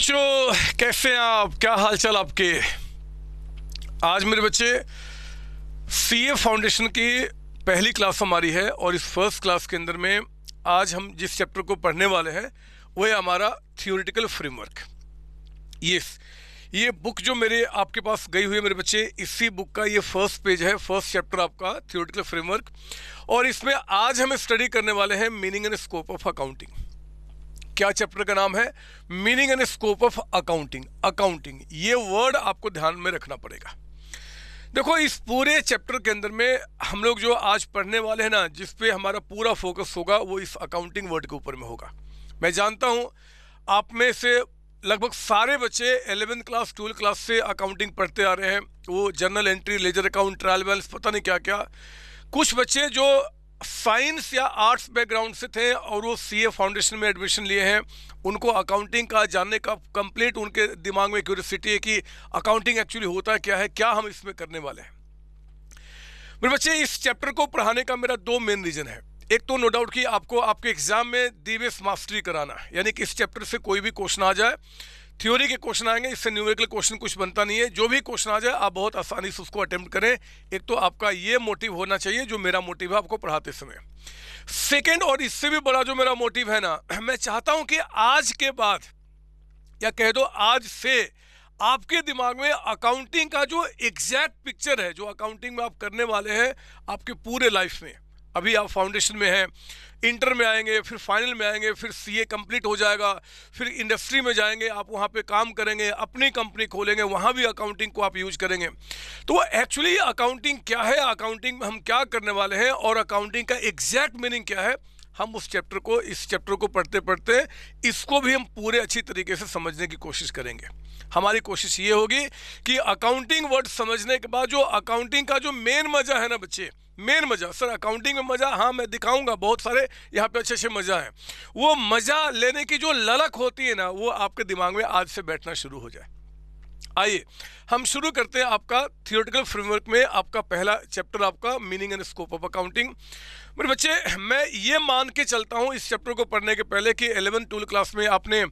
बच्चों कैसे हैं आप क्या हाल चाल आपके आज मेरे बच्चे सी ए फाउंडेशन की पहली क्लास हमारी है और इस फर्स्ट क्लास के अंदर में आज हम जिस चैप्टर को पढ़ने वाले हैं वो है हमारा थियोरिटिकल फ्रेमवर्क यस ये बुक जो मेरे आपके पास गई हुई है मेरे बच्चे इसी बुक का ये फर्स्ट पेज है फर्स्ट चैप्टर आपका थियोरिटिकल फ्रेमवर्क और इसमें आज हम स्टडी करने वाले हैं meaning and scope of accounting क्या चैप्टर का नाम है meaning and scope of accounting accounting ये वर्ड आपको ध्यान में रखना पड़ेगा देखो इस पूरे चैप्टर के अंदर में हम लोग जो आज पढ़ने वाले हैं ना जिस पे हमारा पूरा फोकस होगा वो इस अकाउंटिंग वर्ड के ऊपर में होगा मैं जानता हूँ आप में से लगभग सारे बच्चे एलेवेंथ क्लास ट्वेल्थ क्लास से अकाउंटिंग पढ़ते आ रहे हैं वो journal entry ledger account trial balance पता नहीं क्या क्या कुछ बच्चे जो साइंस या आर्ट्स बैकग्राउंड से थे और वो सीए फाउंडेशन में एडमिशन लिए हैं उनको अकाउंटिंग का जानने का कंप्लीट उनके दिमाग में क्यूरियसिटी है कि अकाउंटिंग एक्चुअली होता क्या है क्या हम इसमें करने वाले हैं मेरे बच्चे इस चैप्टर को पढ़ाने का मेरा दो मेन रीज़न है एक तो नो डाउट कि आपको आपके एग्जाम में दी मास्टरी कराना यानी कि इस चैप्टर से कोई भी क्वेश्चन आ जाए थ्योरी के क्वेश्चन आएंगे इससे न्यूमेरिकल क्वेश्चन कुछ बनता नहीं है जो भी क्वेश्चन आ जाए आप बहुत आसानी से उसको अटेम्प्ट करें एक तो आपका ये मोटिव होना चाहिए जो मेरा मोटिव है आपको पढ़ाते समय सेकेंड और इससे भी बड़ा जो मेरा मोटिव है ना मैं चाहता हूँ कि आज के बाद या कह दो आज से आपके दिमाग में अकाउंटिंग का जो एग्जैक्ट पिक्चर है जो अकाउंटिंग में आप करने वाले हैं आपके पूरे लाइफ में अभी आप फाउंडेशन में हैं इंटर में आएंगे फिर फाइनल में आएंगे फिर सीए कंप्लीट हो जाएगा फिर इंडस्ट्री में जाएंगे आप वहाँ पे काम करेंगे अपनी कंपनी खोलेंगे वहाँ भी अकाउंटिंग को आप यूज करेंगे तो एक्चुअली अकाउंटिंग क्या है अकाउंटिंग में हम क्या करने वाले हैं और अकाउंटिंग का एग्जैक्ट मीनिंग क्या है हम उस चैप्टर को इस चैप्टर को पढ़ते पढ़ते इसको भी हम पूरे अच्छी तरीके से समझने की कोशिश करेंगे हमारी कोशिश ये होगी कि अकाउंटिंग वर्ड समझने के बाद जो अकाउंटिंग का जो मेन मज़ा है ना बच्चे मेन मज़ा सर अकाउंटिंग में मज़ा हाँ मैं दिखाऊंगा बहुत सारे यहाँ पे अच्छे अच्छे मज़ा है वो मज़ा लेने की जो ललक होती है ना वो आपके दिमाग में आज से बैठना शुरू हो जाए आइए हम शुरू करते हैं आपका थियोटिकल फ्रेमवर्क में आपका पहला चैप्टर आपका meaning and scope of accounting मेरे बच्चे मैं ये मान के चलता हूँ इस चैप्टर को पढ़ने के पहले कि एलेवन ट्वेल्थ क्लास में आपने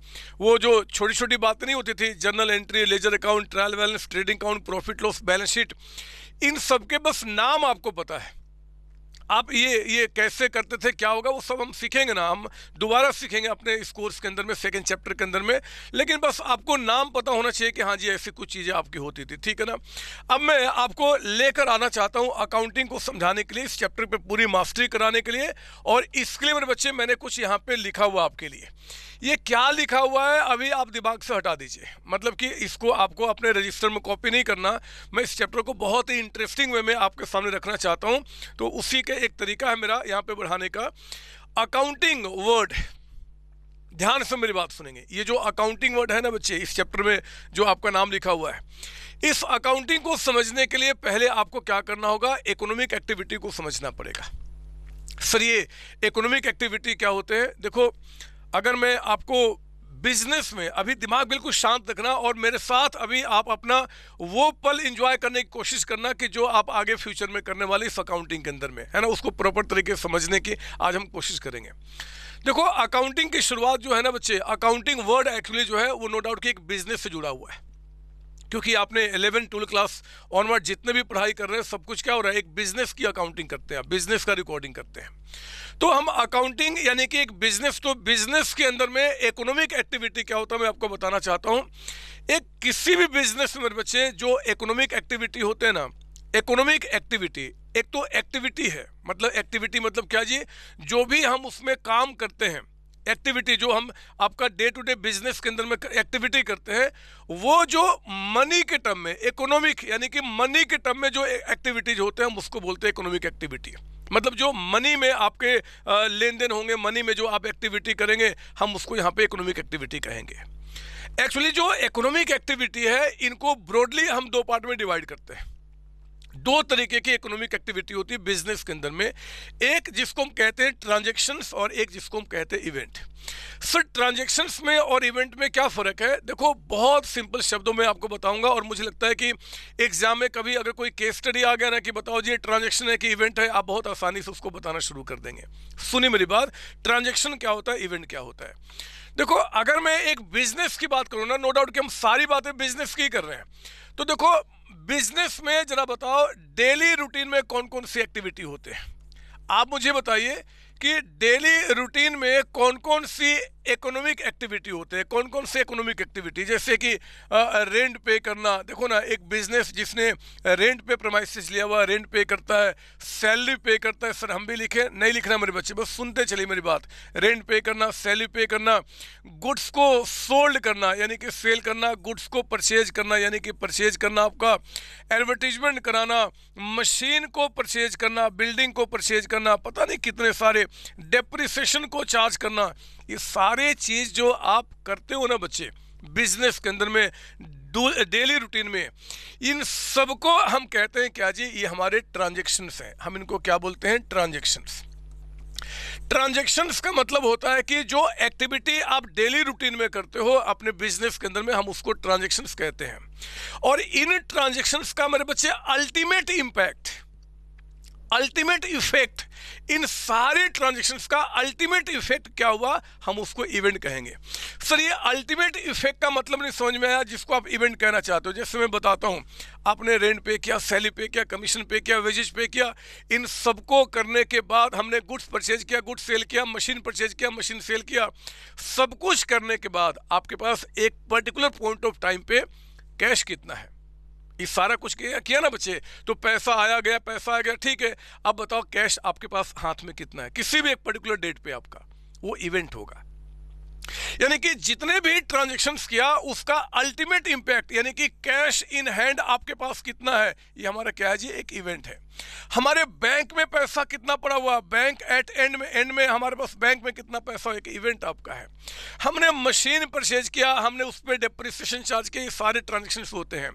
वो जो छोटी छोटी बातें नहीं होती थी journal entry ledger account trial balance trading account profit loss balance sheet इन सबके बस नाम आपको पता है आप ये ये कैसे करते थे क्या होगा वो सब हम सीखेंगे ना हम दोबारा सीखेंगे अपने इस कोर्स के अंदर में सेकेंड चैप्टर के अंदर में लेकिन बस आपको नाम पता होना चाहिए कि हाँ जी ऐसी कुछ चीज़ें आपकी होती थी ठीक है ना अब मैं आपको लेकर आना चाहता हूँ अकाउंटिंग को समझाने के लिए इस चैप्टर पर पूरी मास्टरी कराने के लिए और इसके लिए मेरे बच्चे मैंने कुछ यहाँ पर लिखा हुआ आपके लिए ये क्या लिखा हुआ है अभी आप दिमाग से हटा दीजिए मतलब कि इसको आपको अपने रजिस्टर में कॉपी नहीं करना मैं इस चैप्टर को बहुत ही इंटरेस्टिंग वे में आपके सामने रखना चाहता हूँ तो उसी का एक तरीका है मेरा यहाँ पे बढ़ाने का अकाउंटिंग वर्ड ध्यान से मेरी बात सुनेंगे ये जो अकाउंटिंग वर्ड है ना बच्चे इस चैप्टर में जो आपका नाम लिखा हुआ है इस अकाउंटिंग को समझने के लिए पहले आपको क्या करना होगा इकोनॉमिक एक्टिविटी को समझना पड़ेगा सर ये इकोनॉमिक एक्टिविटी क्या होते हैं देखो अगर मैं आपको बिजनेस में अभी दिमाग बिल्कुल शांत रखना और मेरे साथ अभी आप अपना वो पल इंजॉय करने की कोशिश करना कि जो आप आगे फ्यूचर में करने वाले इस अकाउंटिंग के अंदर में है ना उसको प्रॉपर तरीके से समझने की आज हम कोशिश करेंगे देखो अकाउंटिंग की शुरुआत जो है ना बच्चे अकाउंटिंग वर्ड एक्चुअली जो है वो नो डाउट कि एक बिजनेस से जुड़ा हुआ है क्योंकि आपने इलेवन ट्वेल्व क्लास ऑनवर्ड जितने भी पढ़ाई कर रहे हैं सब कुछ क्या हो रहा है एक बिजनेस की अकाउंटिंग करते हैं बिजनेस का रिकॉर्डिंग करते हैं तो हम अकाउंटिंग यानी कि एक बिजनेस तो बिजनेस के अंदर में इकोनॉमिक एक्टिविटी क्या होता है मैं आपको बताना चाहता हूँ एक किसी भी बिजनेस में बच्चे जो इकोनॉमिक एक्टिविटी होते हैं ना इकोनॉमिक एक्टिविटी एक तो एक्टिविटी है मतलब एक्टिविटी मतलब क्या जी जो भी हम उसमें काम करते हैं एक्टिविटी जो हम आपका डे टू डे बिजनेस के अंदर में एक्टिविटी करते हैं वो जो मनी के टर्म में इकोनॉमिक यानी कि मनी के टर्म में जो एक्टिविटीज होते हैं हम उसको बोलते हैं इकोनॉमिक एक्टिविटी मतलब जो मनी में आपके लेन देन होंगे मनी में जो आप एक्टिविटी करेंगे हम उसको यहाँ पे इकोनॉमिक एक्टिविटी कहेंगे एक्चुअली जो इकोनॉमिक एक्टिविटी है इनको ब्रॉडली हम दो पार्ट में डिवाइड करते हैं दो तरीके की इकोनॉमिक एक्टिविटी होती है बिजनेस के अंदर में एक जिसको हम कहते हैं ट्रांजेक्शन्स और एक जिसको हम कहते हैं इवेंट सर ट्रांजेक्शन्स में और इवेंट में क्या फ़र्क है देखो बहुत सिंपल शब्दों में आपको बताऊंगा और मुझे लगता है कि एग्जाम में कभी अगर कोई केस स्टडी आ गया ना कि बताओ जी ट्रांजेक्शन है कि इवेंट है आप बहुत आसानी से उसको बताना शुरू कर देंगे सुनी मेरी बात ट्रांजेक्शन क्या होता है इवेंट क्या होता है देखो अगर मैं एक बिजनेस की बात करूँ ना नो डाउट कि हम सारी बातें बिजनेस की कर रहे हैं तो देखो बिजनेस में जरा बताओ डेली रूटीन में कौन कौन सी एक्टिविटी होते हैं आप मुझे बताइए कि डेली रूटीन में कौन कौन सी इकोनॉमिक एक्टिविटी होते हैं कौन कौन से इकोनॉमिक एक्टिविटी जैसे कि रेंट पे करना देखो ना एक बिजनेस जिसने रेंट पे प्रमाइसिस लिया हुआ रेंट पे करता है सैलरी पे करता है सर हम भी लिखे नहीं लिखना मेरे बच्चे बस सुनते चलिए मेरी बात रेंट पे करना सैलरी पे करना गुड्स को सोल्ड करना यानी कि सेल करना गुड्स को परचेज करना यानी कि परचेज करना आपका एडवर्टीजमेंट कराना मशीन को परचेज करना बिल्डिंग को परचेज करना पता नहीं कितने सारे डेप्रिसिएशन को चार्ज करना ये सारे चीज़ जो आप करते हो ना बच्चे बिजनेस के अंदर में डेली रूटीन में इन सबको हम कहते हैं क्या जी ये हमारे ट्रांजेक्शन्स हैं हम इनको क्या बोलते हैं ट्रांजेक्शन्स ट्रांजेक्शन्स का मतलब होता है कि जो एक्टिविटी आप डेली रूटीन में करते हो अपने बिजनेस के अंदर में हम उसको ट्रांजेक्शन्स कहते हैं और इन ट्रांजेक्शन्स का मेरे बच्चे अल्टीमेट इम्पैक्ट अल्टीमेट इफेक्ट इन सारे ट्रांजेक्शन का अल्टीमेट इफेक्ट क्या हुआ हम उसको इवेंट कहेंगे सर ये अल्टीमेट इफेक्ट का मतलब नहीं समझ में आया जिसको आप इवेंट कहना चाहते हो जैसे मैं बताता हूँ आपने रेंट पे किया सैलरी पे किया कमीशन पे किया वेजेज पे किया इन सबको करने के बाद हमने गुड्स परचेज किया गुड्स सेल किया मशीन परचेज किया मशीन सेल किया सब कुछ करने के बाद आपके पास एक पर्टिकुलर पॉइंट ऑफ टाइम पे कैश कितना है ये सारा कुछ किया किया ना बच्चे तो पैसा आया गया पैसा आया गया ठीक है अब बताओ कैश आपके पास हाथ में कितना है किसी भी एक पर्टिकुलर डेट पे आपका वो इवेंट होगा यानी कि जितने भी ट्रांजेक्शन किया उसका अल्टीमेट इंपैक्ट यानी कि कैश इन हैंड आपके पास कितना है ये हमारा क्या है जी एक इवेंट है हमारे बैंक में पैसा कितना पड़ा हुआ बैंक एट एंड में एंड में हमारे पास बैंक में कितना पैसा एक इवेंट आपका है हमने मशीन परचेज किया हमने उस पर डिप्रिसिएशन चार्ज किया ये सारे ट्रांजेक्शन होते हैं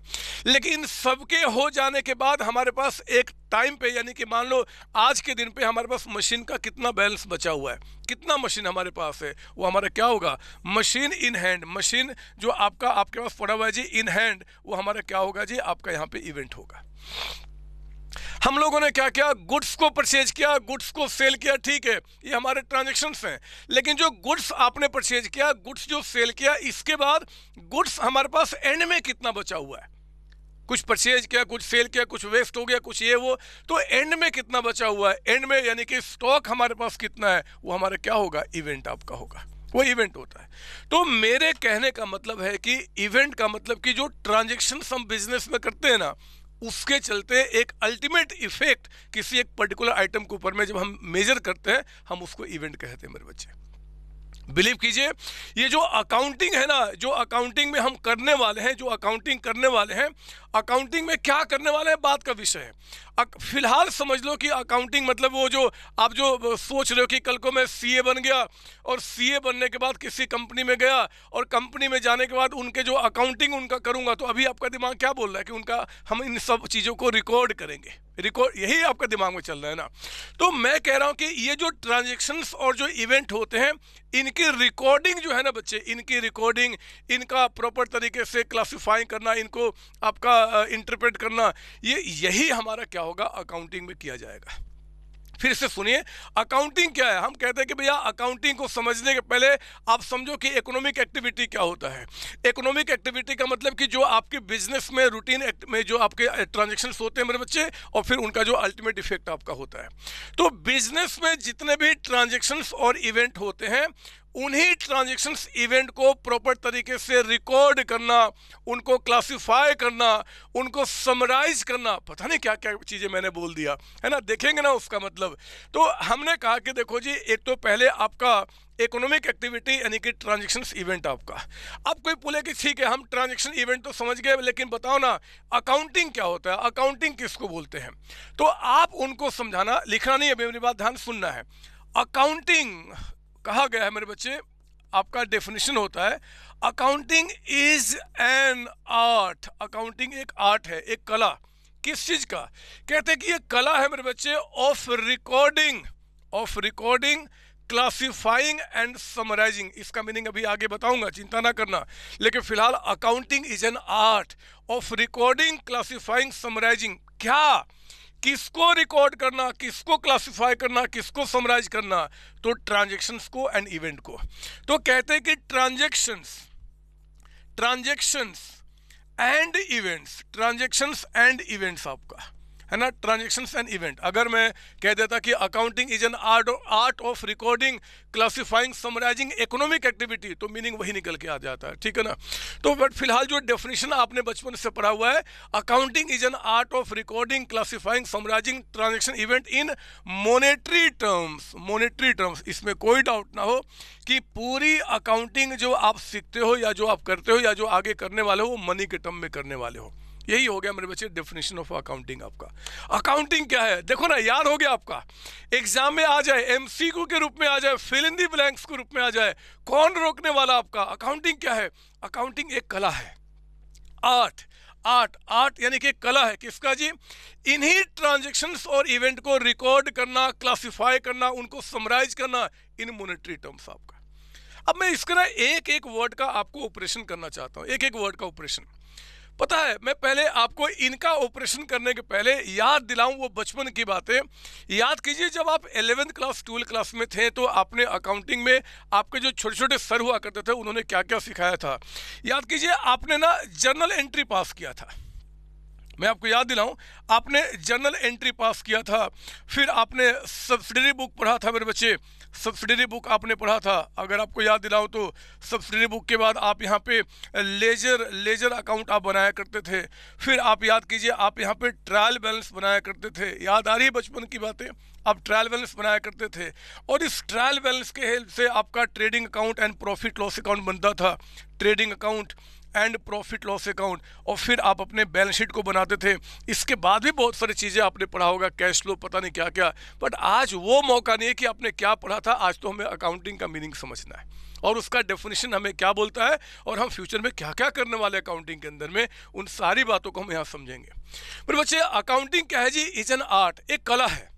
लेकिन सबके हो जाने के बाद हमारे पास एक टाइम पे यानी कि मान लो आज के दिन पे हमारे पास मशीन का कितना बैलेंस बचा हुआ है कितना मशीन हमारे पास है वो हमारा क्या होगा मशीन इन हैंड मशीन जो आपका आपके पास पड़ा हुआ है जी इन हैंड वो हमारा क्या होगा जी आपका यहाँ पे इवेंट होगा हम लोगों ने क्या किया गुड्स को परचेज किया गुड्स को सेल किया ठीक है ये हमारे ट्रांजेक्शन हैं लेकिन जो गुड्स आपने परचेज किया गुड्स जो सेल किया इसके बाद गुड्स हमारे पास एंड में कितना बचा हुआ है कुछ परचेज किया कुछ सेल किया कुछ वेस्ट हो गया कुछ ये वो तो एंड में कितना बचा हुआ है एंड में यानी कि स्टॉक हमारे पास कितना है वो हमारा क्या होगा इवेंट आपका होगा वो इवेंट होता है तो मेरे कहने का मतलब है कि इवेंट का मतलब कि जो ट्रांजेक्शन हम बिजनेस में करते हैं ना उसके चलते एक अल्टीमेट इफेक्ट किसी एक पर्टिकुलर आइटम के ऊपर में जब हम मेजर करते हैं हम उसको इवेंट कहते हैं मेरे बच्चे बिलीव कीजिए ये जो अकाउंटिंग है ना जो अकाउंटिंग में हम करने वाले हैं जो अकाउंटिंग करने वाले हैं अकाउंटिंग में क्या करने वाले हैं बात का विषय है फिलहाल समझ लो कि अकाउंटिंग मतलब वो जो आप जो सोच रहे हो कि कल को मैं सीए बन गया और सीए बनने के बाद किसी कंपनी में गया और कंपनी में जाने के बाद उनके जो अकाउंटिंग उनका करूंगा तो अभी आपका दिमाग क्या बोल रहा है कि उनका हम इन सब चीज़ों को रिकॉर्ड करेंगे रिकॉर्ड यही आपका दिमाग में चल रहा है ना तो मैं कह रहा हूँ कि ये जो ट्रांजेक्शन्स और जो इवेंट होते हैं इनकी रिकॉर्डिंग जो है ना बच्चे इनकी रिकॉर्डिंग इनका प्रॉपर तरीके से क्लासीफाई करना इनको आपका इंटरप्रेट करना ये यही हमारा क्या होगा अकाउंटिंग में किया जाएगा फिर से सुनिए अकाउंटिंग क्या है हम कहते हैं कि भैया अकाउंटिंग को समझने के पहले आप समझो कि इकोनॉमिक एक्टिविटी क्या होता है इकोनॉमिक एक्टिविटी का मतलब कि जो आपके बिजनेस में रूटीन में जो आपके ट्रांजेक्शन होते हैं मेरे बच्चे और फिर उनका जो अल्टीमेट इफेक्ट आपका होता है तो बिजनेस में जितने भी ट्रांजेक्शन्स और इवेंट होते हैं उन्हीं ट्रांजेक्शन इवेंट को प्रॉपर तरीके से रिकॉर्ड करना उनको क्लासिफाई करना उनको समराइज करना पता नहीं क्या क्या चीज़ें मैंने बोल दिया है ना देखेंगे ना उसका मतलब तो हमने कहा कि देखो जी एक तो पहले आपका इकोनॉमिक एक्टिविटी यानी कि ट्रांजेक्शन इवेंट आपका अब कोई बोले कि ठीक है हम ट्रांजेक्शन इवेंट तो समझ गए लेकिन बताओ ना अकाउंटिंग क्या होता है अकाउंटिंग किसको बोलते हैं तो आप उनको समझाना लिखना नहीं है मेरी बात ध्यान सुनना है अकाउंटिंग कहा गया है मेरे बच्चे आपका डेफिनेशन होता है accounting is an art accounting एक आर्ट है एक कला किस चीज़ का कहते हैं कि ये कला है मेरे बच्चे of recording of recording classifying and summarising इसका मीनिंग अभी आगे बताऊंगा चिंता ना करना लेकिन फिलहाल accounting is an art of recording classifying summarising क्या किसको रिकॉर्ड करना किसको क्लासिफाई करना किसको समराइज करना तो ट्रांजेक्शन्स को एंड इवेंट को तो कहते हैं कि transactions transactions and events transactions and events आपका है ना ट्रांजेक्शन एंड इवेंट अगर मैं कह देता कि accounting is an art art of recording classifying summarising economic activity तो मीनिंग वही निकल के आ जाता है ठीक है ना तो बट फिलहाल जो डेफिनेशन आपने बचपन से पढ़ा हुआ है accounting is an art of recording classifying summarising transaction event in monetary terms monetary terms इसमें कोई डाउट ना हो कि पूरी अकाउंटिंग जो आप सीखते हो या जो आप करते हो या जो आगे करने वाले हो वो मनी के टर्म में करने वाले हो यही हो गया मेरे बच्चे डेफिनेशन ऑफ अकाउंटिंग आपका अकाउंटिंग क्या है देखो ना याद हो गया आपका एग्जाम में आ जाए एम के रूप में आ जाए फिल इन दी ब्लैंक्स के रूप में आ जाए कौन रोकने वाला आपका अकाउंटिंग क्या है अकाउंटिंग एक कला है आर्ट आर्ट आर्ट यानी कि कला है किसका जी इन्हीं ट्रांजेक्शन्स और इवेंट को रिकॉर्ड करना क्लासीफाई करना उनको समराइज करना इन मोनिट्री टर्म्स आपका अब मैं इसका ना एक एक वर्ड का आपको ऑपरेशन करना चाहता हूँ एक एक वर्ड का ऑपरेशन पता है मैं पहले आपको इनका ऑपरेशन करने के पहले याद दिलाऊं वो बचपन की बातें याद कीजिए जब आप एलेवेंथ क्लास ट्वेल्थ क्लास में थे तो आपने अकाउंटिंग में आपके जो छोटे छोटे सर हुआ करते थे उन्होंने क्या क्या सिखाया था याद कीजिए आपने ना जर्नल एंट्री पास किया था मैं आपको याद दिलाऊं आपने जर्नल एंट्री पास किया था फिर आपने सब्सिडरी बुक पढ़ा था मेरे बच्चे सब्सिडरी बुक आपने पढ़ा था अगर आपको याद दिलाओ तो सब्सिडरी बुक के बाद आप यहाँ पे लेजर लेजर अकाउंट आप बनाया करते थे फिर आप याद कीजिए आप यहाँ पे ट्रायल बैलेंस बनाया करते थे याद आ रही है बचपन की बातें आप ट्रायल बैलेंस बनाया करते थे और इस ट्रायल बैलेंस के हेल्प से आपका trading account and profit loss account बनता था trading account and profit loss account और फिर आप अपने बैलेंस शीट को बनाते थे इसके बाद भी बहुत सारी चीज़ें आपने पढ़ा होगा कैश फ्लो पता नहीं क्या क्या बट आज वो मौका नहीं है कि आपने क्या पढ़ा था आज तो हमें अकाउंटिंग का मीनिंग समझना है और उसका डेफिनेशन हमें क्या बोलता है और हम फ्यूचर में क्या क्या करने वाले अकाउंटिंग के अंदर में उन सारी बातों को हम यहाँ समझेंगे पर बच्चे अकाउंटिंग क्या है जी इज एन आर्ट एक कला है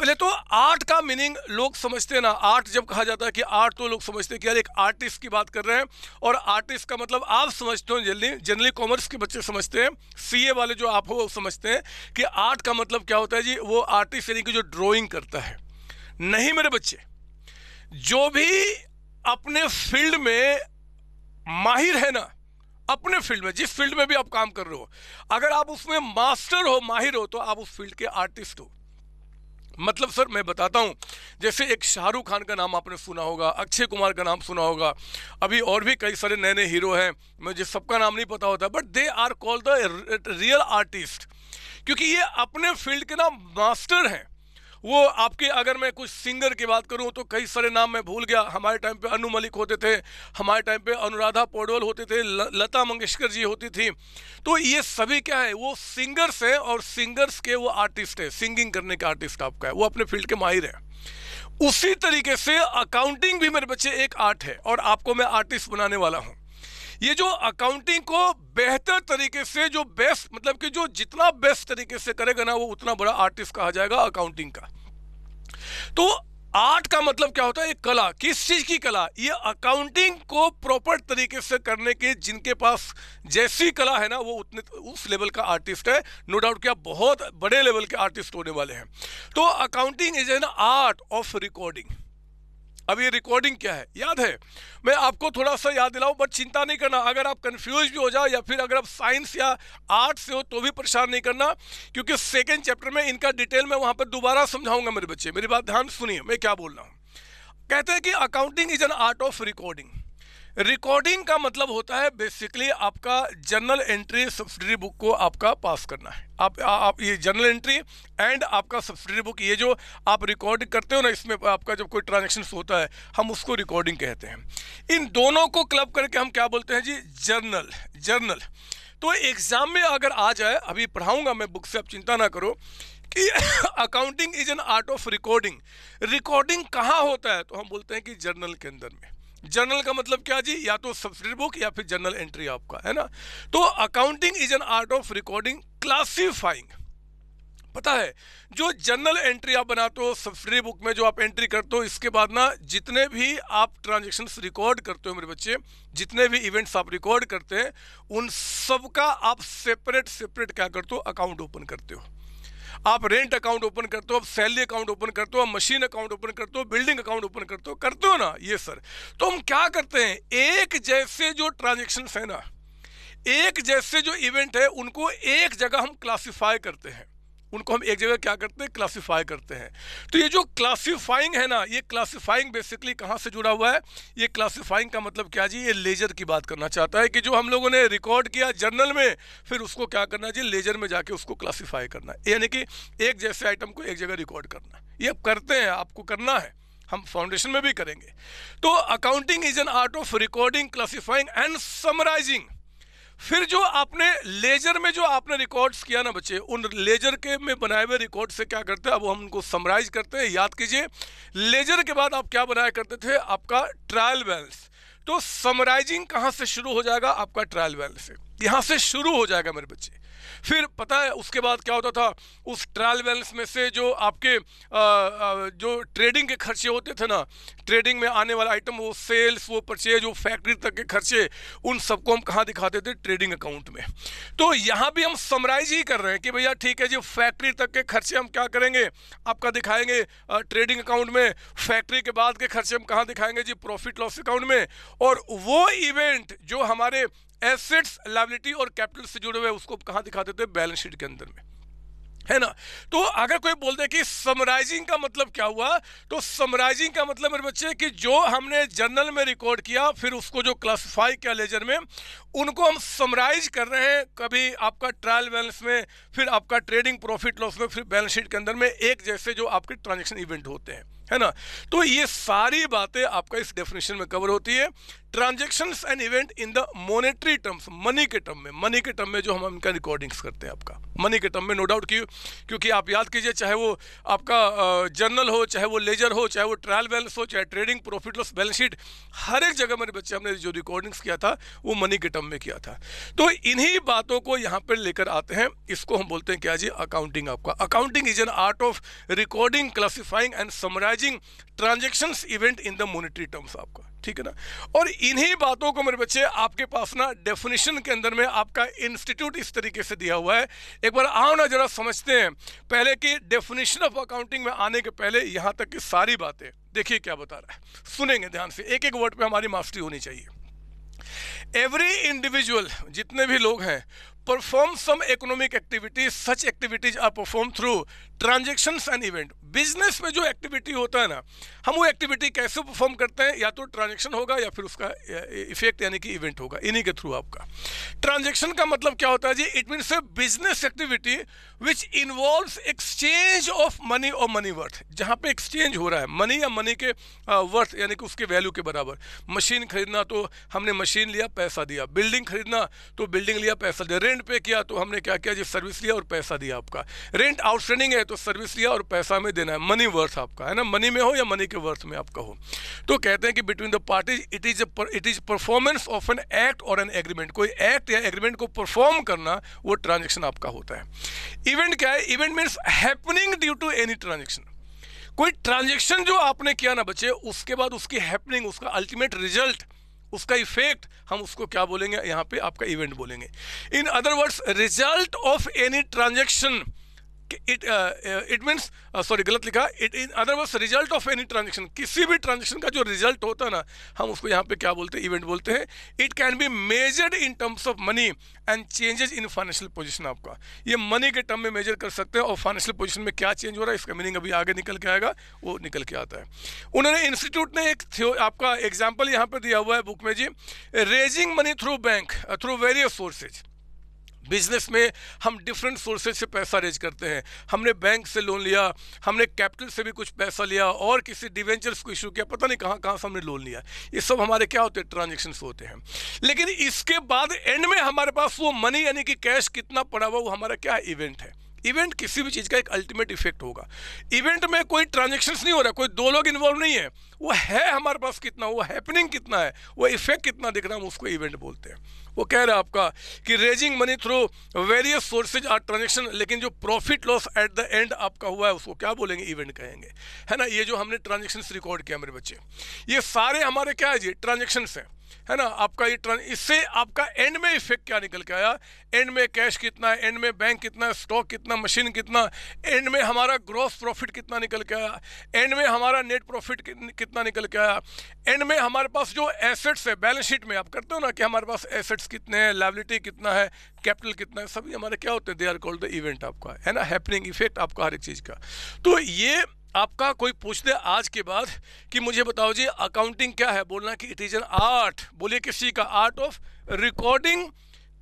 पहले तो आर्ट का मीनिंग लोग समझते हैं ना आर्ट जब कहा जाता है कि आर्ट तो लोग समझते हैं कि यार एक आर्टिस्ट की बात कर रहे हैं और आर्टिस्ट का मतलब आप समझते हो जल्दी जनरली कॉमर्स के बच्चे समझते हैं सीए वाले जो आप हो वो समझते हैं कि आर्ट का मतलब क्या होता है जी वो आर्टिस्ट यानी कि जो ड्रॉइंग करता है नहीं मेरे बच्चे जो भी अपने फील्ड में माहिर है ना अपने फील्ड में जिस फील्ड में भी आप काम कर रहे हो अगर आप उसमें मास्टर हो माहिर हो तो आप उस फील्ड के आर्टिस्ट हो मतलब सर मैं बताता हूँ जैसे एक शाहरुख खान का नाम आपने सुना होगा अक्षय कुमार का नाम सुना होगा अभी और भी कई सारे नए नए हीरो हैं मुझे सबका नाम नहीं पता होता but they are called the real artist क्योंकि ये अपने फील्ड के ना मास्टर हैं वो आपके अगर मैं कुछ सिंगर की बात करूं तो कई सारे नाम मैं भूल गया हमारे टाइम पे अनु मलिक होते थे हमारे टाइम पे अनुराधा पौडवाल होते थे लता मंगेशकर जी होती थी तो ये सभी क्या है वो सिंगर्स हैं और सिंगर्स के वो आर्टिस्ट हैं सिंगिंग करने के आर्टिस्ट आपका है वो अपने फील्ड के माहिर हैं उसी तरीके से अकाउंटिंग भी मेरे बच्चे एक आर्ट है और आपको मैं आर्टिस्ट बनाने वाला हूँ ये जो अकाउंटिंग को बेहतर तरीके से जो बेस्ट मतलब कि जो जितना बेस्ट तरीके से करेगा ना वो उतना बड़ा आर्टिस्ट कहा जाएगा अकाउंटिंग का तो आर्ट का मतलब क्या होता है एक कला किस चीज़ की कला ये अकाउंटिंग को प्रॉपर तरीके से करने के जिनके पास जैसी कला है ना वो उतने उस लेवल का आर्टिस्ट है नो डाउट क्या बहुत बड़े लेवल के आर्टिस्ट होने वाले हैं तो accounting is an art of recording अब ये रिकॉर्डिंग क्या है याद है मैं आपको थोड़ा सा याद दिलाऊं बट चिंता नहीं करना अगर आप कंफ्यूज भी हो जाओ या फिर अगर आप साइंस या आर्ट से हो तो भी परेशान नहीं करना क्योंकि सेकेंड चैप्टर में इनका डिटेल में वहाँ पर दोबारा समझाऊंगा मेरे बच्चे मेरी बात ध्यान सुनिए मैं क्या बोल रहा हूँ कहते हैं कि accounting is an art of recording recording का मतलब होता है बेसिकली आपका जनरल एंट्री सब्सिडरी बुक को आपका पास करना है आप आ, आप ये जनरल एंट्री एंड आपका सब्सिडरी बुक ये जो आप रिकॉर्ड करते हो ना इसमें आपका जब कोई ट्रांजेक्शन होता है हम उसको रिकॉर्डिंग कहते हैं इन दोनों को क्लब करके हम क्या बोलते हैं जी जर्नल जर्नल तो एग्ज़ाम में अगर आ जाए अभी पढ़ाऊँगा मैं बुक से आप चिंता ना करो कि accounting is an art of recording recording कहाँ होता है तो हम बोलते हैं कि जर्नल के अंदर में जर्नल का मतलब क्या जी या तो सब्सिडी बुक या फिर जर्नल एंट्री आपका है ना तो accounting is an art of recording classifying पता है जो जर्नल एंट्री आप बनाते हो सब्सिडी बुक में जो आप एंट्री करते हो इसके बाद ना जितने भी आप ट्रांजेक्शन रिकॉर्ड करते हो मेरे बच्चे जितने भी इवेंट्स आप रिकॉर्ड करते हैं उन सब का आप सेपरेट सेपरेट क्या करते हो अकाउंट ओपन करते हो आप रेंट अकाउंट ओपन करते हो आप सैलरी अकाउंट ओपन करते हो आप मशीन अकाउंट ओपन करते हो बिल्डिंग अकाउंट ओपन करते हो करते हो ना ये सर तो हम क्या करते हैं एक जैसे जो ट्रांजेक्शन है ना एक जैसे जो इवेंट है उनको एक जगह हम क्लासीफाई करते हैं उनको हम एक जगह क्या करते हैं क्लासीफाई करते हैं तो ये जो क्लासीफाइंग है ना ये क्लासीफाइंग बेसिकली कहाँ से जुड़ा हुआ है ये क्लासीफाइंग का मतलब क्या जी ये लेजर की बात करना चाहता है कि जो हम लोगों ने रिकॉर्ड किया जर्नल में फिर उसको क्या करना जी लेजर में जाके उसको क्लासीफाई करना यानी कि एक जैसे आइटम को एक जगह रिकॉर्ड करना ये अब करते हैं आपको करना है हम फाउंडेशन में भी करेंगे तो accounting is an art of recording classifying and summarising फिर जो आपने लेजर में जो आपने रिकॉर्ड्स किया ना बच्चे उन लेजर के में बनाए हुए रिकॉर्ड से क्या करते हैं अब हम उनको समराइज करते हैं याद कीजिए लेजर के बाद आप क्या बनाया करते थे आपका ट्रायल बैलेंस तो समराइजिंग कहाँ से शुरू हो जाएगा आपका ट्रायल बैलेंस से यहाँ से शुरू हो जाएगा मेरे बच्चे फिर पता है उसके बाद क्या होता था उस ट्रायल बैलेंस में से जो आपके आ, आ, जो ट्रेडिंग के खर्चे होते थे ना ट्रेडिंग में आने वाला आइटम वो सेल्स वो परचेज वो फैक्ट्री तक के खर्चे उन सबको हम कहाँ दिखाते थे ट्रेडिंग अकाउंट में तो यहाँ भी हम समराइज ही कर रहे हैं कि भैया ठीक है जी फैक्ट्री तक के खर्चे हम क्या करेंगे आपका दिखाएंगे ट्रेडिंग अकाउंट में फैक्ट्री के बाद के खर्चे हम कहाँ दिखाएंगे जी प्रॉफिट लॉस अकाउंट में और वो इवेंट जो हमारे एसेट्स लाइबिलिटी और कैपिटल से जुड़े हुए उसको कहाँ दिखा देते हैं बैलेंस शीट के अंदर में है ना तो अगर कोई बोल दे कि समराइजिंग का मतलब क्या हुआ तो समराइजिंग का मतलब मेरे बच्चे कि जो हमने जर्नल में रिकॉर्ड किया फिर उसको जो क्लासिफाई किया लेजर में उनको हम समराइज कर रहे हैं कभी आपका ट्रायल बैलेंस में फिर आपका ट्रेडिंग प्रॉफिट लॉस में फिर बैलेंस शीट के अंदर में एक जैसे जो आपके ट्रांजेक्शन इवेंट होते हैं है ना तो ये सारी बातें आपका इस डेफिनेशन में कवर होती है transaction and event in the monetary terms money के टर्म में मनी के टर्म में जो हम इनका रिकॉर्डिंग्स करते हैं आपका मनी के टर्म में नो डाउट क्यों क्योंकि आप याद कीजिए चाहे वो आपका जर्नल हो चाहे वो लेजर हो चाहे वो ट्रायल बैलेंस हो चाहे trading profit loss balance sheet हर एक जगह मेरे बच्चे हमने जो रिकॉर्डिंग्स किया था वो मनी के टर्म में किया था तो इन्हीं बातों को यहाँ पर लेकर आते हैं इसको हम बोलते हैं क्या जी अकाउंटिंग आपका accounting is an art of recording classifying and summarising transactions event in the monetary terms आपका ठीक है ना और इन्हीं बातों को मेरे बच्चे आपके पास ना डेफिनेशन के अंदर में आपका इंस्टीट्यूट इस तरीके से दिया हुआ है एक बार आओ ना जरा समझते हैं पहले की डेफिनेशन ऑफ अकाउंटिंग में आने के पहले यहाँ तक की सारी बातें देखिए क्या बता रहा है सुनेंगे ध्यान से एक एक वर्ड पे हमारी मास्टरी होनी चाहिए एवरी इंडिविजुअल जितने भी लोग हैं perform some economic activities such activities are perform through transaction and event business में जो एक्टिविटी होता है ना हम वो एक्टिविटी कैसे परफॉर्म करते हैं या तो ट्रांजेक्शन होगा या फिर उसका इफेक्ट यानी कि इवेंट होगा इन्हीं के थ्रू आपका ट्रांजेक्शन का मतलब क्या होता है जी it means a business activity which involve exchange of money और मनी वर्थ जहाँ पे एक्सचेंज हो रहा है मनी या मनी के वर्थ यानी कि उसके वैल्यू के बराबर मशीन खरीदना तो हमने मशीन लिया पैसा दिया बिल्डिंग खरीदना तो बिल्डिंग लिया पैसा दिया रेंट पे किया तो हमने क्या किया जी सर्विस लिया और पैसा दिया आपका रेंट आउटस्टैंडिंग है तो सर्विस लिया और पैसा में देना है मनी वर्थ आपका है ना मनी में हो या मनी के वर्थ में आपका हो तो कहते हैं कि between the parties it is it is performance of an act और एन एग्रीमेंट कोई एक्ट या एग्रीमेंट को परफॉर्म करना वो ट्रांजेक्शन आपका होता है इवेंट क्या है event means happening due to any transaction कोई ट्रांजेक्शन जो आपने किया ना बच्चे उसके बाद उसकी हैपनिंग उसका अल्टीमेट रिजल्ट उसका इफेक्ट हम उसको क्या बोलेंगे यहाँ पे आपका इवेंट बोलेंगे in other words result of any transaction it it means sorry गलत लिखा it in otherwise result of any transaction किसी भी ट्रांजेक्शन का जो रिजल्ट होता है ना हम उसको यहाँ पे क्या बोलते हैं इवेंट बोलते हैं it can be measured in terms of money and changes in financial position आपका ये मनी के टर्म में मेजर कर सकते हैं और फाइनेंशियल पोजिशन में क्या चेंज हो रहा है इसका मीनिंग अभी आगे निकल के आएगा वो निकल के आता है उन्होंने इंस्टीट्यूट ने एक आपका एग्जाम्पल यहाँ पर दिया हुआ है बुक में जी raising money through bank through various sources business में हम डिफरेंट सोर्सेज से पैसा रेज करते हैं हमने बैंक से लोन लिया हमने कैपिटल से भी कुछ पैसा लिया और किसी डिवेंचर्स को इशू किया पता नहीं कहाँ कहाँ से हमने लोन लिया ये सब हमारे क्या होते हैं ट्रांजेक्शन होते हैं लेकिन इसके बाद एंड में हमारे पास वो मनी यानी कि कैश कितना पड़ा हुआ वो हमारा क्या इवेंट है इवेंट किसी भी चीज़ का एक अल्टीमेट इफेक्ट होगा इवेंट में कोई ट्रांजेक्शन नहीं हो रहा कोई दो लोग इन्वॉल्व नहीं है वो है हमारे पास कितना वो हैपनिंग कितना है वो इफेक्ट कितना दिख रहा है हम उसको इवेंट बोलते हैं वो कह रहा है आपका कि raising money through various sources are transaction लेकिन जो profit loss at the end आपका हुआ है उसको क्या बोलेंगे इवेंट कहेंगे है ना ये जो हमने ट्रांजेक्शन रिकॉर्ड किया मेरे बच्चे ये सारे हमारे क्या है जी ट्रांजेक्शन हैं है ना आपका ये ट्रांस इससे आपका एंड में इफेक्ट क्या निकल के आया एंड में कैश कितना है एंड में बैंक कितना है स्टॉक कितना मशीन कितना एंड में हमारा ग्रॉस प्रॉफिट कितना निकल के आया एंड में हमारा नेट प्रॉफिट कितना निकल के आया एंड में हमारे पास जो एसेट्स है बैलेंस शीट में आप करते हो ना कि हमारे पास एसेट्स कितने हैं लाइबिलिटी कितना है कैपिटल कितना है सभी हमारे क्या होते हैं they are called the event आपका है ना हैपनिंग इफेक्ट आपका हर एक चीज़ का तो ये आपका कोई पूछ दे आज के बाद कि मुझे बताओ जी अकाउंटिंग क्या है बोलना कि इट इज़ एन आर्ट बोलिए किसी का art of recording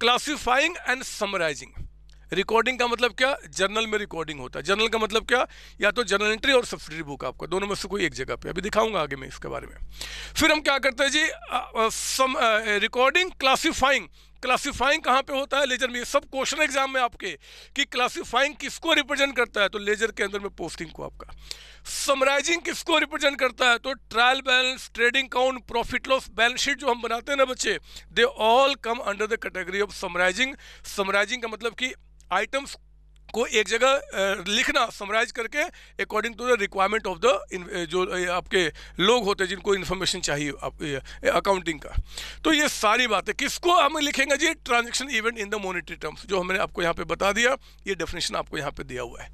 classifying and summarising recording का मतलब क्या जर्नल में रिकॉर्डिंग होता है जर्नल का मतलब क्या या तो जर्नल एंट्री और सब्सिडी बुक आपका दोनों में से कोई एक जगह पे अभी दिखाऊंगा आगे मैं इसके बारे में फिर हम क्या करते हैं जी रिकॉर्डिंग क्लासीफाइंग क्लासीफाइंग कहाँ पे होता है लेजर में सब क्वेश्चन एग्जाम में आपके कि क्लासीफाइंग किसको रिप्रेजेंट करता है तो लेजर के अंदर में पोस्टिंग को आपका समराइजिंग किसको रिप्रेजेंट करता है तो trial balance trading account profit loss balance sheet जो हम बनाते हैं ना बच्चे they all come under the category of summarising summarising का मतलब कि आइटम्स को एक जगह लिखना समराइज करके according to the requirement of the जो आपके लोग होते हैं जिनको इन्फॉर्मेशन चाहिए अकाउंटिंग का तो ये सारी बातें किसको हम लिखेंगे जी transaction event in the monetary terms जो हमने आपको यहाँ पे बता दिया ये डेफिनेशन आपको यहाँ पे दिया हुआ है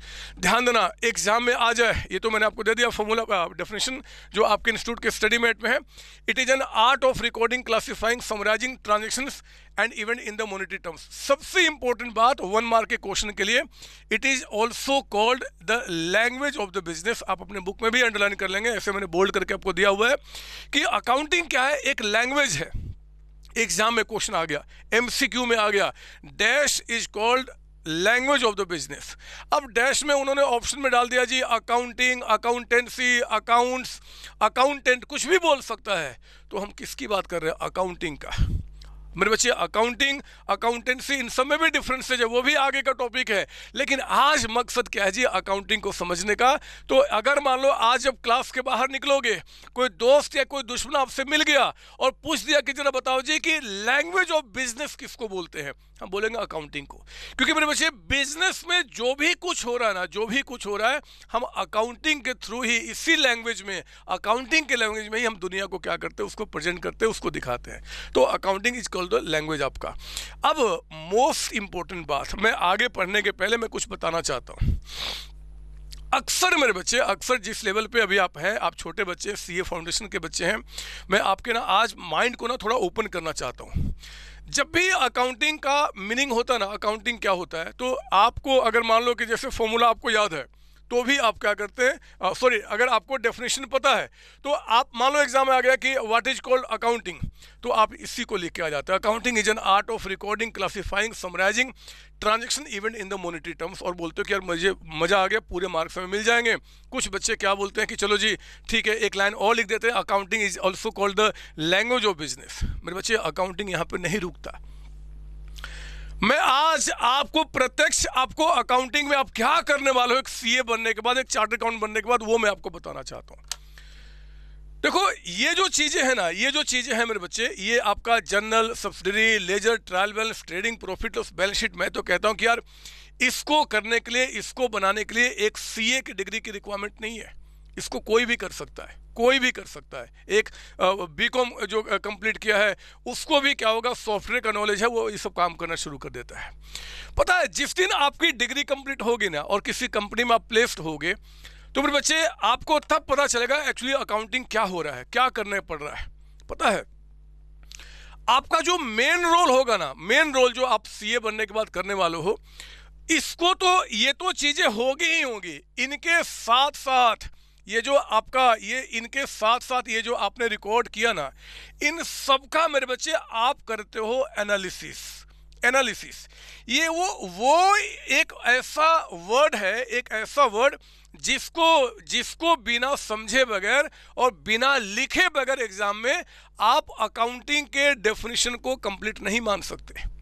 ध्यान देना एग्जाम में आ जाए ये तो मैंने आपको दे दिया फॉर्मूला डेफिनेशन जो आपके इंस्टीट्यूट के स्टडी मेट में है it is an art of recording classifying summarising transaction and event in the monetary terms सबसे इंपॉर्टेंट बात वन मार्क के क्वेश्चन के लिए it is also called the language of the business आप अपने बुक में भी अंडरलाइन कर लेंगे ऐसे मैंने बोल्ड करके आपको दिया हुआ है कि अकाउंटिंग क्या है एक लैंग्वेज है एग्जाम में क्वेश्चन आ गया एम में आ गया dash is called language of the business अब डैश में उन्होंने ऑप्शन में डाल दिया जी अकाउंटिंग अकाउंटेंसी अकाउंट्स अकाउंटेंट कुछ भी बोल सकता है तो हम किसकी बात कर रहे हैं अकाउंटिंग का मेरे बच्चे अकाउंटिंग अकाउंटेंसी इन सब में भी डिफरेंस है वो भी आगे का टॉपिक है लेकिन आज मकसद क्या है जी अकाउंटिंग को समझने का तो अगर मान लो आज जब क्लास के बाहर निकलोगे कोई दोस्त या कोई दुश्मन आपसे मिल गया और पूछ दिया कि जरा बताओ जी कि लैंग्वेज ऑफ बिजनेस किसको बोलते हैं हम बोलेंगे अकाउंटिंग को क्योंकि मेरे बच्चे बिजनेस में जो भी कुछ हो रहा है ना जो भी कुछ हो रहा है हम अकाउंटिंग के थ्रू ही इसी लैंग्वेज में अकाउंटिंग के लैंग्वेज में ही हम दुनिया को क्या करते हैं उसको प्रेजेंट करते हैं उसको दिखाते हैं तो accounting is call all the language आपका अब मोस्ट इम्पोर्टेंट बात मैं आगे पढ़ने के पहले मैं कुछ बताना चाहता हूँ अक्सर मेरे बच्चे अक्सर जिस लेवल पे अभी आप हैं आप छोटे बच्चे सीए फाउंडेशन के बच्चे हैं मैं आपके ना आज माइंड को ना थोड़ा ओपन करना चाहता हूँ जब भी अकाउंटिंग का मीनिंग होता है ना अकाउंटिंग क्या होता है तो आपको अगर मान लो कि जैसे फॉर्मूला आपको याद है तो भी आप क्या करते हैं सॉरी अगर आपको डेफिनेशन पता है तो आप मान लो एग्जाम में आ गया कि व्हाट इज कॉल्ड अकाउंटिंग तो आप इसी को लेके आ जाते हैं accounting is an art of recording classifying summarising transaction event in the monetary terms और बोलते हो कि यार मुझे मज़ा आ गया पूरे मार्क्स हमें मिल जाएंगे कुछ बच्चे क्या बोलते हैं कि चलो जी ठीक है एक लाइन और लिख देते हैं accounting is also called the language of business मेरे बच्चे अकाउंटिंग यहाँ पर नहीं रुकता मैं आज आपको प्रत्यक्ष आपको अकाउंटिंग में आप क्या करने वाले हो एक सीए बनने के बाद एक चार्टर्ड अकाउंट बनने के बाद वो मैं आपको बताना चाहता हूँ देखो ये जो चीज़ें हैं ना ये जो चीज़ें हैं मेरे बच्चे ये आपका journal subsidiary ledger trial balance trading profit और बैलेंस शीट मैं तो कहता हूँ कि यार इसको करने के लिए इसको बनाने के लिए एक सीए की डिग्री की रिक्वायरमेंट नहीं है इसको कोई भी कर सकता है कोई भी कर सकता है एक बीकॉम जो कंप्लीट किया है उसको भी क्या होगा सॉफ्टवेयर का नॉलेज है वो ये सब काम करना शुरू कर देता है पता है जिस दिन आपकी डिग्री कंप्लीट होगी ना और किसी कंपनी में आप प्लेस्ड होगे तो फिर बच्चे आपको तब पता चलेगा एक्चुअली अकाउंटिंग क्या हो रहा है क्या करने पड़ रहा है पता है आपका जो मेन रोल होगा ना मेन रोल जो आप सीए बनने के बाद करने वाले हो इसको तो ये तो चीज़ें होगी ही होगी इनके साथ साथ ये जो आपका ये इनके साथ साथ ये जो आपने रिकॉर्ड किया ना इन सबका मेरे बच्चे आप करते हो एनालिसिस एनालिसिस ये वो वो एक ऐसा वर्ड है एक ऐसा वर्ड जिसको जिसको बिना समझे बगैर और बिना लिखे बगैर एग्जाम में आप अकाउंटिंग के डेफिनेशन को कंप्लीट नहीं मान सकते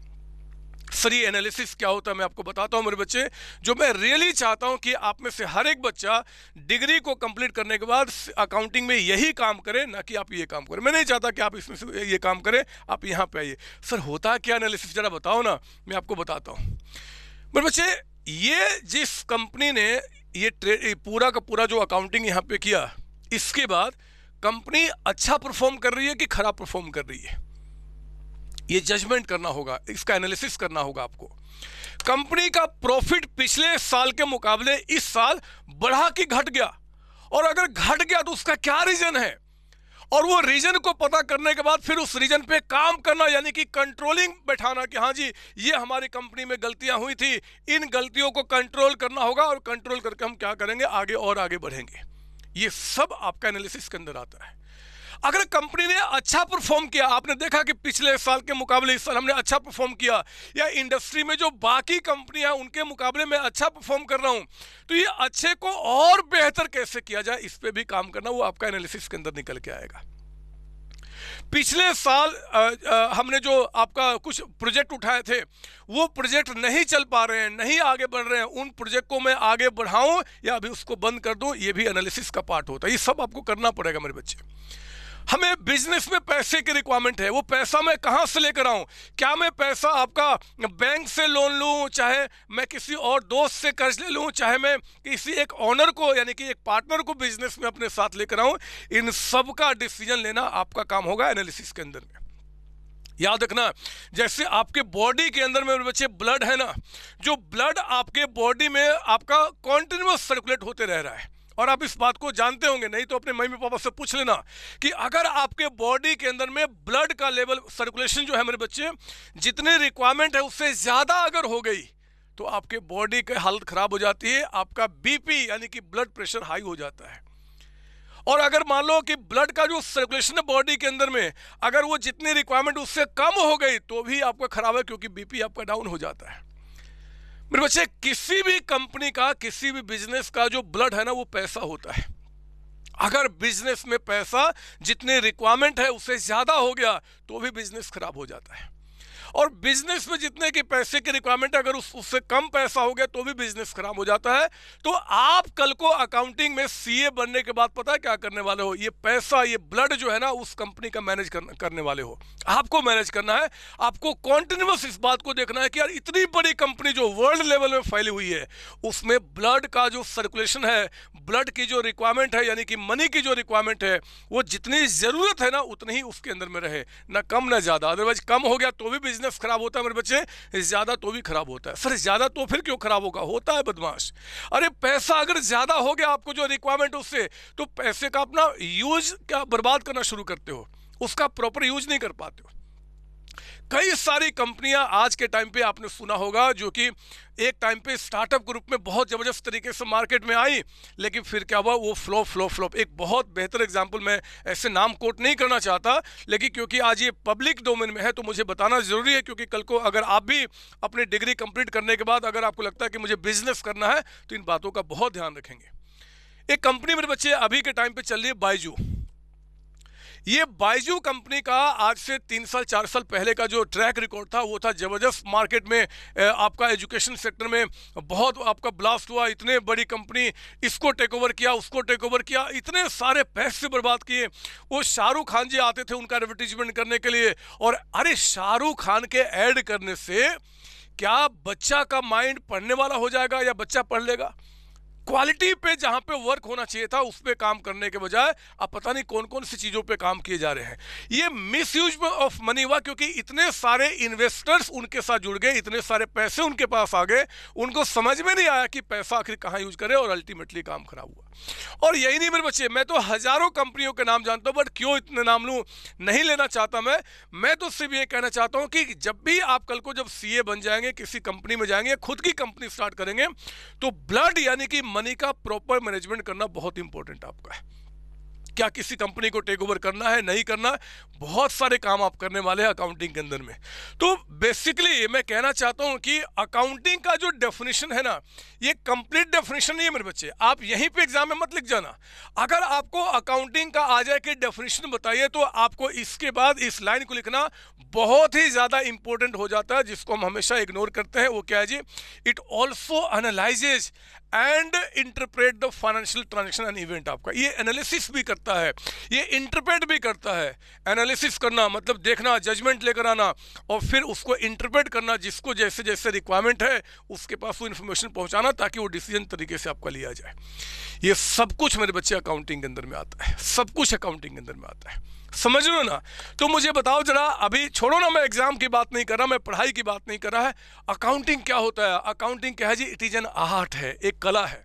फ्री एनालिसिस क्या होता है मैं आपको बताता हूँ मेरे बच्चे जो मैं रियली चाहता हूँ कि आप में से हर एक बच्चा डिग्री को कंप्लीट करने के बाद अकाउंटिंग में यही काम करे ना कि आप ये काम करें मैं नहीं चाहता कि आप इसमें से ये काम करें आप यहाँ पे आइए सर होता क्या एनालिसिस जरा बताओ ना मैं आपको बताता हूँ मेरे बच्चे ये जिस कंपनी ने ये ट्रेड पूरा का पूरा जो अकाउंटिंग यहाँ पे किया इसके बाद कंपनी अच्छा परफॉर्म कर रही है कि खराब परफॉर्म कर रही है ये जजमेंट करना होगा इसका एनालिसिस करना होगा आपको कंपनी का प्रॉफिट पिछले साल के मुकाबले इस साल बढ़ा कि घट गया और अगर घट गया तो उसका क्या रीजन है और वो रीजन को पता करने के बाद फिर उस रीजन पे काम करना यानी कि कंट्रोलिंग बैठाना कि हाँ जी ये हमारी कंपनी में गलतियां हुई थी इन गलतियों को कंट्रोल करना होगा और कंट्रोल करके हम क्या करेंगे आगे और आगे बढ़ेंगे ये सब आपका एनालिसिस के अंदर आता है अगर कंपनी ने अच्छा परफॉर्म किया आपने देखा कि पिछले साल के मुकाबले इस साल हमने अच्छा परफॉर्म किया या इंडस्ट्री में जो बाकी कंपनियां उनके मुकाबले में अच्छा परफॉर्म कर रहा हूं तो ये अच्छे को और बेहतर कैसे किया जाए इस पर भी काम करना वो आपका एनालिसिस के अंदर निकल के आएगा पिछले साल आ, आ, हमने जो आपका कुछ प्रोजेक्ट उठाए थे वो प्रोजेक्ट नहीं चल पा रहे हैं नहीं आगे बढ़ रहे हैं उन प्रोजेक्ट को मैं आगे बढ़ाऊं या अभी उसको बंद कर दूं ये भी एनालिसिस का पार्ट होता है ये सब आपको करना पड़ेगा मेरे बच्चे हमें बिजनेस में पैसे की रिक्वायरमेंट है वो पैसा मैं कहाँ से लेकर आऊँ क्या मैं पैसा आपका बैंक से लोन लूँ चाहे मैं किसी और दोस्त से कर्ज ले लूँ चाहे मैं किसी एक ऑनर को यानी कि एक पार्टनर को बिजनेस में अपने साथ लेकर आऊँ इन सब का डिसीजन लेना आपका काम होगा एनालिसिस के अंदर में याद रखना जैसे आपके बॉडी के अंदर में बच्चे ब्लड है ना जो ब्लड आपके बॉडी में आपका कॉन्टिन्यूस सर्कुलेट होते रह रहा है और आप इस बात को जानते होंगे नहीं तो अपने मम्मी पापा से पूछ लेना कि अगर आपके बॉडी के अंदर में ब्लड का लेवल सर्कुलेशन जो है मेरे बच्चे जितने रिक्वायरमेंट है उससे ज़्यादा अगर हो गई तो आपके बॉडी की हालत ख़राब हो जाती है आपका बीपी यानी कि ब्लड प्रेशर हाई हो जाता है और अगर मान लो कि ब्लड का जो सर्कुलेशन है बॉडी के अंदर में अगर वो जितनी रिक्वायरमेंट उससे कम हो गई तो भी आपका खराब है क्योंकि बीपी आपका डाउन हो जाता है मेरे बच्चे किसी भी कंपनी का किसी भी बिजनेस का जो ब्लड है ना वो पैसा होता है अगर बिजनेस में पैसा जितने रिक्वायरमेंट है उससे ज़्यादा हो गया तो भी बिजनेस खराब हो जाता है और बिजनेस में जितने की पैसे की रिक्वायरमेंट अगर उस, उससे कम पैसा हो गया तो भी बिजनेस खराब हो जाता है तो आप कल को अकाउंटिंग में सीए बनने के बाद पता है क्या करने वाले हो ये पैसा ये ब्लड जो है ना उस कंपनी का मैनेज करने वाले हो आपको मैनेज करना है आपको कॉन्टिन्यूस इस बात को देखना है कि यार इतनी बड़ी कंपनी जो वर्ल्ड लेवल में फैली हुई है उसमें ब्लड का जो सर्कुलेशन है ब्लड की जो रिक्वायरमेंट है यानी कि मनी की जो रिक्वायरमेंट है वो जितनी ज़रूरत है ना उतनी ही उसके अंदर में रहे ना कम ना ज़्यादा अदरवाइज कम हो गया तो भी बिजनेस बिजनेस खराब होता है मेरे बच्चे ज़्यादा तो भी खराब होता है फिर ज़्यादा तो फिर क्यों खराब होगा होता है बदमाश अरे पैसा अगर ज़्यादा हो गया आपको जो रिक्वायरमेंट उससे तो पैसे का अपना यूज क्या बर्बाद करना शुरू करते हो उसका प्रॉपर यूज नहीं कर पाते हो कई सारी कंपनियां आज के टाइम पे आपने सुना होगा जो कि एक टाइम पे स्टार्टअप ग्रुप में बहुत ज़बरदस्त तरीके से मार्केट में आई लेकिन फिर क्या हुआ वो फ्लॉप फ्लॉप फ्लॉप एक बहुत बेहतर एग्जाम्पल मैं ऐसे नाम कोट नहीं करना चाहता लेकिन क्योंकि आज ये पब्लिक डोमेन में है तो मुझे बताना ज़रूरी है क्योंकि कल को अगर आप भी अपनी डिग्री कंप्लीट करने के बाद अगर आपको लगता है कि मुझे बिजनेस करना है तो इन बातों का बहुत ध्यान रखेंगे एक कंपनी मेरे बच्चे अभी के टाइम पर चल रही है बायजू ये बाइजू कंपनी का आज से तीन साल चार साल पहले का जो ट्रैक रिकॉर्ड था वो था ज़बरदस्त मार्केट में आपका एजुकेशन सेक्टर में बहुत आपका ब्लास्ट हुआ इतने बड़ी कंपनी इसको टेक ओवर किया उसको टेक ओवर किया इतने सारे पैसे बर्बाद किए वो शाहरुख खान जी आते थे उनका एडवर्टीजमेंट करने के लिए और अरे शाहरुख खान के ऐड करने से क्या बच्चा का माइंड पढ़ने वाला हो जाएगा या बच्चा पढ़ लेगा क्वालिटी पे जहाँ पे वर्क होना चाहिए था उस पर काम करने के बजाय अब पता नहीं कौन कौन सी चीज़ों पे काम किए जा रहे हैं ये मिस यूज ऑफ मनी हुआ क्योंकि इतने सारे इन्वेस्टर्स उनके साथ जुड़ गए इतने सारे पैसे उनके पास आ गए उनको समझ में नहीं आया कि पैसा आखिर कहाँ यूज करें और अल्टीमेटली काम खराब हुआ और यही नहीं मेरे बच्चे मैं तो हज़ारों कंपनियों के नाम जानता हूँ बट क्यों इतने नाम लूँ नहीं लेना चाहता मैं मैं तो सिर्फ ये कहना चाहता हूँ कि जब भी आप कल को जब सी बन जाएंगे किसी कंपनी में जाएंगे खुद की कंपनी स्टार्ट करेंगे तो ब्लड यानी कि मनी का प्रॉपर मैनेजमेंट करना बहुत इंपॉर्टेंट आपका है क्या किसी कंपनी को टेक ओवर करना है नहीं करना बहुत सारे काम आप करने वाले हैं अकाउंटिंग के अंदर में तो बेसिकली मैं कहना चाहता हूं कि अकाउंटिंग का जो डेफिनेशन है ना ये कंप्लीट डेफिनेशन नहीं है मेरे बच्चे आप यहीं पे एग्जाम में मत लिख जाना अगर आपको अकाउंटिंग का आ जाए कि डेफिनेशन बताइए तो आपको इसके बाद इस लाइन को लिखना बहुत ही ज़्यादा इंपॉर्टेंट हो जाता है जिसको हम हमेशा इग्नोर करते हैं वो क्या है जी it also analyses and interpret the financial transaction and event आपका ये एनालिसिस भी करता है ये इंटरप्रेट भी करता है एनालिसिस करना मतलब देखना जजमेंट लेकर आना और फिर उसको इंटरप्रेट करना जिसको जैसे जैसे रिक्वायरमेंट है उसके पास वो इन्फॉर्मेशन पहुंचाना ताकि वो डिसीजन तरीके से आपका लिया जाए ये सब कुछ मेरे बच्चे अकाउंटिंग के अंदर में आता है सब कुछ अकाउंटिंग के अंदर में आता है समझ रहे हो ना तो मुझे बताओ जरा अभी छोड़ो ना मैं एग्जाम की बात नहीं कर रहा मैं पढ़ाई की बात नहीं कर रहा है अकाउंटिंग क्या होता है अकाउंटिंग क्या है जी इट इज एन आर्ट है एक कला है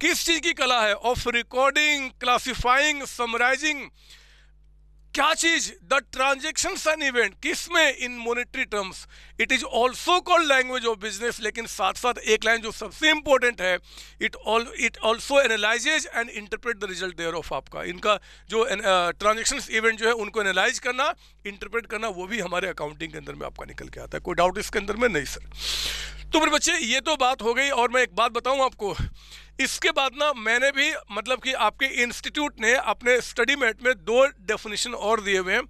किस चीज की कला है ऑफ रिकॉर्डिंग क्लासिफाइंग समराइजिंग क्या चीज द ट्रांजेक्शन एन इवेंट किस में in monetary terms it is also called language of business लेकिन साथ साथ एक लाइन जो सबसे इंपॉर्टेंट है it all it also analyse and interpret the result thereof आपका इनका जो ट्रांजेक्शन इवेंट जो है उनको एनालाइज करना इंटरप्रेट करना वो भी हमारे अकाउंटिंग के अंदर में आपका निकल के आता है कोई डाउट इसके अंदर में नहीं सर तो मेरे बच्चे ये तो बात हो गई और मैं एक बात बताऊँ आपको इसके बाद ना मैंने भी मतलब कि आपके इंस्टीट्यूट ने अपने स्टडी मेट में दो डेफिनेशन और दिए हुए हैं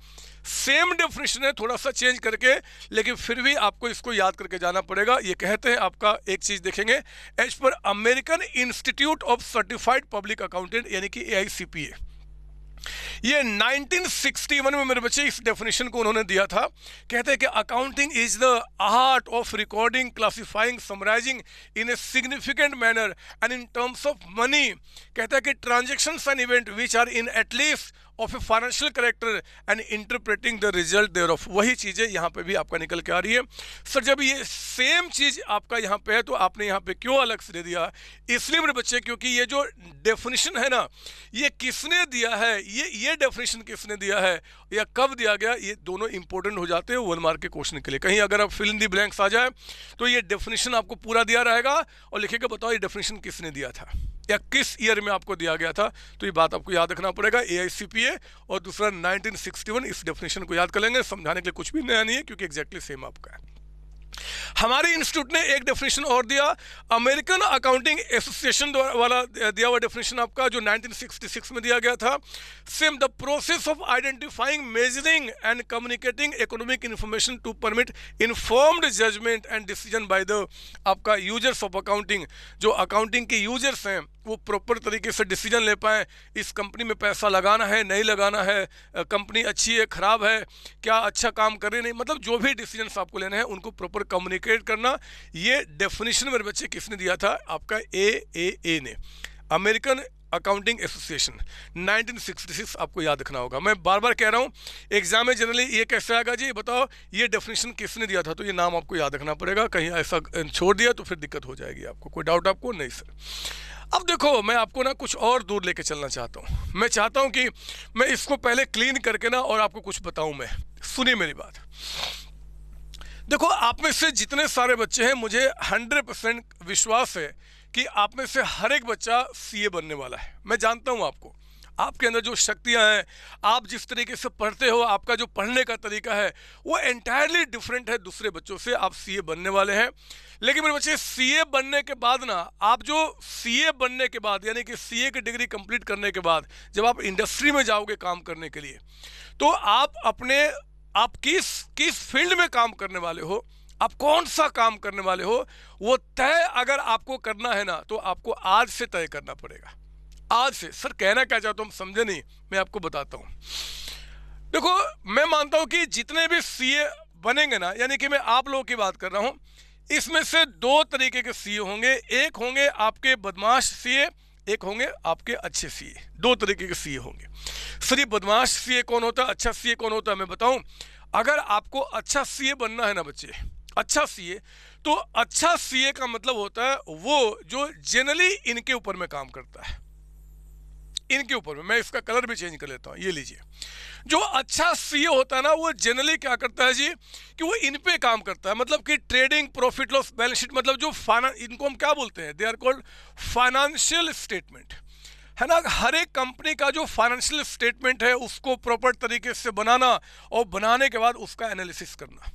सेम डेफिनेशन है थोड़ा सा चेंज करके लेकिन फिर भी आपको इसको याद करके जाना पड़ेगा ये कहते हैं आपका एक चीज़ देखेंगे as per American Institute of Certified Public Accountant यानी कि ए ये 1961 में मेरे बच्चे इस डेफिनेशन को उन्होंने दिया था कहते हैं कि accounting is the art of recording classifying summarising in a significant manner and in terms of money कहता है कि transaction and event which are in at least of a financial character and interpreting the result thereof वही चीज़ें यहाँ पे भी आपका निकल के आ रही है सर जब ये सेम चीज़ आपका यहाँ पे है तो आपने यहाँ पे क्यों अलग से दे दिया इसलिए मेरे बच्चे क्योंकि ये जो डेफिनेशन है ना ये किसने दिया है ये ये डेफिनेशन किसने दिया है या कब दिया गया ये दोनों इंपॉर्टेंट हो जाते हैं वन मार्क के क्वेश्चन के लिए कहीं अगर आप फिल्म दी ब्लैंक्स आ जाए तो ये डेफिनेशन आपको पूरा दिया रहेगा और लिखेगा बताओ ये डेफिनेशन किसने दिया था या किस ईयर में आपको दिया गया था तो ये बात आपको याद रखना पड़ेगा ए और दूसरा 1961 इस डेफिनेशन को याद कर लेंगे समझाने के लिए कुछ भी नया नहीं है क्योंकि एग्जैक्टली सेम आपका है हमारे इंस्टीट्यूट ने एक डेफिनेशन और दिया अमेरिकन अकाउंटिंग एसोसिएशन द्वारा वाला दिया हुआ डेफिनेशन आपका जो 1966 में दिया गया था same the process of identifying measuring and communicating economic information to permit informed judgement and decision by the आपका यूजर्स ऑफ अकाउंटिंग जो अकाउंटिंग के यूजर्स हैं वो प्रॉपर तरीके से डिसीजन ले पाएँ इस कंपनी में पैसा लगाना है नहीं लगाना है कंपनी अच्छी है ख़राब है क्या अच्छा काम कर रही नहीं मतलब जो भी डिसीजन आपको लेने हैं उनको प्रॉपर कम्युनिकेट करना ये डेफिनेशन मेरे बच्चे किसने दिया था आपका ए ए ए ने अमेरिकन अकाउंटिंग एसोसिएशन 1966 आपको याद रखना होगा मैं बार बार कह रहा हूँ एग्जाम में जनरली ये कैसे आएगा जी बताओ ये डेफिनेशन किसने दिया था तो ये नाम आपको याद रखना पड़ेगा कहीं ऐसा छोड़ दिया तो फिर दिक्कत हो जाएगी आपको कोई डाउट आपको नहीं सर अब देखो मैं आपको ना कुछ और दूर लेके चलना चाहता हूँ मैं चाहता हूँ कि मैं इसको पहले क्लीन करके ना और आपको कुछ बताऊँ मैं सुनिए मेरी बात देखो आप में से जितने सारे बच्चे हैं मुझे हंड्रेड परसेंट विश्वास है कि आप में से हर एक बच्चा सीए बनने वाला है मैं जानता हूँ आपको आपके अंदर जो शक्तियाँ हैं आप जिस तरीके से पढ़ते हो आपका जो पढ़ने का तरीका है वो एंटायरली डिफरेंट है दूसरे बच्चों से आप सीए बनने वाले हैं लेकिन मेरे बच्चे सीए बनने के बाद ना आप जो सीए बनने के बाद यानी कि सीए की डिग्री कंप्लीट करने के बाद जब आप इंडस्ट्री में जाओगे काम करने के लिए तो आप अपने आप किस किस फील्ड में काम करने वाले हो आप कौन सा काम करने वाले हो वो तय अगर आपको करना है ना तो आपको आज से तय करना पड़ेगा आज से सर कहना क्या चाहता हूँ समझे नहीं मैं आपको बताता हूँ देखो मैं मानता हूँ कि जितने भी सी बनेंगे ना यानी कि मैं आप लोगों की बात कर रहा हूँ इसमें से दो तरीके के सीए होंगे एक होंगे आपके बदमाश सीए एक होंगे आपके अच्छे सीए दो तरीके के सीए होंगे सर ये बदमाश सीए कौन होता है अच्छा सीए कौन होता है मैं बताऊं अगर आपको अच्छा सीए बनना है ना बच्चे अच्छा सीए तो अच्छा सीए का मतलब होता है वो जो जनरली इनके ऊपर में काम करता है इनके ऊपर में मैं इसका कलर भी चेंज कर लेता हूँ ये लीजिए जो अच्छा सी e होता है ना वो जनरली क्या करता है जी कि वो इन पे काम करता है मतलब कि trading profit loss balance sheet मतलब जो फाइना इनको हम क्या बोलते हैं they are called financial statement है ना हर एक कंपनी का जो फाइनेंशियल स्टेटमेंट है उसको प्रॉपर तरीके से बनाना और बनाने के बाद उसका एनालिसिस करना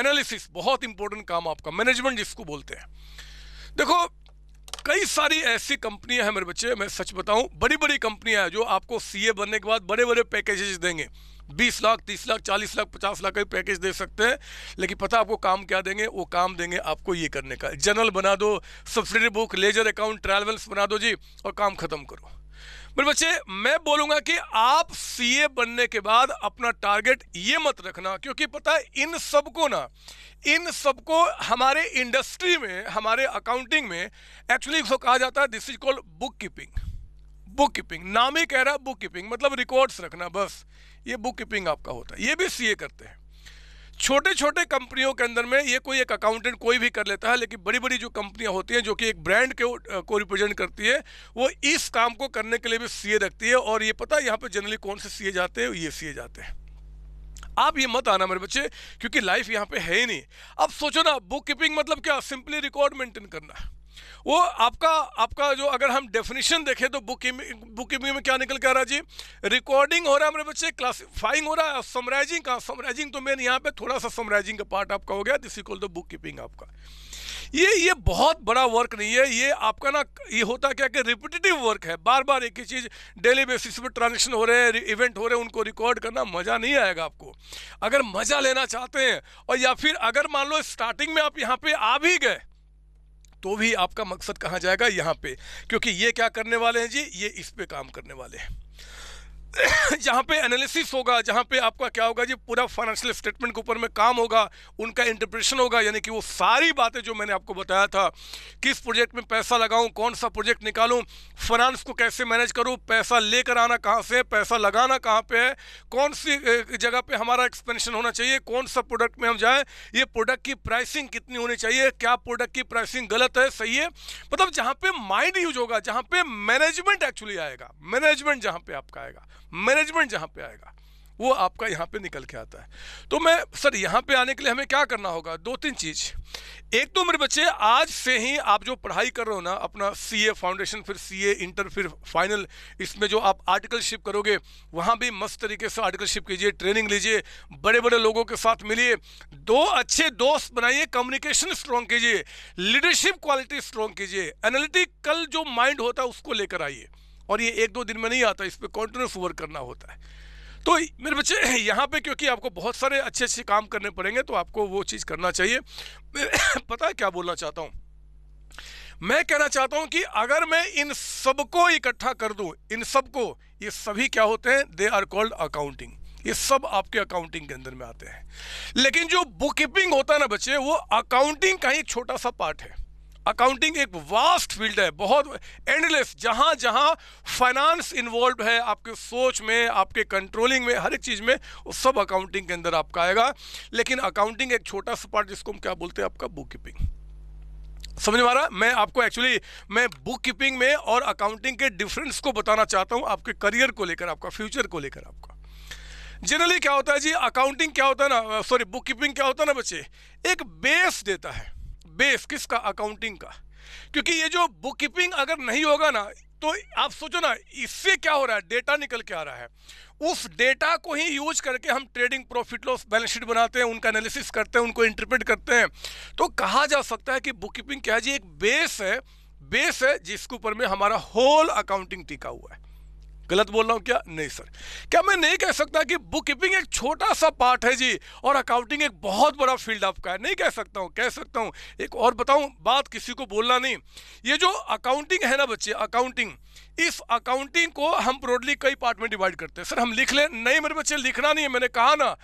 एनालिसिस बहुत इंपॉर्टेंट काम आपका मैनेजमेंट जिसको बोलते हैं देखो कई सारी ऐसी कंपनियां हैं मेरे बच्चे मैं सच बताऊं बड़ी बड़ी कंपनियां हैं जो आपको सीए बनने के बाद बड़े बड़े पैकेजेस देंगे बीस लाख तीस लाख चालीस लाख पचास लाख का भी पैकेज दे सकते हैं लेकिन पता आपको काम क्या देंगे वो काम देंगे आपको ये करने का जनरल बना दो subsidiary book ledger account trial बना दो जी और काम खत्म करो मेरे बच्चे मैं बोलूंगा कि आप सीए बनने के बाद अपना टारगेट ये मत रखना क्योंकि पता है इन सबको ना इन सबको हमारे इंडस्ट्री में हमारे अकाउंटिंग में एक्चुअली इसको कहा जाता है this is called book keeping book bookkeeping नाम ही कह रहा है बुक कीपिंग मतलब रिकॉर्ड्स रखना बस ये बुक कीपिंग आपका होता है ये भी सीए करते हैं छोटे छोटे कंपनियों के अंदर में ये कोई एक अकाउंटेंट कोई भी कर लेता है लेकिन बड़ी बड़ी जो कंपनियां होती हैं जो कि एक ब्रांड के को रिप्रेजेंट करती है वो इस काम को करने के लिए भी सीए रखती है और ये पता है यहाँ पर जनरली कौन से सीए जाते हैं ये सीए जाते हैं आप ये मत आना मेरे बच्चे क्योंकि लाइफ यहाँ पे है ही नहीं अब सोचो ना बुक कीपिंग मतलब क्या सिंपली रिकॉर्ड मेंटेन करना है वो आपका आपका जो अगर हम डेफिनेशन देखें तो बुक बुक में क्या निकल कर आ रहा जी रिकॉर्डिंग हो रहा है मेरे बच्चे क्लासिफाइंग हो रहा है समराइजिंग का समराइजिंग तो मेन यहाँ पे थोड़ा सा समराइजिंग का पार्ट आपका हो गया this is equal the book bookkeeping आपका ये ये बहुत बड़ा वर्क नहीं है ये आपका ना ये होता क्या कि रिपीटेटिव वर्क है बार बार एक ही चीज़ डेली बेसिस पर ट्रांजेक्शन हो रहे हैं इवेंट हो रहे हैं उनको रिकॉर्ड करना मज़ा नहीं आएगा आपको अगर मज़ा लेना चाहते हैं और या फिर अगर मान लो स्टार्टिंग में आप यहाँ पे आ भी गए तो भी आपका मकसद कहाँ जाएगा यहाँ पे क्योंकि ये क्या करने वाले हैं जी ये इस पे काम करने वाले हैं जहाँ पे एनालिसिस होगा जहाँ पे आपका क्या होगा जी पूरा फाइनेंशियल स्टेटमेंट के ऊपर में काम होगा उनका इंटरप्रिटेशन होगा यानी कि वो सारी बातें जो मैंने आपको बताया था किस प्रोजेक्ट में पैसा लगाऊं कौन सा प्रोजेक्ट निकालूं फाइनेंस को कैसे मैनेज करूं पैसा लेकर आना कहाँ से पैसा लगाना कहाँ पे है कौन सी जगह पर हमारा एक्सपेंशन होना चाहिए कौन सा प्रोडक्ट में हम जाएँ ये प्रोडक्ट की प्राइसिंग कितनी होनी चाहिए क्या प्रोडक्ट की प्राइसिंग गलत है सही है मतलब जहाँ पे माइंड यूज होगा जहाँ पे मैनेजमेंट एक्चुअली आएगा मैनेजमेंट जहाँ पे आपका आएगा मैनेजमेंट जहाँ पे आएगा वो आपका यहाँ पे निकल के आता है तो मैं सर यहाँ पे आने के लिए हमें क्या करना होगा दो तीन चीज़ एक तो मेरे बच्चे आज से ही आप जो पढ़ाई कर रहे हो ना अपना सी ए फाउंडेशन फिर सी ए इंटर फिर फाइनल इसमें जो आप आर्टिकलशिप करोगे वहाँ भी मस्त तरीके से आर्टिकलशिप कीजिए ट्रेनिंग लीजिए बड़े बड़े लोगों के साथ मिलिए दो अच्छे दोस्त बनाइए कम्युनिकेशन स्ट्रॉन्ग कीजिए लीडरशिप क्वालिटी स्ट्रॉन्ग कीजिए एनालिटिकल जो माइंड होता है उसको लेकर आइए और ये एक दो दिन में नहीं आता इस पर कॉन्टिन्यूस वर्क करना होता है तो मेरे बच्चे यहाँ पे क्योंकि आपको बहुत सारे अच्छे अच्छे काम करने पड़ेंगे तो आपको वो चीज़ करना चाहिए पता है क्या बोलना चाहता हूँ मैं कहना चाहता हूं कि अगर मैं इन सबको इकट्ठा कर दूँ इन सबको ये सभी क्या होते हैं दे आर कॉल्ड अकाउंटिंग ये सब आपके अकाउंटिंग के अंदर में आते हैं लेकिन जो बुक कीपिंग होता है ना बच्चे वो अकाउंटिंग का ही छोटा सा पार्ट है अकाउंटिंग एक वास्ट फील्ड है बहुत एंडलेस जहाँ जहाँ फाइनेंस इन्वॉल्व है आपके सोच में आपके कंट्रोलिंग में हर एक चीज़ में वो सब अकाउंटिंग के अंदर आपका आएगा लेकिन अकाउंटिंग एक छोटा सा पार्ट जिसको हम क्या बोलते हैं आपका बुक कीपिंग समझ में आ रहा मैं आपको एक्चुअली मैं बुक कीपिंग में और अकाउंटिंग के डिफरेंस को बताना चाहता हूँ आपके करियर को लेकर आपका फ्यूचर को लेकर आपका जनरली क्या होता है जी अकाउंटिंग क्या होता है ना सॉरी बुक कीपिंग क्या होता है ना बच्चे एक बेस देता है बेस किसका अकाउंटिंग का क्योंकि ये जो बुक कीपिंग अगर नहीं होगा ना तो आप सोचो ना इससे क्या हो रहा है डेटा निकल के आ रहा है उस डेटा को ही यूज करके हम trading profit loss balance sheet बनाते हैं उनका एनालिसिस करते हैं उनको इंटरप्रेट करते हैं तो कहा जा सकता है कि बुक कीपिंग क्या है जी एक बेस है बेस है जिसके ऊपर में हमारा होल अकाउंटिंग टिका हुआ है गलत बोल रहा हूँ क्या नहीं सर क्या मैं नहीं कह सकता कि बुक कीपिंग एक छोटा सा पार्ट है जी और अकाउंटिंग एक बहुत बड़ा फील्ड आपका है नहीं कह सकता हूँ कह सकता हूँ एक और बताऊँ बात किसी को बोलना नहीं ये जो अकाउंटिंग है ना बच्चे अकाउंटिंग इस अकाउंटिंग को हम ब्रॉडली कई पार्ट में डिवाइड करते हैं सर हम लिख लें नहीं मेरे बच्चे लिखना नहीं है मैंने कहा ना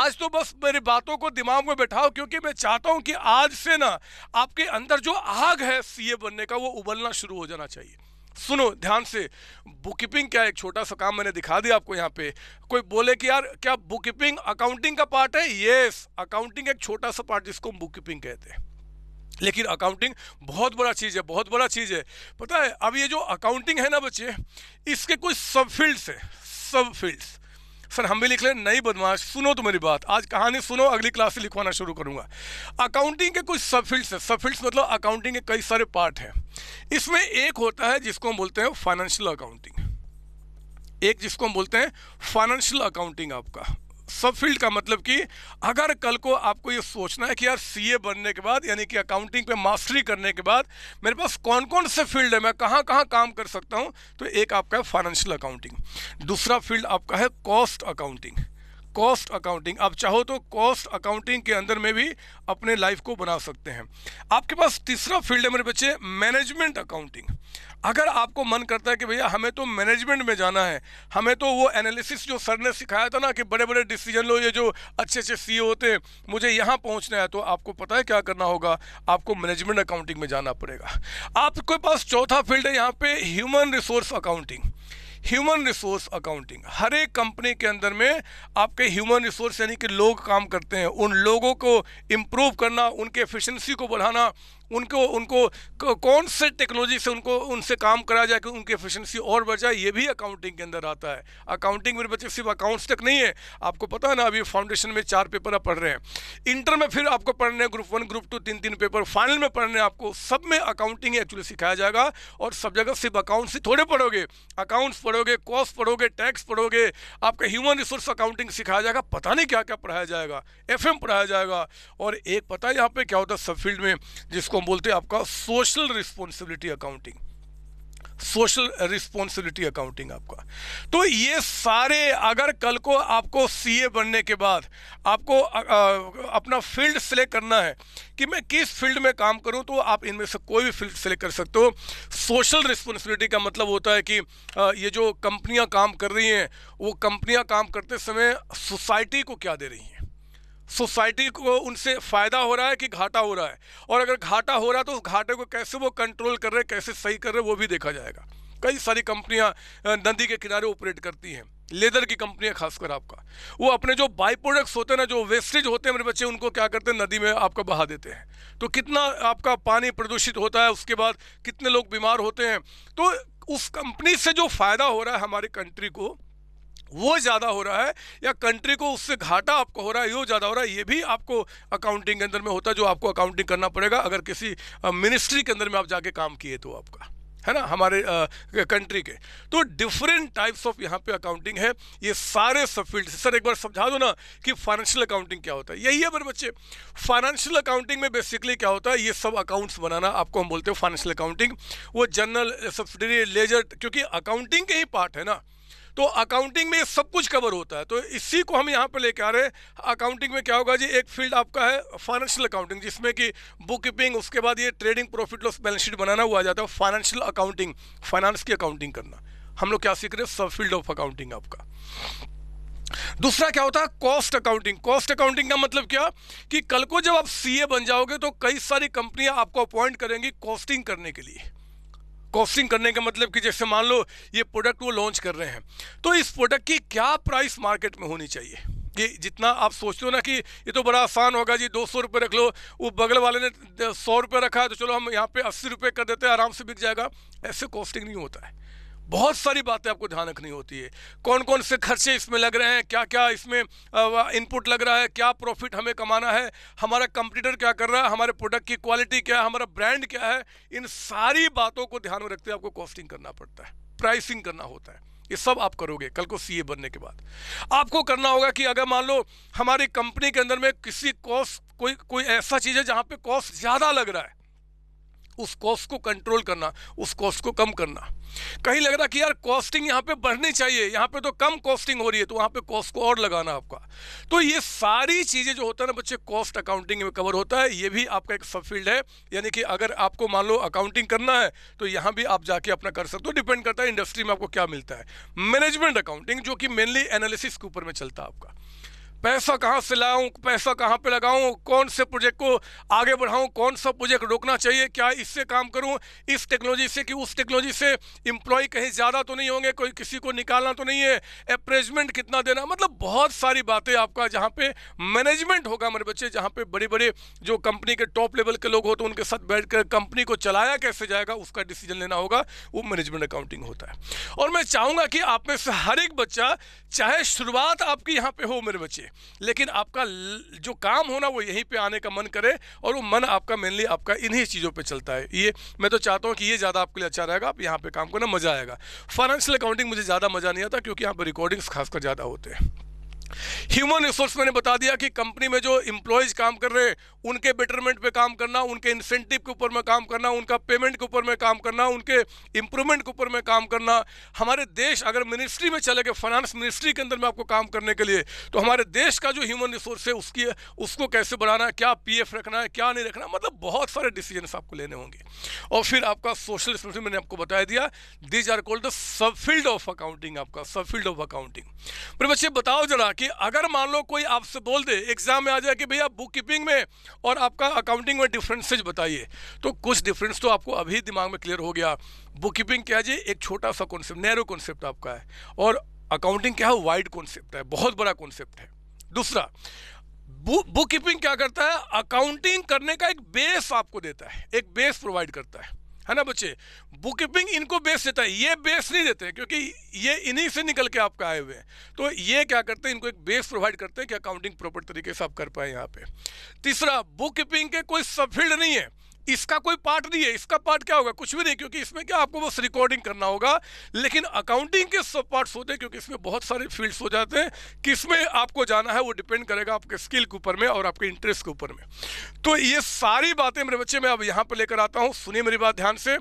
आज तो बस मेरी बातों को दिमाग में बैठाओ क्योंकि मैं चाहता हूँ कि आज से ना आपके अंदर जो आग है सीए बनने का वो उबलना शुरू हो जाना चाहिए सुनो ध्यान से बुक कीपिंग क्या एक छोटा सा काम मैंने दिखा दिया आपको यहाँ पे कोई बोले कि यार क्या बुक कीपिंग अकाउंटिंग का पार्ट है येस अकाउंटिंग एक छोटा सा पार्ट जिसको हम बुक कीपिंग कहते हैं लेकिन अकाउंटिंग बहुत बड़ा चीज़ है बहुत बड़ा चीज़ है पता है अब ये जो अकाउंटिंग है ना बच्चे इसके कुछ सब फील्ड्स हैं सब फील्ड्स फिर हम भी लिख लें नहीं बदमाश सुनो तो मेरी बात आज कहानी सुनो अगली क्लास से लिखवाना शुरू करूंगा अकाउंटिंग के कुछ सबफील्ड्स हैं फील्ड्स मतलब अकाउंटिंग के कई सारे पार्ट हैं इसमें एक होता है जिसको हम बोलते हैं फाइनेंशियल अकाउंटिंग एक जिसको हम बोलते हैं फाइनेंशियल अकाउंटिंग आपका सब फील्ड का मतलब कि अगर कल को आपको ये सोचना है कि यार सीए बनने के बाद यानी कि अकाउंटिंग पे मास्टरी करने के बाद मेरे पास कौन कौन से फील्ड है मैं कहाँ कहाँ काम कर सकता हूँ तो एक आपका है फाइनेंशियल अकाउंटिंग दूसरा फील्ड आपका है कॉस्ट अकाउंटिंग कॉस्ट अकाउंटिंग आप चाहो तो कॉस्ट अकाउंटिंग के अंदर में भी अपने लाइफ को बना सकते हैं आपके पास तीसरा फील्ड है मेरे बच्चे मैनेजमेंट अकाउंटिंग अगर आपको मन करता है कि भैया हमें तो मैनेजमेंट में जाना है हमें तो वो एनालिसिस जो सर ने सिखाया था ना कि बड़े बड़े डिसीजन लो ये जो अच्छे अच्छे सी होते हैं मुझे यहाँ पहुँचना है तो आपको पता है क्या करना होगा आपको मैनेजमेंट अकाउंटिंग में जाना पड़ेगा आपके पास चौथा फील्ड है यहाँ पे human resource accounting human resource accounting हर एक कंपनी के अंदर में आपके ह्यूमन रिसोर्स यानी कि लोग काम करते हैं उन लोगों को इम्प्रूव करना उनके एफिशिएंसी को बढ़ाना उनको उनको कौन से टेक्नोलॉजी से उनको उनसे काम कराया जाए कि उनकी एफिशिएंसी और बढ़ जाए ये भी अकाउंटिंग के अंदर आता है अकाउंटिंग मेरे बच्चे सिर्फ अकाउंट्स तक नहीं है आपको पता है ना अभी फाउंडेशन में चार पेपर आप पढ़ रहे हैं इंटर में फिर आपको पढ़ने हैं ग्रुप वन ग्रुप टू तीन तीन पेपर फाइनल में पढ़ने आपको सब में अकाउंटिंग एक्चुअली सिखाया जाएगा और सब जगह सिर्फ अकाउंट्स ही थोड़े पढ़ोगे अकाउंट्स पढ़ोगे कॉस्ट पढ़ोगे टैक्स पढ़ोगे आपका ह्यूमन रिसोर्स अकाउंटिंग सिखाया जाएगा पता नहीं क्या क्या पढ़ाया जाएगा एफ पढ़ाया जाएगा और एक पता है यहाँ पर क्या होता है सब फील्ड में जिसको हम बोलते हैं आपका social responsibility accounting social responsibility accounting आपका तो ये सारे अगर कल को आपको सीए बनने के बाद आपको आ, अपना फील्ड सेलेक्ट करना है कि मैं किस फील्ड में काम करूं तो आप इनमें से कोई भी फील्ड सेलेक्ट कर सकते हो सोशल रिस्पॉन्सिबिलिटी का मतलब होता है कि आ, ये जो कंपनियां काम कर रही हैं वो कंपनियां काम करते समय सोसाइटी को क्या दे रही हैं सोसाइटी को उनसे फ़ायदा हो रहा है कि घाटा हो रहा है और अगर घाटा हो रहा है तो उस घाटे को कैसे वो कंट्रोल कर रहे हैं कैसे सही कर रहे हैं वो भी देखा जाएगा कई सारी कंपनियां नदी के किनारे ऑपरेट करती हैं लेदर की कंपनियां खासकर आपका वो अपने जो बाई प्रोडक्ट्स होते हैं ना जो वेस्टेज होते हैं मेरे बच्चे उनको क्या करते हैं नदी में आपका बहा देते हैं तो कितना आपका पानी प्रदूषित होता है उसके बाद कितने लोग बीमार होते हैं तो उस कंपनी से जो फ़ायदा हो रहा है हमारी कंट्री को वो ज़्यादा हो रहा है या कंट्री को उससे घाटा आपको हो रहा है यो ज़्यादा हो रहा है ये भी आपको अकाउंटिंग के अंदर में होता है जो आपको अकाउंटिंग करना पड़ेगा अगर किसी मिनिस्ट्री के अंदर में आप जाके काम किए तो आपका है ना हमारे कंट्री के तो डिफरेंट टाइप्स ऑफ यहाँ पे अकाउंटिंग है ये सारे सब फील्ड सर एक बार समझा दो ना कि फाइनेंशियल अकाउंटिंग क्या होता है यही है मेरे बच्चे फाइनेंशियल अकाउंटिंग में बेसिकली क्या होता है ये सब अकाउंट्स बनाना आपको हम बोलते हैं फाइनेंशियल अकाउंटिंग वो जनरल सब्सिडरी लेजर क्योंकि अकाउंटिंग के ही पार्ट है ना तो अकाउंटिंग में सब कुछ कवर होता है तो इसी को हम यहाँ पर लेकर आ रहे हैं अकाउंटिंग में क्या होगा जी एक फील्ड आपका है फाइनेंशियल अकाउंटिंग जिसमें कि बुक कीपिंग उसके बाद ये trading profit loss balance sheet बनाना हुआ जाता है फाइनेंशियल अकाउंटिंग फाइनेंस की अकाउंटिंग करना हम लोग क्या सीख रहे हैं सब फील्ड ऑफ अकाउंटिंग आपका दूसरा क्या होता है कॉस्ट अकाउंटिंग कॉस्ट अकाउंटिंग का मतलब क्या कि कल को जब आप सीए बन जाओगे तो कई सारी कंपनियां आपको अपॉइंट करेंगी कॉस्टिंग करने के लिए कॉस्टिंग करने का मतलब कि जैसे मान लो ये प्रोडक्ट वो लॉन्च कर रहे हैं तो इस प्रोडक्ट की क्या प्राइस मार्केट में होनी चाहिए ये जितना आप सोचते हो ना कि ये तो बड़ा आसान होगा जी दो सौ रुपये रख लो वो बगल वाले ने सौ रुपये रखा है तो चलो हम यहाँ पे अस्सी रुपये कर देते हैं आराम से बिक जाएगा ऐसे कॉस्टिंग नहीं होता है बहुत सारी बातें आपको ध्यान रखनी होती है कौन कौन से खर्चे इसमें लग रहे हैं क्या क्या इसमें इनपुट लग रहा है क्या प्रॉफिट हमें कमाना है हमारा कंप्यूटर क्या कर रहा है हमारे प्रोडक्ट की क्वालिटी क्या है हमारा ब्रांड क्या है इन सारी बातों को ध्यान में रखते हुए आपको कॉस्टिंग करना पड़ता है प्राइसिंग करना होता है ये सब आप करोगे कल को सीए बनने के बाद आपको करना होगा कि अगर मान लो हमारी कंपनी के अंदर में किसी कॉस्ट कोई कोई ऐसा चीज़ है जहाँ पे कॉस्ट ज़्यादा लग रहा है उस कॉस्ट को कंट्रोल करना उस कॉस्ट को कम करना कहीं लग रहा कि यार कॉस्टिंग यहाँ पे बढ़नी चाहिए यहाँ पे तो कम कॉस्टिंग हो रही है तो वहाँ पे कॉस्ट को और लगाना आपका तो ये सारी चीज़ें जो होता है ना बच्चे कॉस्ट अकाउंटिंग में कवर होता है ये भी आपका एक सब फील्ड है यानी कि अगर आपको मान लो अकाउंटिंग करना है तो यहाँ भी आप जाके अपना कर सकते हो डिपेंड करता है इंडस्ट्री में आपको क्या मिलता है मैनेजमेंट अकाउंटिंग जो कि मेनली एनालिसिस के ऊपर में चलता है आपका पैसा कहाँ से लाऊं पैसा कहाँ पे लगाऊं कौन से प्रोजेक्ट को आगे बढ़ाऊं कौन सा प्रोजेक्ट रोकना चाहिए क्या इससे काम करूं इस टेक्नोलॉजी से कि उस टेक्नोलॉजी से एम्प्लॉय कहीं ज़्यादा तो नहीं होंगे कोई किसी को निकालना तो नहीं है अप्रेजमेंट कितना देना मतलब बहुत सारी बातें आपका जहाँ पे मैनेजमेंट होगा मेरे बच्चे जहाँ पे बड़े बड़े जो कंपनी के टॉप लेवल के लोग हो तो उनके साथ बैठ कर कंपनी को चलाया कैसे जाएगा उसका डिसीजन लेना होगा वो मैनेजमेंट अकाउंटिंग होता है और मैं चाहूँगा कि आप में से हर एक बच्चा चाहे शुरुआत आपकी यहाँ पर हो मेरे बच्चे लेकिन आपका जो काम होना वो यहीं पर आने का मन करे और वो मन आपका मेनली आपका इन्हीं चीज़ों पर चलता है ये मैं तो चाहता हूँ कि ये ज़्यादा आपके लिए अच्छा रहेगा आप यहाँ पर काम करना मज़ा आएगा फाइनेंशियल अकाउंटिंग मुझे ज़्यादा मज़ा नहीं आता क्योंकि यहाँ पर रिकॉर्डिंग्स खासकर ज़्यादा होते हैं ह्यूमन रिसोर्स मैंने बता दिया कि कंपनी में जो इंप्लॉयज काम कर रहे हैं उनके बेटरमेंट पे काम करना उनके इंसेंटिव के ऊपर में काम करना उनका पेमेंट के ऊपर में काम करना उनके इंप्रूवमेंट के ऊपर में काम करना हमारे देश अगर मिनिस्ट्री में चले गए फाइनेंस मिनिस्ट्री के अंदर में आपको काम करने के लिए तो हमारे देश का जो ह्यूमन रिसोर्स है उसकी उसको कैसे बढ़ाना है क्या पी रखना है क्या नहीं रखना मतलब बहुत सारे डिसीजन आपको लेने होंगे और फिर आपका सोशल रिस्पॉन्सिबिलिटी मैंने आपको बता दिया these are called the sub field of accounting आपका सब फील्ड ऑफ अकाउंटिंग पर बच्चे बताओ जरा कि अगर मान लो कोई आपसे बोल दे एग्जाम में आ जाए कि भैया बुक कीपिंग में और आपका अकाउंटिंग में डिफरेंसेज बताइए तो कुछ डिफरेंस तो आपको अभी दिमाग में क्लियर हो गया बुक कीपिंग क्या जी एक छोटा सा कॉन्सेप्ट नैरो कॉन्सेप्ट आपका है और अकाउंटिंग क्या है वाइड कॉन्सेप्ट है बहुत बड़ा कॉन्सेप्ट है दूसरा बुक कीपिंग क्या करता है अकाउंटिंग करने का एक बेस आपको देता है एक बेस प्रोवाइड करता है है ना बच्चे बुक कीपिंग इनको बेस देता है ये बेस नहीं देते क्योंकि ये इन्हीं से निकल के आपका आए हुए हैं तो ये क्या करते हैं इनको एक बेस प्रोवाइड करते हैं कि अकाउंटिंग प्रॉपर तरीके से आप कर पाए यहाँ पे तीसरा बुक कीपिंग के कोई सब फील्ड नहीं है इसका कोई पार्ट नहीं है इसका पार्ट क्या होगा कुछ भी नहीं क्योंकि इसमें क्या आपको बस रिकॉर्डिंग करना होगा लेकिन अकाउंटिंग के सब पार्ट्स होते हैं क्योंकि इसमें बहुत सारे फील्ड्स हो जाते हैं किसमें आपको जाना है वो डिपेंड करेगा आपके स्किल के ऊपर में और आपके इंटरेस्ट के ऊपर में तो ये सारी बातें मेरे बच्चे मैं अब यहाँ पर लेकर आता हूँ सुनिए मेरी बात ध्यान से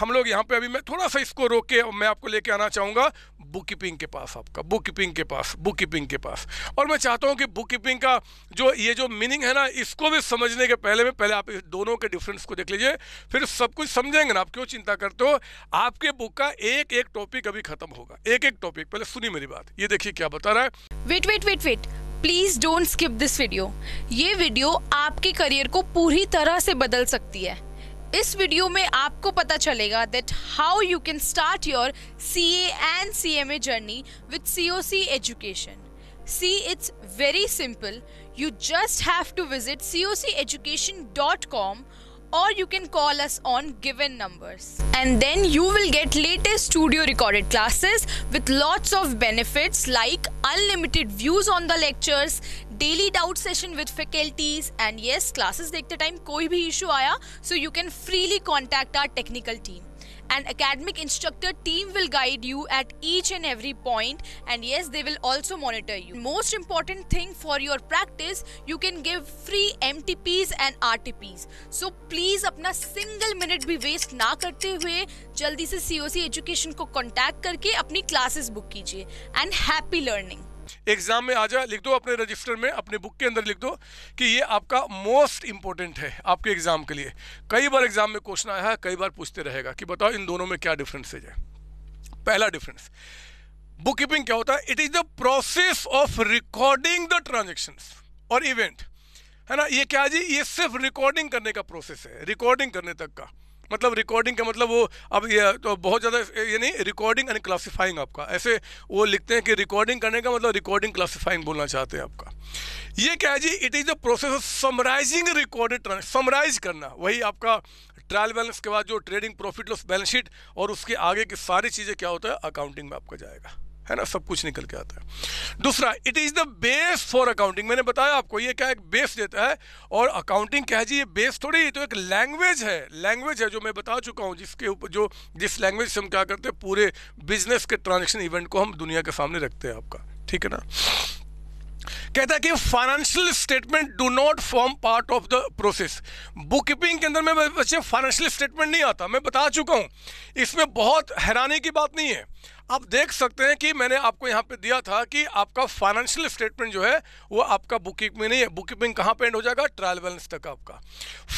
हम लोग यहाँ पर अभी मैं थोड़ा सा इसको रोक के मैं आपको लेके आना चाहूँगा बुक कीपिंग के पास आपका बुक कीपिंग के पास बुक कीपिंग के पास और मैं चाहता हूँ कि बुक कीपिंग का जो ये जो मीनिंग है ना इसको भी समझने के पहले में पहले आप इस दोनों के डिफरेंस को देख लीजिए फिर सब कुछ समझेंगे ना आप क्यों चिंता करते हो आपके बुक का एक एक टॉपिक अभी खत्म होगा एक एक टॉपिक पहले सुनी मेरी बात ये देखिए क्या बता रहा है wait wait wait wait please don't skip this video ये वीडियो आपके करियर को पूरी तरह से बदल सकती है इस वीडियो में आपको पता चलेगा that how you can start your C A and C M A journey with C O C education see it's very simple you just have to visit C O C education dot com और you can call us on given number and then you will get latest studio recorded classes with lots of benefits like unlimited views on the lectures daily doubt session with faculties and yes classes देखते time कोई भी issue आया so you can freely contact our technical team an academic instructor team will guide you at each and every point and yes they will also monitor you most important thing for your practice you can give free mtps and rtps so please apna single minute bhi waste na karte hue jaldi se coc education ko contact karke apni classes book kijiye and happy learning exam में आ जाए लिख दो अपने register में अपने book के अंदर लिख दो कि ये आपका मोस्ट इंपॉर्टेंट है आपके एग्ज़ाम के लिए कई बार एग्ज़ाम में क्वेश्चन आया है कई बार पूछते रहेगा कि बताओ इन दोनों में क्या डिफरेंसेज है पहला डिफरेंस बुक कीपिंग क्या होता है it is the process of recording the transaction और इवेंट है ना ये क्या जी ये सिर्फ रिकॉर्डिंग करने का प्रोसेस है रिकॉर्डिंग करने तक का मतलब रिकॉर्डिंग का मतलब वो अब ये तो बहुत ज़्यादा ये नहीं रिकॉर्डिंग एंड क्लासीफाइंग आपका ऐसे वो लिखते हैं कि रिकॉर्डिंग करने का मतलब रिकॉर्डिंग क्लासीफाइंग बोलना चाहते हैं आपका ये क्या है जी it is the process of summarizing recorded summarize करना वही आपका ट्रायल बैलेंस के बाद जो trading profit loss balance sheet और उसके आगे की सारी चीज़ें क्या होता है अकाउंटिंग में आपका जाएगा है ना सब कुछ निकल के आता है दूसरा it is the base for accounting मैंने बताया आपको ये क्या एक बेस देता है और अकाउंटिंग कह जी ये बेस थोड़ी ही तो एक लैंग्वेज है लैंग्वेज है जो मैं बता चुका हूँ जिसके ऊपर जो जिस लैंग्वेज से हम क्या करते हैं पूरे बिजनेस के ट्रांजेक्शन इवेंट को हम दुनिया के सामने रखते हैं आपका ठीक है ना कहता है कि financial statement do not form part of the process book keeping के अंदर में बच्चे फाइनेंशियल स्टेटमेंट नहीं आता मैं बता चुका हूं इसमें बहुत हैरानी की बात नहीं है आप देख सकते हैं कि मैंने आपको यहाँ पे दिया था कि आपका फाइनेंशियल स्टेटमेंट जो है वो आपका बुक कीपिंग में नहीं है बुक कीपिंग कहाँ पर एंड हो जाएगा ट्रायल बैलेंस तक आपका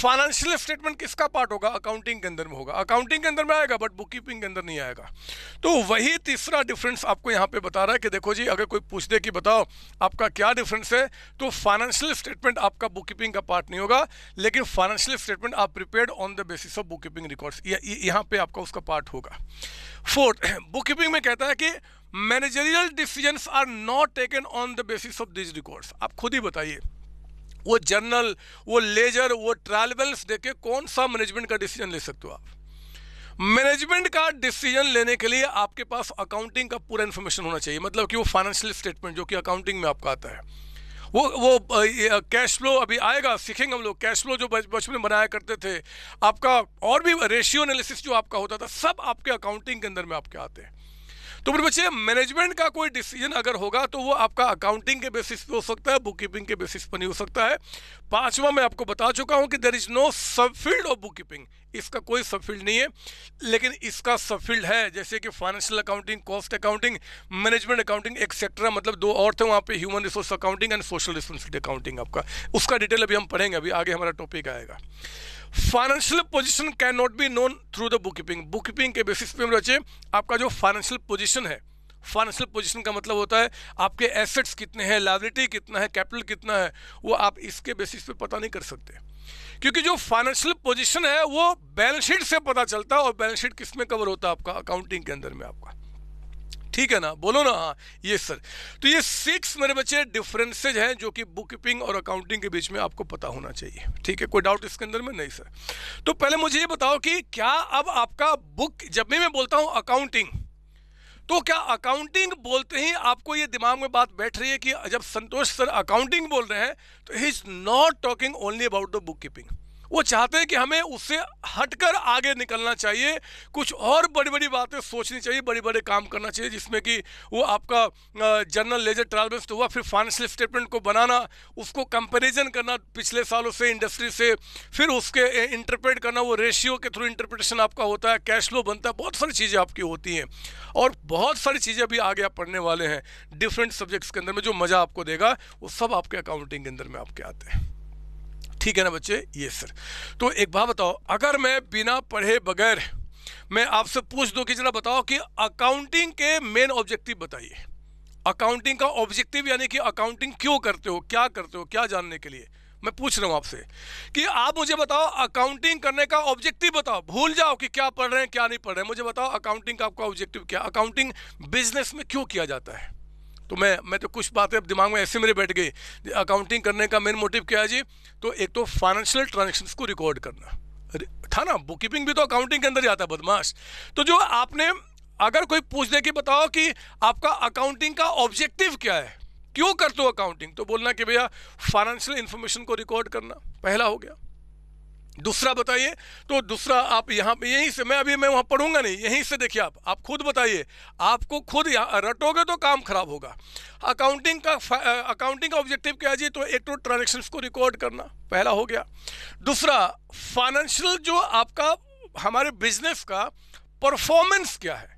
फाइनेंशियल स्टेटमेंट किसका पार्ट होगा अकाउंटिंग के अंदर में होगा अकाउंटिंग के अंदर में आएगा बट बुक कीपिंग के अंदर नहीं आएगा तो वही तीसरा डिफरेंस आपको यहाँ पर बता रहा है कि देखो जी अगर कोई पूछ दे कि बताओ आपका क्या डिफरेंस है तो फाइनेंशियल स्टेटमेंट आपका बुक कीपिंग का पार्ट नहीं होगा लेकिन फाइनेंशियल स्टेटमेंट आप prepare on the basis of book keeping records यहाँ पर आपका उसका पार्ट होगा फोर्थ बुक कीपिंग में कहता है कि managerial decisions are not taken on the basis of this records आप खुद ही बताइए वो जर्नल वो लेजर वो ट्रायल बैलेंस कौन सा मैनेजमेंट का डिसीजन ले सकते हो आप मैनेजमेंट का डिसीजन लेने के लिए आपके पास अकाउंटिंग का पूरा इन्फॉर्मेशन होना चाहिए मतलब कि वो फाइनेंशियल स्टेटमेंट जो कि अकाउंटिंग में आपका आता है वो वो कैश फ्लो अभी आएगा सीखेंगे हम लोग कैश फ्लो जो बचपन में बनाया करते थे आपका और भी रेशियो एनालिसिस जो आपका होता था सब आपके अकाउंटिंग के अंदर में आपके आते हैं तो मेरे बच्चे मैनेजमेंट का कोई डिसीजन अगर होगा तो वो आपका अकाउंटिंग के बेसिस पे हो सकता है बुक कीपिंग के बेसिस पर नहीं हो सकता है पांचवा मैं आपको बता चुका हूं कि there is no sub field of book keeping इसका कोई सब फील्ड नहीं है लेकिन इसका सब फील्ड है जैसे कि financial accounting cost accounting management accounting etcetera मतलब दो और थे वहाँ पे human resource accounting and social responsibility accounting आपका उसका डिटेल अभी हम पढ़ेंगे अभी आगे हमारा टॉपिक आएगा financial position can not be known through the book keeping book keeping के बेसिस पे हम रचे आपका जो फाइनेंशियल पोजीशन है फाइनेंशियल पोजीशन का मतलब होता है आपके एसेट्स कितने हैं लाइबिलिटी कितना है कैपिटल कितना है वो आप इसके बेसिस पे पता नहीं कर सकते क्योंकि जो फाइनेंशियल पोजीशन है वो बैलेंस शीट से पता चलता है और बैलेंस शीट किस में कवर होता है आपका अकाउंटिंग के अंदर में आपका ठीक है ना बोलो ना हाँ ये सर तो ये सिक्स मेरे बच्चे डिफरेंसेज हैं जो कि बुक कीपिंग और अकाउंटिंग के बीच में आपको पता होना चाहिए ठीक है कोई डाउट इसके अंदर में नहीं सर तो पहले मुझे ये बताओ कि क्या अब आपका बुक जब भी मैं बोलता हूँ अकाउंटिंग तो क्या अकाउंटिंग बोलते ही आपको ये दिमाग में बात बैठ रही है कि जब संतोष सर अकाउंटिंग बोल रहे हैं तो he is not talking only about the book keeping वो चाहते हैं कि हमें उससे हटकर आगे निकलना चाहिए कुछ और बड़ी बड़ी बातें सोचनी चाहिए बड़े बड़े काम करना चाहिए जिसमें कि वो आपका जर्नल लेजर ट्रायल बेस्ट तो हुआ फिर फाइनेंशियल स्टेटमेंट को बनाना उसको कंपेरिजन करना पिछले सालों से इंडस्ट्री से फिर उसके इंटरप्रेट करना वो रेशियो के थ्रू इंटरप्रिटेशन आपका होता है कैश फ्लो बनता है बहुत सारी चीज़ें आपकी होती हैं और बहुत सारी चीज़ें भी आगे आप पढ़ने वाले हैं डिफरेंट सब्जेक्ट्स के अंदर में जो मज़ा आपको देगा वो सब आपके अकाउंटिंग के अंदर में आपके आते हैं ठीक है ना बच्चे ये सर तो एक बात बताओ अगर मैं बिना पढ़े बगैर मैं आपसे पूछ दूं कि जरा बताओ कि अकाउंटिंग के मेन ऑब्जेक्टिव बताइए अकाउंटिंग का ऑब्जेक्टिव यानी कि अकाउंटिंग क्यों करते हो क्या करते हो क्या जानने के लिए मैं पूछ रहा हूं आपसे कि आप मुझे बताओ अकाउंटिंग करने का ऑब्जेक्टिव बताओ भूल जाओ कि क्या पढ़ रहे हैं क्या नहीं पढ़ रहे हैं मुझे बताओ अकाउंटिंग का आपका ऑब्जेक्टिव क्या अकाउंटिंग बिजनेस में क्यों किया जाता है तो मैं मैं तो कुछ बातें अब दिमाग में ऐसे मेरे बैठ गई अकाउंटिंग करने का मेन मोटिव क्या है जी तो एक तो फाइनेंशियल ट्रांजेक्शन को रिकॉर्ड करना था ना बुक कीपिंग भी तो अकाउंटिंग के अंदर ही आता है बदमाश तो जो आपने अगर कोई पूछ दे कि बताओ कि आपका अकाउंटिंग का ऑब्जेक्टिव क्या है क्यों करते हो अकाउंटिंग तो बोलना कि भैया फाइनेंशियल इन्फॉर्मेशन को रिकॉर्ड करना पहला हो गया दूसरा बताइए तो दूसरा आप यहाँ पे यहीं से मैं अभी मैं वहाँ पढ़ूंगा नहीं यहीं से देखिए आप आप खुद बताइए आपको खुद यहाँ रटोगे तो काम खराब होगा अकाउंटिंग का अकाउंटिंग का ऑब्जेक्टिव क्या जी तो एक तो ट्रांजेक्शन्स को रिकॉर्ड करना पहला हो गया दूसरा फाइनेंशियल जो आपका हमारे बिजनेस का परफॉर्मेंस क्या है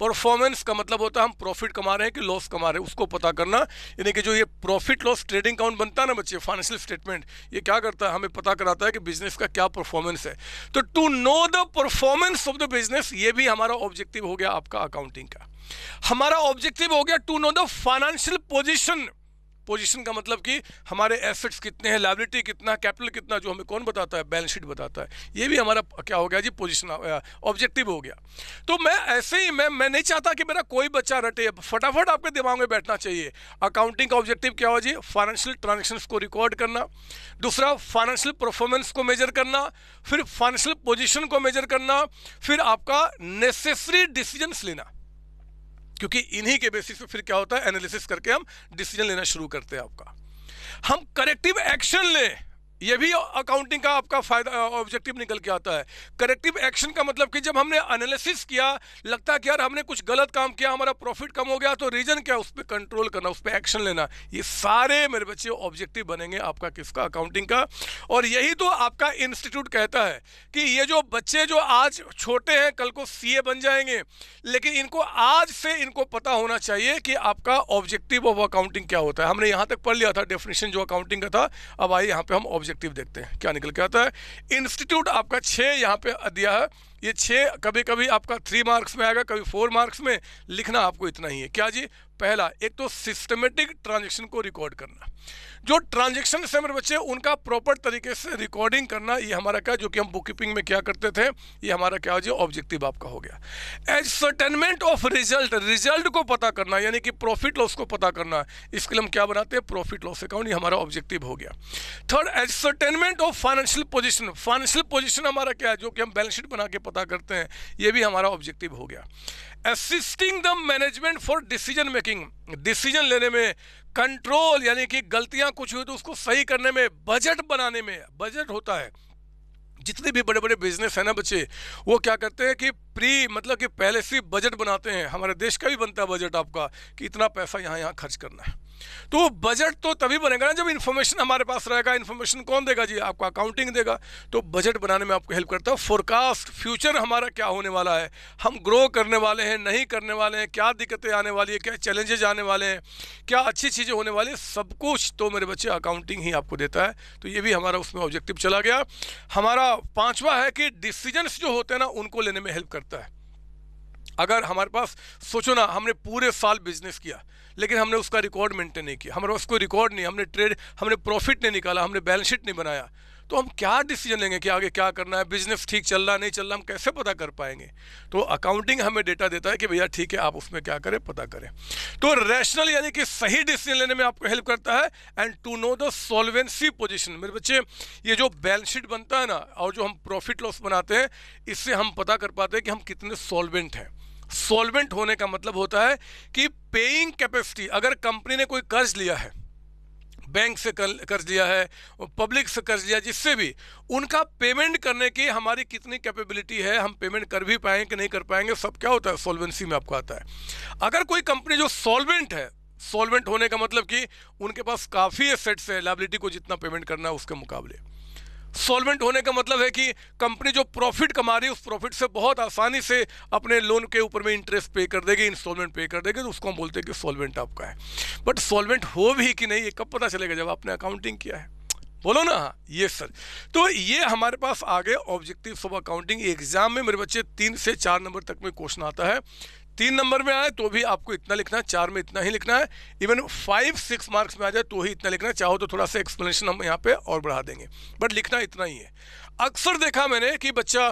परफॉर्मेंस का मतलब होता है हम प्रॉफिट कमा रहे हैं कि लॉस कमा रहे हैं उसको पता करना यानी कि जो ये प्रॉफिट लॉस ट्रेडिंग अकाउंट बनता है ना बच्चे फाइनेंशियल स्टेटमेंट ये क्या करता है हमें पता कराता है कि बिजनेस का क्या परफॉर्मेंस है तो to know the performance of the business ये भी हमारा ऑब्जेक्टिव हो गया आपका अकाउंटिंग का हमारा ऑब्जेक्टिव हो गया to know the financial position position का मतलब कि हमारे एसेट्स कितने हैं लाइबिलिटी कितना कैपिटल कितना जो हमें कौन बताता है बैलेंस शीट बताता है ये भी हमारा क्या हो गया जी पोजीशन ऑब्जेक्टिव हो गया तो मैं ऐसे ही मैं मैं नहीं चाहता कि मेरा कोई बच्चा रटे फटाफट आपके दिमाग में बैठना चाहिए अकाउंटिंग का ऑब्जेक्टिव क्या हो जी फाइनेंशियल ट्रांजेक्शन को रिकॉर्ड करना दूसरा फाइनेंशियल परफॉर्मेंस को मेजर करना फिर फाइनेंशियल पोजिशन को मेजर करना फिर आपका नेसेसरी डिसीजन्स लेना क्योंकि इन्हीं के बेसिस पे फिर क्या होता है एनालिसिस करके हम डिसीजन लेना शुरू करते हैं आपका हम करेक्टिव एक्शन लें ये भी अकाउंटिंग का आपका फायदा ऑब्जेक्टिव निकल के आता है करेक्टिव एक्शन का मतलब कि जब हमने एनालिसिस किया लगता है कि यार हमने कुछ गलत काम किया हमारा प्रॉफिट कम हो गया तो रीजन क्या उस पर कंट्रोल करना उस पर एक्शन लेना ये सारे मेरे बच्चे ऑब्जेक्टिव बनेंगे आपका किसका अकाउंटिंग का और यही तो आपका इंस्टीट्यूट कहता है कि ये जो बच्चे जो आज छोटे हैं कल को सी बन जाएंगे लेकिन इनको आज से इनको पता होना चाहिए कि आपका ऑब्जेक्टिव ऑफ अकाउंटिंग क्या होता है हमने यहाँ तक पढ़ लिया था डेफिनेशन जो अकाउंटिंग का था अब आइए यहाँ पर हम ऑब्जेक्टिव देखते हैं क्या निकल के आता है इंस्टीट्यूट आपका छः यहाँ पे दिया है ये छः कभी कभी आपका थ्री मार्क्स में आएगा कभी फोर मार्क्स में लिखना आपको इतना ही है क्या जी पहला एक तो सिस्टमेटिक ट्रांजेक्शन को रिकॉर्ड करना जो ट्रांजेक्शन से मेरे बच्चे उनका प्रॉपर तरीके से रिकॉर्डिंग करना ये हमारा क्या जो कि हम बुक कीपिंग में क्या करते थे ये हमारा क्या हो जाए ऑब्जेक्टिव आपका हो गया ascertainment of result result को पता करना यानी कि प्रॉफिट लॉस को पता करना इसके लिए हम क्या बनाते हैं प्रॉफिट लॉस अकाउंट ये हमारा ऑब्जेक्टिव हो गया third ascertainment of financial position financial position हमारा क्या है जो कि हम बैलेंस शीट बना के पता करते हैं ये भी हमारा ऑब्जेक्टिव हो गया assisting the management for decision making decision लेने में कंट्रोल यानी कि गलतियां कुछ हुई तो उसको सही करने में बजट बनाने में बजट होता है जितने भी बड़े बड़े बिजनेस हैं ना बच्चे वो क्या करते हैं कि प्री मतलब कि पहले से बजट बनाते हैं हमारे देश का भी बनता है बजट आपका कि इतना पैसा यहाँ यहाँ खर्च करना है तो वो बजट तो तभी बनेगा ना जब इन्फॉर्मेशन हमारे पास रहेगा इन्फॉर्मेशन कौन देगा जी आपको अकाउंटिंग देगा तो बजट बनाने में आपको हेल्प करता है फोरकास्ट फ्यूचर हमारा क्या होने वाला है हम ग्रो करने वाले हैं नहीं करने वाले हैं क्या दिक्कतें आने वाली है क्या चैलेंजेज आने वाले हैं क्या अच्छी चीज़ें होने वाली है सब कुछ तो मेरे बच्चे अकाउंटिंग ही आपको देता है तो ये भी हमारा उसमें ऑब्जेक्टिव चला गया हमारा पाँचवा है कि डिसीजनस जो होते हैं ना उनको लेने में हेल्प करता है अगर हमारे पास सोचो ना हमने पूरे साल बिजनेस किया लेकिन हमने उसका रिकॉर्ड मेंटेन नहीं किया हमारा उसको रिकॉर्ड नहीं हमने ट्रेड हमने प्रॉफिट नहीं निकाला हमने बैलेंस शीट नहीं बनाया तो हम क्या डिसीजन लेंगे कि आगे क्या करना है बिजनेस ठीक चल रहा नहीं चल रहा हम कैसे पता कर पाएंगे तो अकाउंटिंग हमें डेटा देता है कि भैया ठीक है आप उसमें क्या करें पता करें तो रैशनल यानी कि सही डिसीजन लेने में आपको हेल्प करता है and to know the solvency position मेरे बच्चे ये जो बैलेंस शीट बनता है ना और जो हम प्रॉफिट लॉस बनाते हैं इससे हम पता कर पाते हैं कि हम कितने सॉल्वेंट हैं सॉल्वेंट होने का मतलब होता है कि पेइंग कैपेसिटी अगर कंपनी ने कोई कर्ज लिया है बैंक से कर्ज लिया है पब्लिक से कर्ज लिया जिससे भी उनका पेमेंट करने की हमारी कितनी कैपेबिलिटी है हम पेमेंट कर भी पाएंगे कि नहीं कर पाएंगे सब क्या होता है सॉल्वेंसी में आपको आता है अगर कोई कंपनी जो सॉल्वेंट है सॉल्वेंट होने का मतलब कि उनके पास काफ़ी एसेट्स है लाइबिलिटी को जितना पेमेंट करना है उसके मुकाबले सॉल्वेंट होने का मतलब है कि कंपनी जो प्रॉफिट कमा रही है उस प्रॉफिट से बहुत आसानी से अपने लोन के ऊपर में इंटरेस्ट पे कर देगी इंस्टॉलमेंट पे कर देगी तो उसको हम बोलते हैं कि सॉल्वेंट आपका है बट सॉल्वेंट हो भी कि नहीं ये कब पता चलेगा जब आपने अकाउंटिंग किया है बोलो ना हाँ, ये सर तो ये हमारे पास आगे ऑब्जेक्टिव ऑफ अकाउंटिंग एग्जाम में मेरे बच्चे तीन से चार नंबर तक में क्वेश्चन आता है तीन नंबर में आए तो भी आपको इतना लिखना है चार में इतना ही लिखना है इवन फाइव सिक्स मार्क्स में आ जाए तो ही इतना लिखना है चाहो तो थोड़ा सा एक्सप्लेनेशन हम यहाँ पे और बढ़ा देंगे बट लिखना इतना ही है अक्सर देखा मैंने कि बच्चा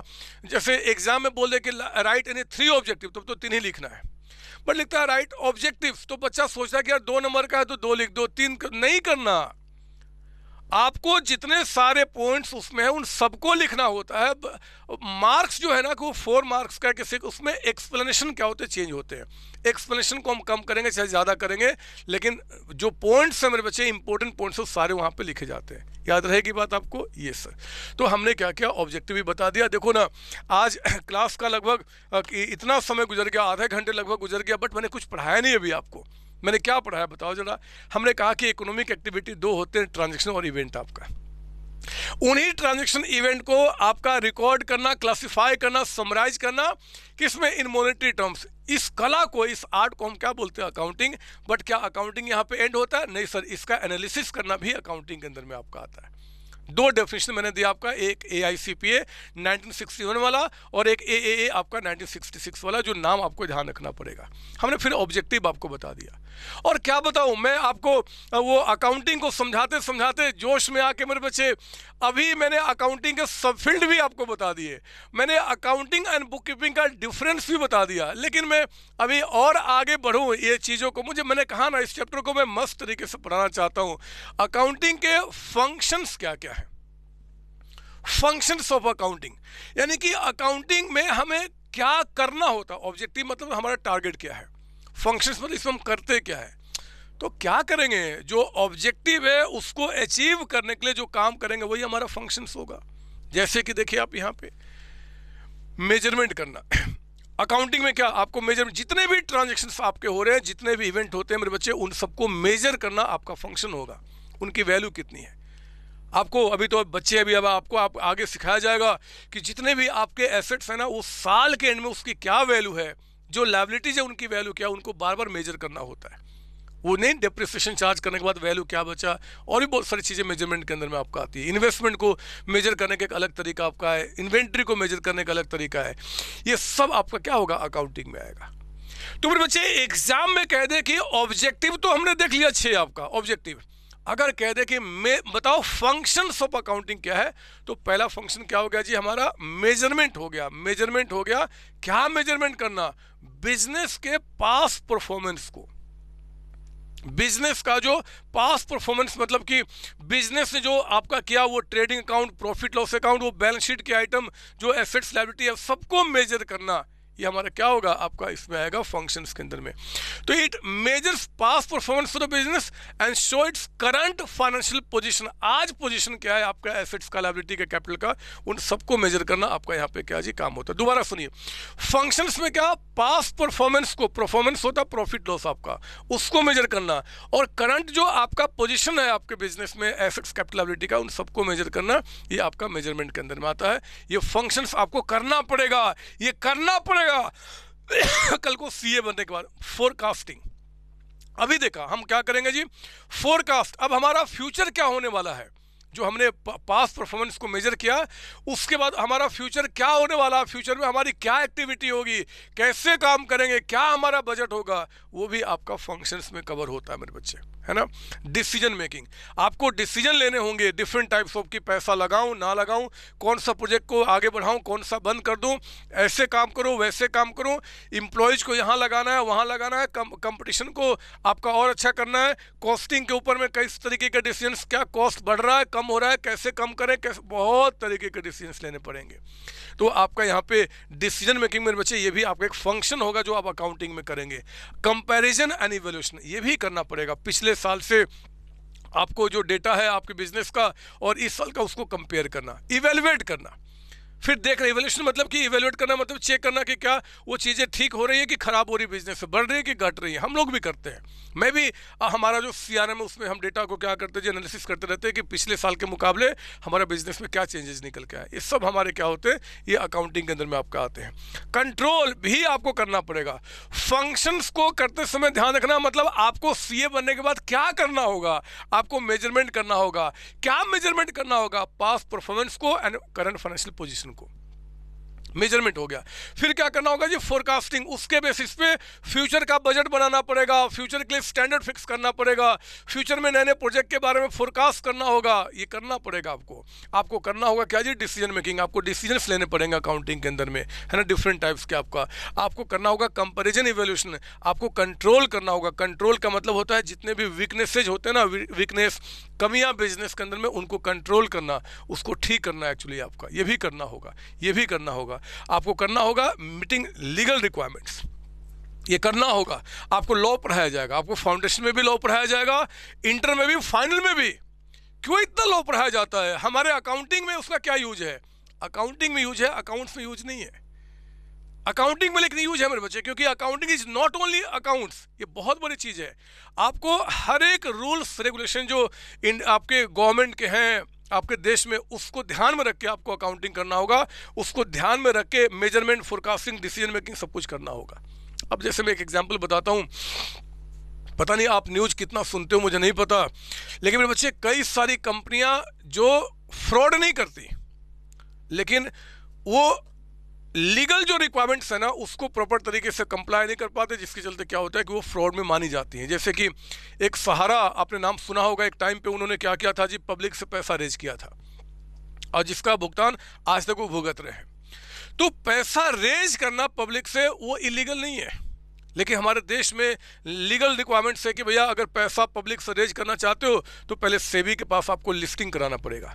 जैसे एग्जाम में बोल दे कि राइट यानी थ्री ऑब्जेक्टिव तब तो, तीन ही लिखना है बट लिखता है राइट ऑब्जेक्टिव तो बच्चा सोचता है कि यार दो नंबर का है तो दो लिख दो तीन नहीं करना आपको जितने सारे पॉइंट्स उसमें हैं उन सबको लिखना होता है मार्क्स जो है ना कि वो फोर मार्क्स का किसी उसमें एक्सप्लेनेशन क्या होते हैं चेंज होते हैं एक्सप्लेनेशन को हम कम करेंगे चाहे ज़्यादा करेंगे लेकिन जो पॉइंट्स हैं मेरे बच्चे इंपॉर्टेंट पॉइंट्स वो सारे वहाँ पे लिखे जाते हैं याद रहेगी बात आपको ये सर तो हमने क्या किया ऑब्जेक्टिव भी बता दिया देखो ना आज क्लास का लगभग इतना समय गुजर गया आधे घंटे लगभग गुजर गया बट मैंने कुछ पढ़ाया नहीं अभी आपको मैंने क्या पढ़ाया बताओ जरा हमने कहा कि इकोनॉमिक एक्टिविटी दो होते हैं ट्रांजेक्शन और इवेंट आपका उन्हीं ट्रांजेक्शन इवेंट को आपका रिकॉर्ड करना क्लासिफाई करना समराइज करना किसमें इन मॉनेटरी टर्म्स इस कला को इस आर्ट को हम क्या बोलते हैं अकाउंटिंग बट क्या अकाउंटिंग यहाँ पे एंड होता है नहीं सर इसका एनालिसिस करना भी अकाउंटिंग के अंदर में आपका आता है दो डेफिनेशन मैंने दिया आपका एक ए आई सी पी ए नाइनटीन वाला और एक ए ए ए आपका 1966 वाला जो नाम आपको ध्यान रखना पड़ेगा हमने फिर ऑब्जेक्टिव आपको बता दिया और क्या बताऊं मैं आपको वो अकाउंटिंग को समझाते समझाते जोश में आके मेरे बच्चे अभी मैंने अकाउंटिंग के सब फील्ड भी आपको बता दिए मैंने अकाउंटिंग एंड बुक कीपिंग का डिफरेंस भी बता दिया लेकिन मैं अभी और आगे बढ़ूँ ये चीज़ों को मुझे मैंने कहा ना इस चैप्टर को मैं मस्त तरीके से पढ़ाना चाहता हूँ अकाउंटिंग के फंक्शंस क्या क्या हैं फंक्शंस ऑफ अकाउंटिंग यानी कि अकाउंटिंग में हमें क्या करना होता ऑब्जेक्टिव मतलब हमारा टारगेट क्या है फंक्शंस मतलब इसमें हम करते क्या है तो क्या करेंगे जो ऑब्जेक्टिव है उसको अचीव करने के लिए जो काम करेंगे वही हमारा फंक्शंस होगा जैसे कि देखिए आप यहाँ पे मेजरमेंट करना अकाउंटिंग में क्या आपको मेजरमेंट जितने भी ट्रांजेक्शन आपके हो रहे हैं जितने भी इवेंट होते हैं मेरे बच्चे उन सबको मेजर करना आपका फंक्शन होगा उनकी वैल्यू कितनी है आपको अभी तो बच्चे अभी अब आपको आप आगे सिखाया जाएगा कि जितने भी आपके एसेट्स हैं ना वो साल के एंड में उसकी क्या वैल्यू है जो लाइबिलिटीज है उनकी वैल्यू क्या उनको बार बार मेजर करना होता है वो नहीं डिप्रिसिएशन चार्ज करने के बाद वैल्यू क्या बचा और भी बहुत सारी चीज़ें मेजरमेंट के अंदर में आपका आती है इन्वेस्टमेंट को मेजर करने का एक अलग तरीका आपका है इन्वेंट्री को मेजर करने का अलग तरीका है ये सब आपका क्या होगा अकाउंटिंग में आएगा तो फिर बच्चे एग्जाम में कह दे कि ऑब्जेक्टिव तो हमने देख लिया छः आपका ऑब्जेक्टिव अगर कह दे कि मे बताओ फंक्शन ऑफ अकाउंटिंग क्या है तो पहला फंक्शन क्या हो गया जी हमारा मेजरमेंट हो गया मेजरमेंट हो गया क्या मेजरमेंट करना बिजनेस के पास परफॉर्मेंस को बिजनेस का जो पास परफॉर्मेंस मतलब कि बिजनेस ने जो आपका किया वो trading account profit loss account वो बैलेंस शीट के आइटम जो एसेट्स लाइबिलिटी है सबको मेजर करना ये हमारा क्या होगा आपका इसमें आएगा फंक्शन के अंदर में तो it measure past performance for the business and show its current financial position आज पोजिशन क्या है आपका एसेट्स का लाइबिलिटी का कैपिटल का उन सबको मेजर करना आपका यहाँ पे क्या जी काम होता है दोबारा सुनिए फंक्शन में क्या पास परफॉर्मेंस को परफॉर्मेंस होता प्रॉफिट लॉस आपका उसको मेजर करना और करंट जो आपका पोजिशन है आपके बिजनेस में एसेट्स कैपिटलाबिलिटी का उन सबको मेजर करना ये आपका मेजरमेंट के अंदर में आता है ये फंक्शन आपको करना पड़ेगा ये करना पड़ेगा क्या कल को सीए बनने के बाद फोरकास्टिंग अभी देखा हम क्या करेंगे जी फोरकास्ट अब हमारा फ्यूचर क्या होने वाला है जो हमने पास परफॉर्मेंस को मेजर किया उसके बाद हमारा फ्यूचर क्या होने वाला है फ्यूचर में हमारी क्या एक्टिविटी होगी कैसे काम करेंगे क्या हमारा बजट होगा वो भी आपका फंक्शंस में कवर होता है मेरे बच्चे है ना डिसीजन मेकिंग आपको डिसीजन लेने होंगे डिफरेंट टाइप्स ऑफ कि पैसा लगाऊं ना लगाऊं कौन सा प्रोजेक्ट को आगे बढ़ाऊं कौन सा बंद कर दूं ऐसे काम करो वैसे काम करो इम्प्लॉयज़ को यहाँ लगाना है वहाँ लगाना है कंपटीशन कम, को आपका और अच्छा करना है कॉस्टिंग के ऊपर में कई तरीके के डिसीजन क्या कॉस्ट बढ़ रहा है कम हो रहा है कैसे कम करें कैसे बहुत तरीके के डिसीजन लेने पड़ेंगे तो आपका यहाँ पे डिसीजन मेकिंग में बच्चे ये भी आपका एक फंक्शन होगा जो आप अकाउंटिंग में करेंगे कंपेरिजन एंड इवेल्यूशन ये भी करना पड़ेगा पिछले पिछले साल से आपको जो डेटा है आपके बिजनेस का और इस साल का उसको कंपेयर करना इवेलुएट करना फिर देख रहे इवेल्यूशन मतलब कि इवेल्यूएट करना मतलब चेक करना कि क्या वो चीज़ें ठीक हो रही है कि ख़राब हो रही है बिजनेस बढ़ रही है कि घट रही है हम लोग भी करते हैं मैं भी आ, हमारा जो सी आर एम है उसमें हम डेटा को क्या करते हैं एनालिसिस करते रहते हैं कि पिछले साल के मुकाबले हमारा बिजनेस में क्या चेंजेस निकल के आए ये सब हमारे क्या होते हैं ये अकाउंटिंग के अंदर में आपका आते हैं कंट्रोल भी आपको करना पड़ेगा फंक्शंस को करते समय ध्यान रखना मतलब आपको सी बनने के बाद क्या करना होगा आपको मेजरमेंट करना होगा क्या मेजरमेंट करना होगा पास परफॉर्मेंस को एंड करंट फाइनेंशियल पोजिशन उनको मेजरमेंट हो गया फिर क्या करना होगा जी फोरकास्टिंग उसके बेसिस पे फ्यूचर का बजट बनाना पड़ेगा फ्यूचर के लिए स्टैंडर्ड फिक्स करना पड़ेगा फ्यूचर में नए नए प्रोजेक्ट के बारे में फोरकास्ट करना होगा ये करना पड़ेगा आपको आपको करना होगा क्या जी डिसीजन मेकिंग आपको डिसीजन लेने पड़ेंगे अकाउंटिंग के अंदर में है ना डिफरेंट टाइप्स के आपका आपको करना होगा कंपेरिजन इवेल्यूशन आपको कंट्रोल करना होगा कंट्रोल का मतलब होता है जितने भी वीकनेसेज होते हैं ना वीकनेस कमियां बिजनेस के अंदर में उनको कंट्रोल करना उसको ठीक करना एक्चुअली आपका ये भी करना होगा ये भी करना होगा आपको करना होगा मीटिंग लीगल रिक्वायरमेंट्स ये करना होगा आपको लॉ पढ़ाया जाएगा आपको फाउंडेशन में भी लॉ पढ़ाया जाएगा इंटर में भी फाइनल में भी क्यों इतना लॉ पढ़ाया जाता है हमारे अकाउंटिंग में उसका क्या यूज है अकाउंटिंग में यूज है अकाउंट्स में यूज नहीं है अकाउंटिंग में लेकिन यूज है मेरे बच्चे क्योंकि accounting is not only accounts ये बहुत बड़ी चीज़ है आपको हर एक रूल्स रेगुलेशन जो इन आपके गवर्नमेंट के हैं आपके देश में उसको ध्यान में रख के आपको अकाउंटिंग करना होगा उसको ध्यान में रख के मेजरमेंट फोरकास्टिंग डिसीजन मेकिंग सब कुछ करना होगा अब जैसे मैं एक एग्जाम्पल बताता हूँ पता नहीं आप न्यूज़ कितना सुनते हो मुझे नहीं पता लेकिन मेरे बच्चे कई सारी कंपनियां जो फ्रॉड नहीं करती लेकिन वो लीगल जो रिक्वायरमेंट्स है ना उसको प्रॉपर तरीके से कंप्लाई नहीं कर पाते जिसके चलते क्या होता है कि वो फ्रॉड में मानी जाती हैं जैसे कि एक सहारा आपने नाम सुना होगा एक टाइम पे उन्होंने क्या किया था जी पब्लिक से पैसा रेज किया था और जिसका भुगतान आज तक वो भुगत रहे हैं तो पैसा रेज करना पब्लिक से वो इलीगल नहीं है लेकिन हमारे देश में लीगल रिक्वायरमेंट्स है कि भैया अगर पैसा पब्लिक से रेज करना चाहते हो तो पहले सेबी के पास आपको लिस्टिंग कराना पड़ेगा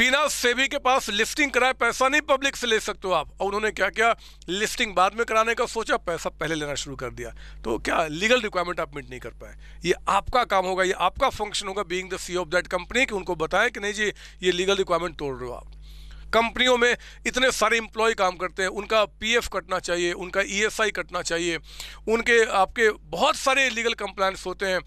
बिना सेबी के पास लिस्टिंग कराए पैसा नहीं पब्लिक से ले सकते हो आप और उन्होंने क्या किया लिस्टिंग बाद में कराने का सोचा पैसा पहले लेना शुरू कर दिया तो क्या लीगल रिक्वायरमेंट आप मीट नहीं कर पाए ये आपका काम होगा ये आपका फंक्शन होगा being the see of that company कि उनको बताएं कि नहीं जी ये लीगल रिक्वायरमेंट तोड़ रहे हो आप कंपनियों में इतने सारे इम्प्लॉय काम करते हैं उनका पीएफ कटना चाहिए उनका ईएसआई e कटना चाहिए उनके आपके बहुत सारे लीगल कंप्लाइंस होते हैं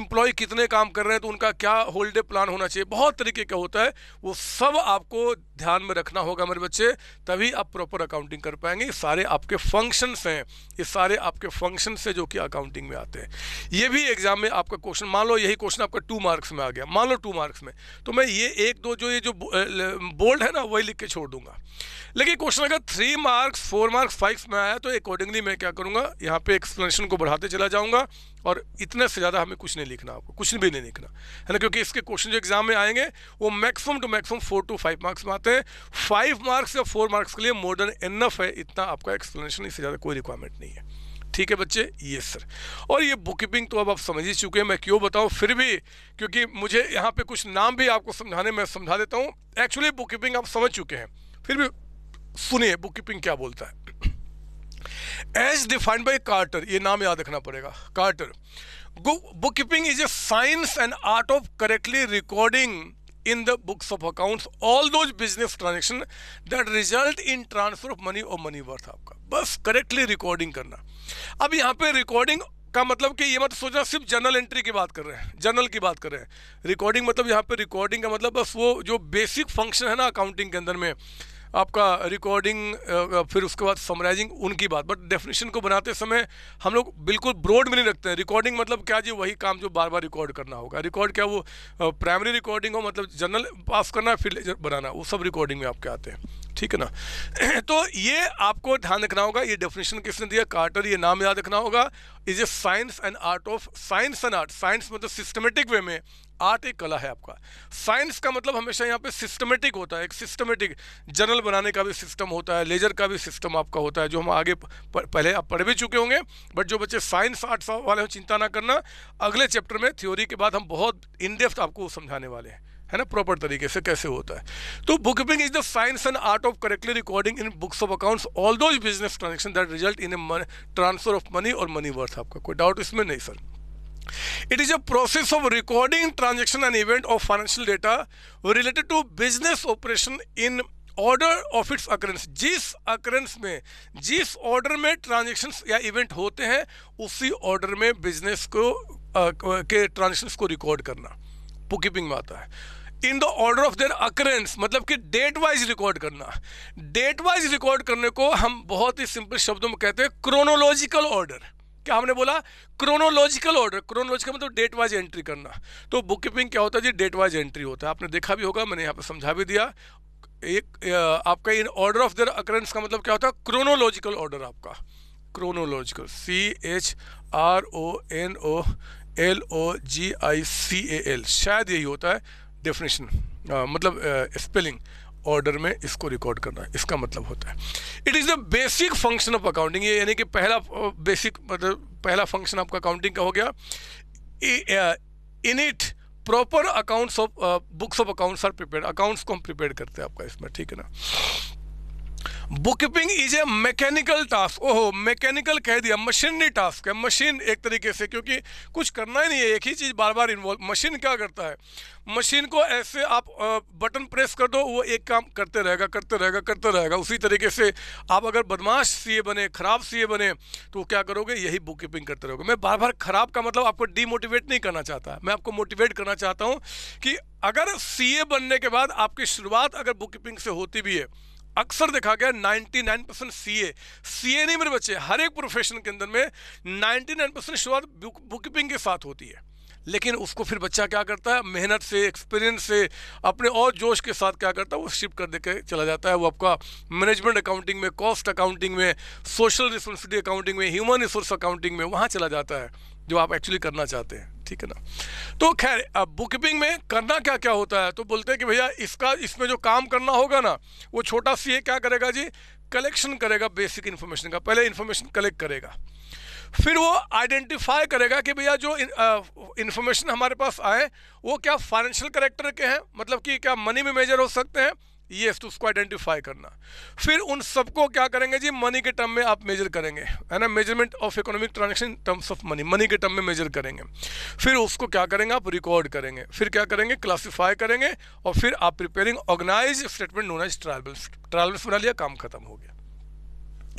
इम्प्लॉय कितने काम कर रहे हैं तो उनका क्या होल्डे प्लान होना चाहिए बहुत तरीके का होता है वो सब आपको ध्यान में रखना होगा मेरे बच्चे तभी आप प्रॉपर अकाउंटिंग कर पाएंगे सारे आपके फंक्शंस हैं ये सारे आपके फंक्शन से जो कि अकाउंटिंग में आते हैं ये भी एग्जाम में आपका क्वेश्चन मान लो यही क्वेश्चन आपका टू मार्क्स में आ गया मान लो टू मार्क्स में तो मैं ये एक दो जो ये जो बोल्ड है ना वही लिख के छोड़ दूंगा लेकिन क्वेश्चन अगर three marks four marks five में आया तो अकॉर्डिंगली मैं क्या करूँगा यहाँ पे एक्सप्लेनेशन को बढ़ाते चला जाऊँगा और इतने से ज़्यादा हमें कुछ नहीं लिखना आपको कुछ भी नहीं लिखना है ना क्योंकि इसके क्वेश्चन जो एग्जाम में आएंगे वो maximum two maximum four to five marks में आते हैं फाइव मार्क्स या फोर मार्क्स के लिए मोर देन इनफ है इतना आपका एक्सप्लेनेशन इससे ज़्यादा कोई रिक्वायरमेंट नहीं है ठीक है बच्चे ये सर और ये बुक कीपिंग तो अब आप समझ ही चुके हैं मैं क्यों बताऊँ फिर भी क्योंकि मुझे यहाँ पे कुछ नाम भी आपको समझाने में समझा देता हूँ एक्चुअली बुक कीपिंग आप समझ चुके हैं फिर भी सुनिए बुक कीपिंग क्या बोलता है एज डिफाइंड बाई कार्टर ये नाम याद रखना पड़ेगा Carter book keeping is a science and art of correctly recording in the books of account all those business transaction that result in transfer of money और money worth आपका बस correctly recording करना अब यहाँ पे रिकॉर्डिंग का मतलब कि ये मत सोचना सिर्फ जनरल एंट्री की बात कर रहे हैं जनरल की बात कर रहे हैं रिकॉर्डिंग मतलब यहाँ पे रिकॉर्डिंग का मतलब बस वो जो बेसिक फंक्शन है ना अकाउंटिंग के अंदर में आपका रिकॉर्डिंग फिर उसके बाद समराइजिंग उनकी बात बट डेफिनेशन को बनाते समय हम लोग बिल्कुल ब्रॉड में नहीं रखते हैं रिकॉर्डिंग मतलब क्या जी वही काम जो बार बार रिकॉर्ड करना होगा रिकॉर्ड क्या वो प्राइमरी रिकॉर्डिंग हो मतलब जनरल पास करना फिर बनाना वो सब रिकॉर्डिंग में आपके आते हैं ठीक है ना तो ये आपको ध्यान रखना होगा ये डेफिनेशन किसने दिया कार्टर ये नाम याद रखना होगा is a science and art of science and art science मतलब सिस्टमेटिक वे में आर्ट एक कला है आपका साइंस का मतलब हमेशा यहाँ पे सिस्टमेटिक होता है एक सिस्टमेटिक जर्नल बनाने का भी सिस्टम होता है लेजर का भी सिस्टम आपका होता है जो हम आगे पर, पहले आप पढ़ भी चुके होंगे बट जो बच्चे साइंस आर्ट्स वाले हो चिंता ना करना अगले चैप्टर में थ्योरी के बाद हम बहुत इनडेप्थ आपको समझाने वाले हैं है ना प्रॉपर तरीके से कैसे होता है तो book keeping is the science and art of correctly recording in books of accounts all those business transaction that result in a transfer of money और मनी वर्थ आपका कोई डाउट इसमें नहीं sir It is a process of recording transaction and event of financial data related to business operation in order of its occurrence जिस occurrence में जिस order में transaction या इवेंट होते हैं उसी ऑर्डर में बिजनेस को आ, के ट्रांजेक्शन को रिकॉर्ड करना बुक में आता है in the order of their occurrence मतलब कि डेट वाइज रिकॉर्ड करना डेट वाइज रिकॉर्ड करने को हम बहुत ही सिंपल शब्दों में कहते हैं क्रोनोलॉजिकल ऑर्डर क्या हमने बोला क्रोनोलॉजिकल ऑर्डर क्रोनोलॉजिकल मतलब डेट वाइज एंट्री करना तो बुक कीपिंग क्या होता है जी डेट वाइज एंट्री होता है आपने देखा भी होगा मैंने यहाँ पर समझा भी दिया एक आपका in order of their occurrence का मतलब क्या होता है क्रोनोलॉजिकल ऑर्डर आपका chronological C H R O N O L O G I C A L शायद यही होता है डेफिनेशन मतलब स्पेलिंग uh, ऑर्डर में इसको रिकॉर्ड करना इसका मतलब होता है it is the basic function of accounting ये यानी कि पहला बेसिक मतलब पहला फंक्शन आपका अकाउंटिंग का हो गया in it proper accounts of books of accounts are prepare accounts को हम प्रिपेयर करते हैं आपका इसमें ठीक है ना book keeping is a mechanical task ओहो मैकेनिकल कह दिया मशीनरी टास्क है मशीन एक तरीके से क्योंकि कुछ करना ही नहीं है एक ही चीज़ बार बार इन्वॉल्व मशीन क्या करता है मशीन को ऐसे आप बटन प्रेस कर दो वो एक काम करते रहेगा करते रहेगा करते रहेगा उसी तरीके से आप अगर बदमाश सीए बने ख़राब सीए बने तो क्या करोगे यही बुक कीपिंग करते रहोगे मैं बार बार ख़राब का मतलब आपको डीमोटिवेट नहीं करना चाहता मैं आपको मोटिवेट करना चाहता हूँ कि अगर सीए बनने के बाद आपकी शुरुआत अगर बुक कीपिंग से होती भी है अक्सर देखा गया 99 परसेंट सी ए सी ए नहीं मेरे बच्चे हर एक प्रोफेशन के अंदर में 99 परसेंट शुरुआत बुक कीपिंग के साथ होती है लेकिन उसको फिर बच्चा क्या करता है मेहनत से एक्सपीरियंस से अपने और जोश के साथ क्या करता है वो शिफ्ट कर दे के चला जाता है वो आपका मैनेजमेंट अकाउंटिंग में कॉस्ट अकाउंटिंग में सोशल रिस्पॉन्सिबिलिटी अकाउंटिंग में ह्यूमन रिसोर्स अकाउंटिंग में वहाँ चला जाता है जो आप एक्चुअली करना चाहते हैं ठीक है ना तो खैर अब बुक में करना क्या क्या होता है तो बोलते हैं कि भैया इसका इसमें जो काम करना होगा ना वो छोटा सी क्या करेगा जी कलेक्शन करेगा बेसिक इन्फॉर्मेशन का पहले इन्फॉर्मेशन कलेक्ट करेगा फिर वो आइडेंटिफाई करेगा कि भैया जो इन्फॉर्मेशन हमारे पास आए वो क्या फाइनेंशियल करेक्टर के हैं मतलब कि क्या मनी में मेजर हो सकते हैं ये तो उसको आइडेंटिफाई करना फिर उन सबको क्या करेंगे जी मनी के टर्म में आप मेजर करेंगे है ना measurement of economic transaction terms of money money के टर्म में मेजर करेंगे फिर उसको क्या करेंगे आप रिकॉर्ड करेंगे फिर क्या करेंगे क्लासीफाई करेंगे और फिर आप preparing organise statement known as trials tribals बना लिया काम खत्म हो गया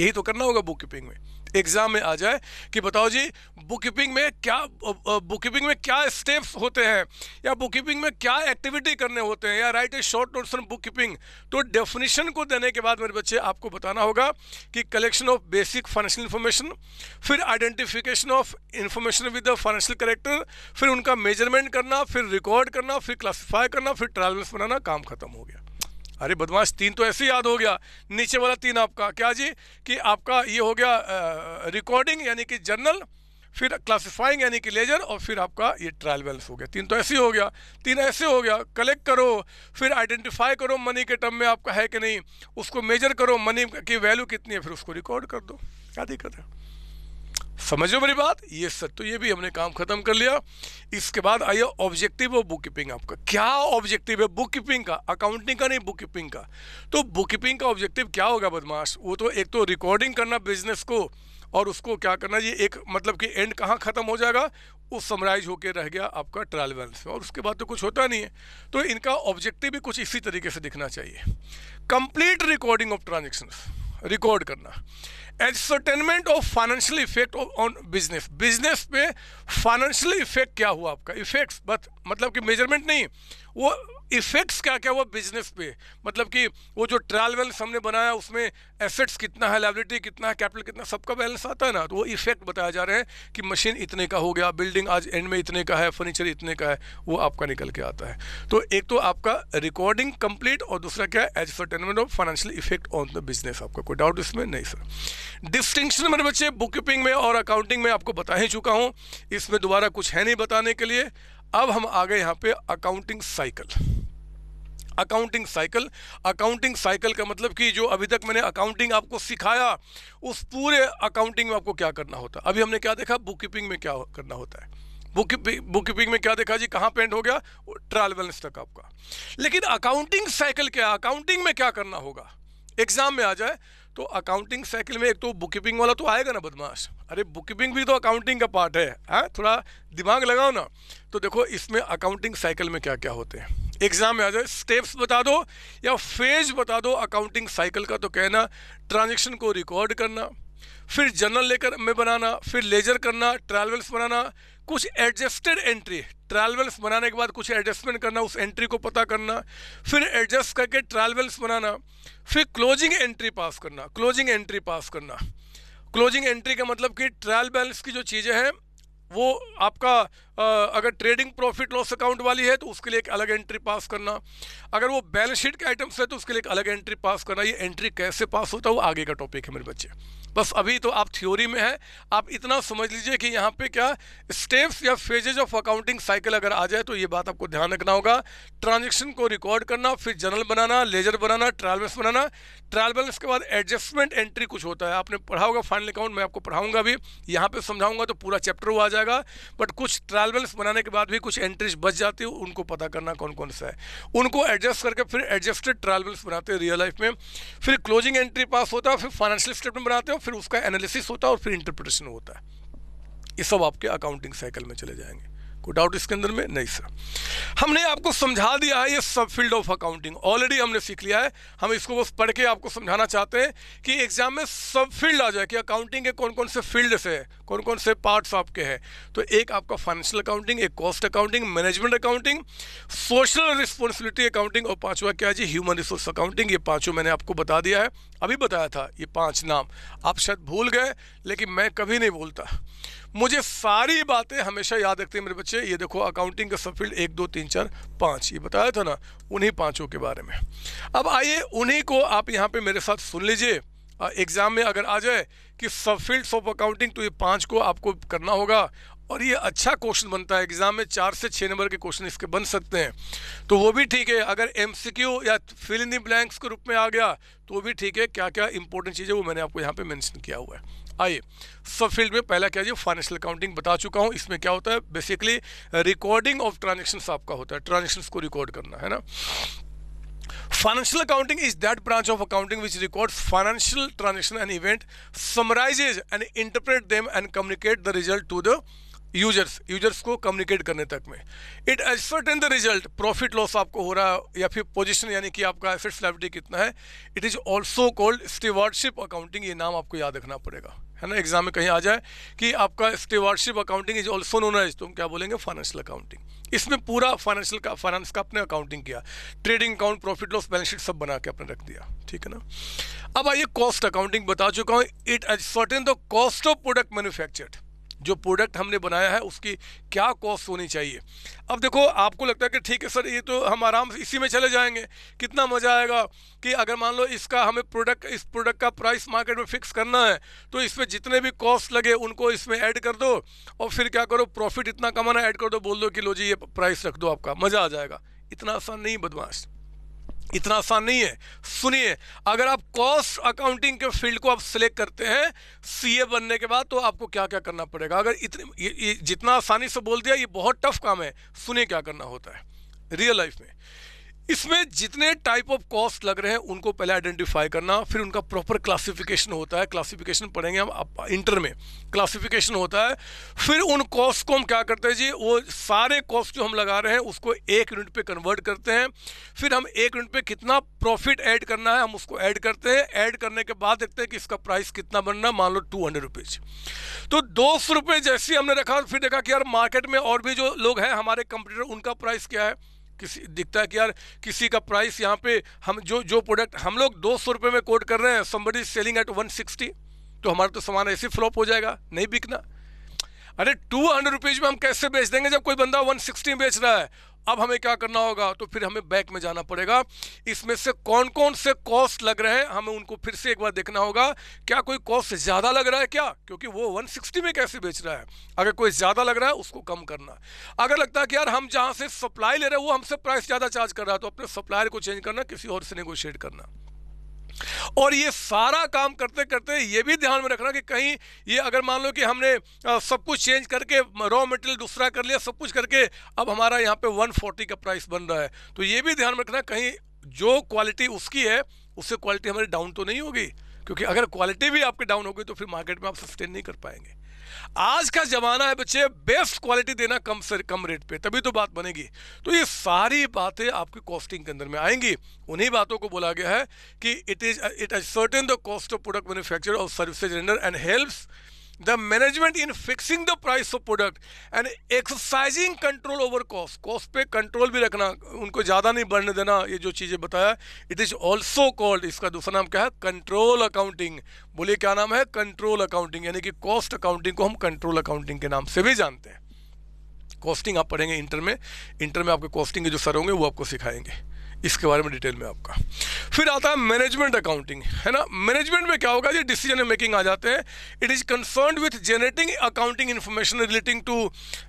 यही तो करना होगा बुक कीपिंग में एग्जाम में आ जाए कि बताओ जी बुक कीपिंग में क्या बुक कीपिंग में क्या स्टेप्स होते हैं या बुक कीपिंग में क्या एक्टिविटी करने होते हैं या write a short notes on book keeping तो डेफिनेशन को देने के बाद मेरे बच्चे आपको बताना होगा कि collection of basic financial information फिर identification of information with the financial character फिर उनका मेजरमेंट करना फिर रिकॉर्ड करना फिर क्लासीफाई करना फिर ट्रायल बनाना काम खत्म हो गया अरे बदमाश तीन तो ऐसे याद हो गया नीचे वाला तीन आपका क्या जी कि आपका ये हो गया रिकॉर्डिंग यानी कि जर्नल फिर क्लासिफाइंग यानी कि लेजर और फिर आपका ये ट्रायल बैलेंस हो गया तीन तो ऐसे हो गया तीन ऐसे हो गया कलेक्ट करो फिर आइडेंटिफाई करो मनी के टर्म में आपका है कि नहीं उसको मेजर करो मनी की वैल्यू कितनी है फिर उसको रिकॉर्ड कर दो क्या दिक्कत है समझो मेरी बात ये सर तो ये भी हमने काम खत्म कर लिया इसके बाद आइए ऑब्जेक्टिव और बुक कीपिंग आपका क्या ऑब्जेक्टिव है बुक कीपिंग का अकाउंटिंग का नहीं बुक कीपिंग का तो बुक कीपिंग का ऑब्जेक्टिव क्या होगा बदमाश वो तो एक तो रिकॉर्डिंग करना बिजनेस को और उसको क्या करना ये एक मतलब कि एंड कहाँ ख़त्म हो जाएगा वो समराइज होकर रह गया आपका ट्रायल बैलेंस और उसके बाद तो कुछ होता नहीं है तो इनका ऑब्जेक्टिव भी कुछ इसी तरीके से दिखना चाहिए complete recording of transaction record करना ascertainment of financial effect on business business पे फाइनेंशियल इफेक्ट क्या हुआ आपका इफेक्ट्स बस मतलब कि मेजरमेंट नहीं वो इफेक्ट्स क्या क्या हुआ बिजनेस पे मतलब कि वो जो ट्रायल बैलेंस हमने बनाया उसमें एसेट्स कितना है लाइबिलिटी कितना है कैपिटल कितना सबका बैलेंस आता है ना तो वो इफेक्ट बताया जा रहे हैं कि मशीन इतने का हो गया बिल्डिंग आज एंड में इतने का है फर्नीचर इतने का है वो आपका निकल के आता है तो एक तो आपका रिकॉर्डिंग कंप्लीट और दूसरा क्या है ascertainment of financial effect on the business आपका कोई डाउट इसमें नहीं सर डिस्टिंक्शन मेरे बच्चे बुक कीपिंग में और अकाउंटिंग में आपको बता ही चुका हूँ इसमें दोबारा कुछ है नहीं बताने के लिए अब हम आ गए यहाँ पे accounting cycle accounting cycle accounting cycle का मतलब कि जो अभी तक मैंने अकाउंटिंग आपको सिखाया उस पूरे अकाउंटिंग में आपको क्या करना होता है अभी हमने क्या देखा बुक कीपिंग में क्या करना होता है बुक बुक कीपिंग में क्या देखा जी कहाँ पेंट हो गया ट्रायल बैलेंस तक आपका लेकिन अकाउंटिंग साइकिल क्या अकाउंटिंग में क्या करना होगा एग्जाम में आ जाए तो अकाउंटिंग साइकिल में एक तो बुक कीपिंग वाला तो आएगा ना बदमाश अरे बुक कीपिंग भी तो अकाउंटिंग का पार्ट है हाँ थोड़ा दिमाग लगाओ ना तो देखो इसमें अकाउंटिंग साइकिल में क्या क्या होते हैं एग्जाम में आ जाए स्टेप्स बता दो या फेज बता दो अकाउंटिंग साइकिल का तो कहना ट्रांजेक्शन को रिकॉर्ड करना फिर जनरल लेकर में बनाना फिर लेजर करना ट्रालवेल्फ बनाना कुछ एडजस्टेड एंट्री ट्रालवेल्फ बनाने के बाद कुछ एडजस्टमेंट करना उस एंट्री को पता करना फिर एडजस्ट करके ट्रालवेल्फ बनाना फिर क्लोजिंग एंट्री पास करना क्लोजिंग एंट्री पास करना क्लोजिंग एंट्री का मतलब कि ट्रायल बैलेंस की जो चीज़ें हैं वो आपका आ, अगर ट्रेडिंग प्रॉफिट लॉस अकाउंट वाली है तो उसके लिए एक अलग एंट्री पास करना अगर वो बैलेंस शीट के आइटम्स है तो उसके लिए एक अलग एंट्री पास करना ये एंट्री कैसे पास होता है वो आगे का टॉपिक है मेरे बच्चे बस अभी तो आप थ्योरी में हैं आप इतना समझ लीजिए कि यहाँ पे क्या स्टेप्स या फेजेज ऑफ अकाउंटिंग साइकिल अगर आ जाए तो ये बात आपको ध्यान रखना होगा ट्रांजेक्शन को रिकॉर्ड करना फिर जनरल बनाना लेजर बनाना ट्रायल बैलेंस बनाना ट्रायल बैलेंस के बाद एडजस्टमेंट एंट्री कुछ होता है आपने पढ़ा होगा फाइनल अकाउंट मैं आपको पढ़ाऊंगा अभी यहाँ पर समझाऊंगा तो पूरा चैप्टर वो आ जाएगा बट कुछ ट्रायल बैलेंस बनाने के बाद भी कुछ एंट्रीज बच जाती है उनको पता करना कौन कौन सा है उनको एडजस्ट करके फिर एडजस्टेड ट्रायल बैलेंस बनाते हैं रियल लाइफ में फिर क्लोजिंग एंट्री पास होता है फिर फाइनेंशियल स्टेटमेंट बनाते हो फिर उसका एनालिसिस होता है और फिर इंटरप्रिटेशन होता है ये सब आपके अकाउंटिंग साइकिल में चले जाएंगे कोई डाउट इसके अंदर में नहीं सर हमने आपको समझा दिया है ये सब फील्ड ऑफ अकाउंटिंग ऑलरेडी हमने सीख लिया है हम इसको बस पढ़ के आपको समझाना चाहते हैं कि एग्जाम में सब फील्ड आ जाए कि अकाउंटिंग के कौन कौन से फील्ड से कौन कौन से पार्ट्स आपके हैं तो एक आपका फाइनेंशियल अकाउंटिंग एक cost accounting management accounting social responsibility accounting और पाँचवा क्या जी ह्यूमन रिसोर्स अकाउंटिंग ये पाँचों मैंने आपको बता दिया है अभी बताया था ये पाँच नाम आप शायद भूल गए लेकिन मैं कभी नहीं भूलता मुझे सारी बातें हमेशा याद रखती है मेरे बच्चे ये देखो अकाउंटिंग का सब फील्ड एक दो तीन चार पाँच ये बताया था ना उन्हीं पाँचों के बारे में अब आइए उन्हीं को आप यहाँ पर मेरे साथ सुन लीजिए एग्ज़ाम में अगर आ जाए कि सब फील्ड्स ऑफ अकाउंटिंग तो ये पाँच को आपको करना होगा और ये अच्छा क्वेश्चन बनता है एग्ज़ाम में चार से छः नंबर के क्वेश्चन इसके बन सकते हैं तो वो भी ठीक है अगर एमसीक्यू या फिल इन द ब्लैंक्स के रूप में आ गया तो वो भी ठीक है क्या क्या इंपॉर्टेंट चीज़ है वो मैंने आपको यहाँ पे मेंशन किया हुआ है आइए सब फील्ड में पहला क्या जी फाइनेंशियल अकाउंटिंग बता चुका हूँ इसमें क्या होता है बेसिकली रिकॉर्डिंग ऑफ ट्रांजेक्शन आपका होता है ट्रांजेक्शन को रिकॉर्ड करना है ना financial accounting is that branch of accounting which record financial transaction and event summarizes and interpret them and communicate the result to the users users को communicate करने तक में it ascertain the result profit loss आपको हो रहा है या फिर पोजिशन यानी कि आपका एसेट्स लाइबिलिटी कितना है it is also called stewardship accounting ये नाम आपको याद रखना पड़ेगा है ना एग्जाम में कहीं आ जाए कि आपका stewardship accounting is also known as तो हम क्या बोलेंगे फाइनेंशियल अकाउंटिंग इसमें पूरा फाइनेंशियल का फाइनेंस का अपने अकाउंटिंग किया trading account profit loss balance sheet सब बना के अपने रख दिया ठीक है ना अब आइए कॉस्ट अकाउंटिंग बता चुका हूँ it ascertain the cost of product manufactured जो प्रोडक्ट हमने बनाया है उसकी क्या कॉस्ट होनी चाहिए अब देखो आपको लगता है कि ठीक है सर ये तो हम आराम से इसी में चले जाएंगे कितना मज़ा आएगा कि अगर मान लो इसका हमें प्रोडक्ट इस प्रोडक्ट का प्राइस मार्केट में फिक्स करना है तो इसमें जितने भी कॉस्ट लगे उनको इसमें ऐड कर दो और फिर क्या करो प्रॉफिट इतना कमाना ऐड कर दो बोल दो कि लो जी ये प्राइस रख दो आपका मज़ा आ जाएगा इतना आसान नहीं बदमाश इतना आसान नहीं है सुनिए अगर आप कॉस्ट अकाउंटिंग के फील्ड को आप सिलेक्ट करते हैं सीए बनने के बाद तो आपको क्या क्या करना पड़ेगा अगर इतने ये, ये जितना आसानी से बोल दिया ये बहुत टफ काम है सुनिए क्या करना होता है रियल लाइफ में इसमें जितने टाइप ऑफ कॉस्ट लग रहे हैं उनको पहले आइडेंटिफाई करना फिर उनका प्रॉपर क्लासिफिकेशन होता है क्लासिफिकेशन पढ़ेंगे हम इंटर में क्लासिफिकेशन होता है फिर उन कॉस्ट को हम क्या करते हैं जी वो सारे कॉस्ट जो हम लगा रहे हैं उसको एक यूनिट पे कन्वर्ट करते हैं फिर हम एक यूनिट पे कितना प्रॉफिट ऐड करना है हम उसको ऐड करते हैं ऐड करने के बाद देखते हैं कि इसका प्राइस कितना बनना मान लो टू हंड्रेड रुपीज़ तो दो सौ रुपये जैसे हमने रखा फिर देखा कि यार मार्केट में और भी जो लोग हैं हमारे कंप्यूटर उनका प्राइस क्या है किसी दिखता है कि यार किसी का प्राइस यहाँ पे हम जो जो प्रोडक्ट हम लोग दो सौ रुपये में कोट कर रहे हैं somebody selling at one sixty तो हमारा तो सामान ऐसे फ्लॉप हो जाएगा नहीं बिकना अरे टू हंड्रेड रुपीज़ में हम कैसे बेच देंगे जब कोई बंदा वन सिक्सटी में बेच रहा है अब हमें क्या करना होगा तो फिर हमें बैक में जाना पड़ेगा इसमें से कौन कौन से कॉस्ट लग रहे हैं हमें उनको फिर से एक बार देखना होगा क्या कोई कॉस्ट ज़्यादा लग रहा है क्या क्योंकि वो 160 में कैसे बेच रहा है अगर कोई ज़्यादा लग रहा है उसको कम करना अगर लगता है कि यार हम जहाँ से सप्लाई ले रहे हैं वो हमसे प्राइस ज़्यादा चार्ज कर रहा है तो अपने सप्लायर को चेंज करना किसी और से नेगोशिएट करना और ये सारा काम करते करते ये भी ध्यान में रखना कि कहीं ये अगर मान लो कि हमने सब कुछ चेंज करके रॉ मटेरियल दूसरा कर लिया सब कुछ करके अब हमारा यहाँ पे 140 का प्राइस बन रहा है तो ये भी ध्यान में रखना कहीं जो क्वालिटी उसकी है उससे क्वालिटी हमारी डाउन तो नहीं होगी क्योंकि अगर क्वालिटी भी आपकी डाउन होगी तो फिर मार्केट में आप सस्टेन नहीं कर पाएंगे आज का ज़माना है बच्चे बेस्ट क्वालिटी देना कम से कम रेट पे तभी तो बात बनेगी तो ये सारी बातें आपकी कॉस्टिंग के अंदर में आएंगी उन्हीं बातों को बोला गया है कि it is it certain the cost of product manufacture of services render and helps the management in fixing the price of product and exercising control over cost cost पे control भी रखना उनको ज़्यादा नहीं बढ़ने देना ये जो चीज़ें बताया it is also called इसका दूसरा नाम क्या है control accounting बोलिए क्या नाम है control accounting यानी कि cost accounting को हम control accounting के नाम से भी जानते हैं कॉस्टिंग आप पढ़ेंगे इंटर में इंटर में आपके कॉस्टिंग के जो सर होंगे वो आपको सिखाएंगे इसके बारे में डिटेल में आपका फिर आता है मैनेजमेंट अकाउंटिंग है ना मैनेजमेंट में क्या होगा जी डिसीजन मेकिंग आ जाते हैं it is concern with generating accounting information relating to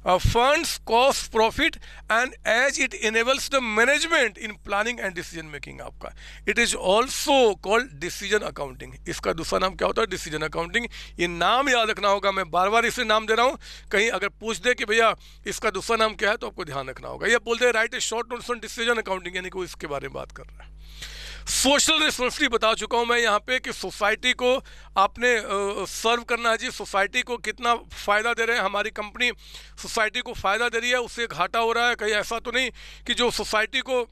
funds cost profit and as it enables the management in planning and decision making आपका it is also called decision accounting इसका दूसरा नाम क्या होता है डिसीजन अकाउंटिंग ये नाम याद रखना होगा मैं बार बार इसे नाम दे रहा हूँ कहीं अगर पूछ दे कि भैया इसका दूसरा नाम क्या है तो आपको ध्यान रखना होगा या बोलते हैं write a short notes on decision accounting यानी कि उसके बारे में बात कर रहा है सोशल रिस्पॉन्सिबिलिटी बता चुका हूँ मैं यहाँ पे कि सोसाइटी को आपने सर्व करना है जी सोसाइटी को कितना फ़ायदा दे रहे हैं हमारी कंपनी सोसाइटी को फ़ायदा दे रही है उससे घाटा हो रहा है कहीं ऐसा तो नहीं कि जो सोसाइटी को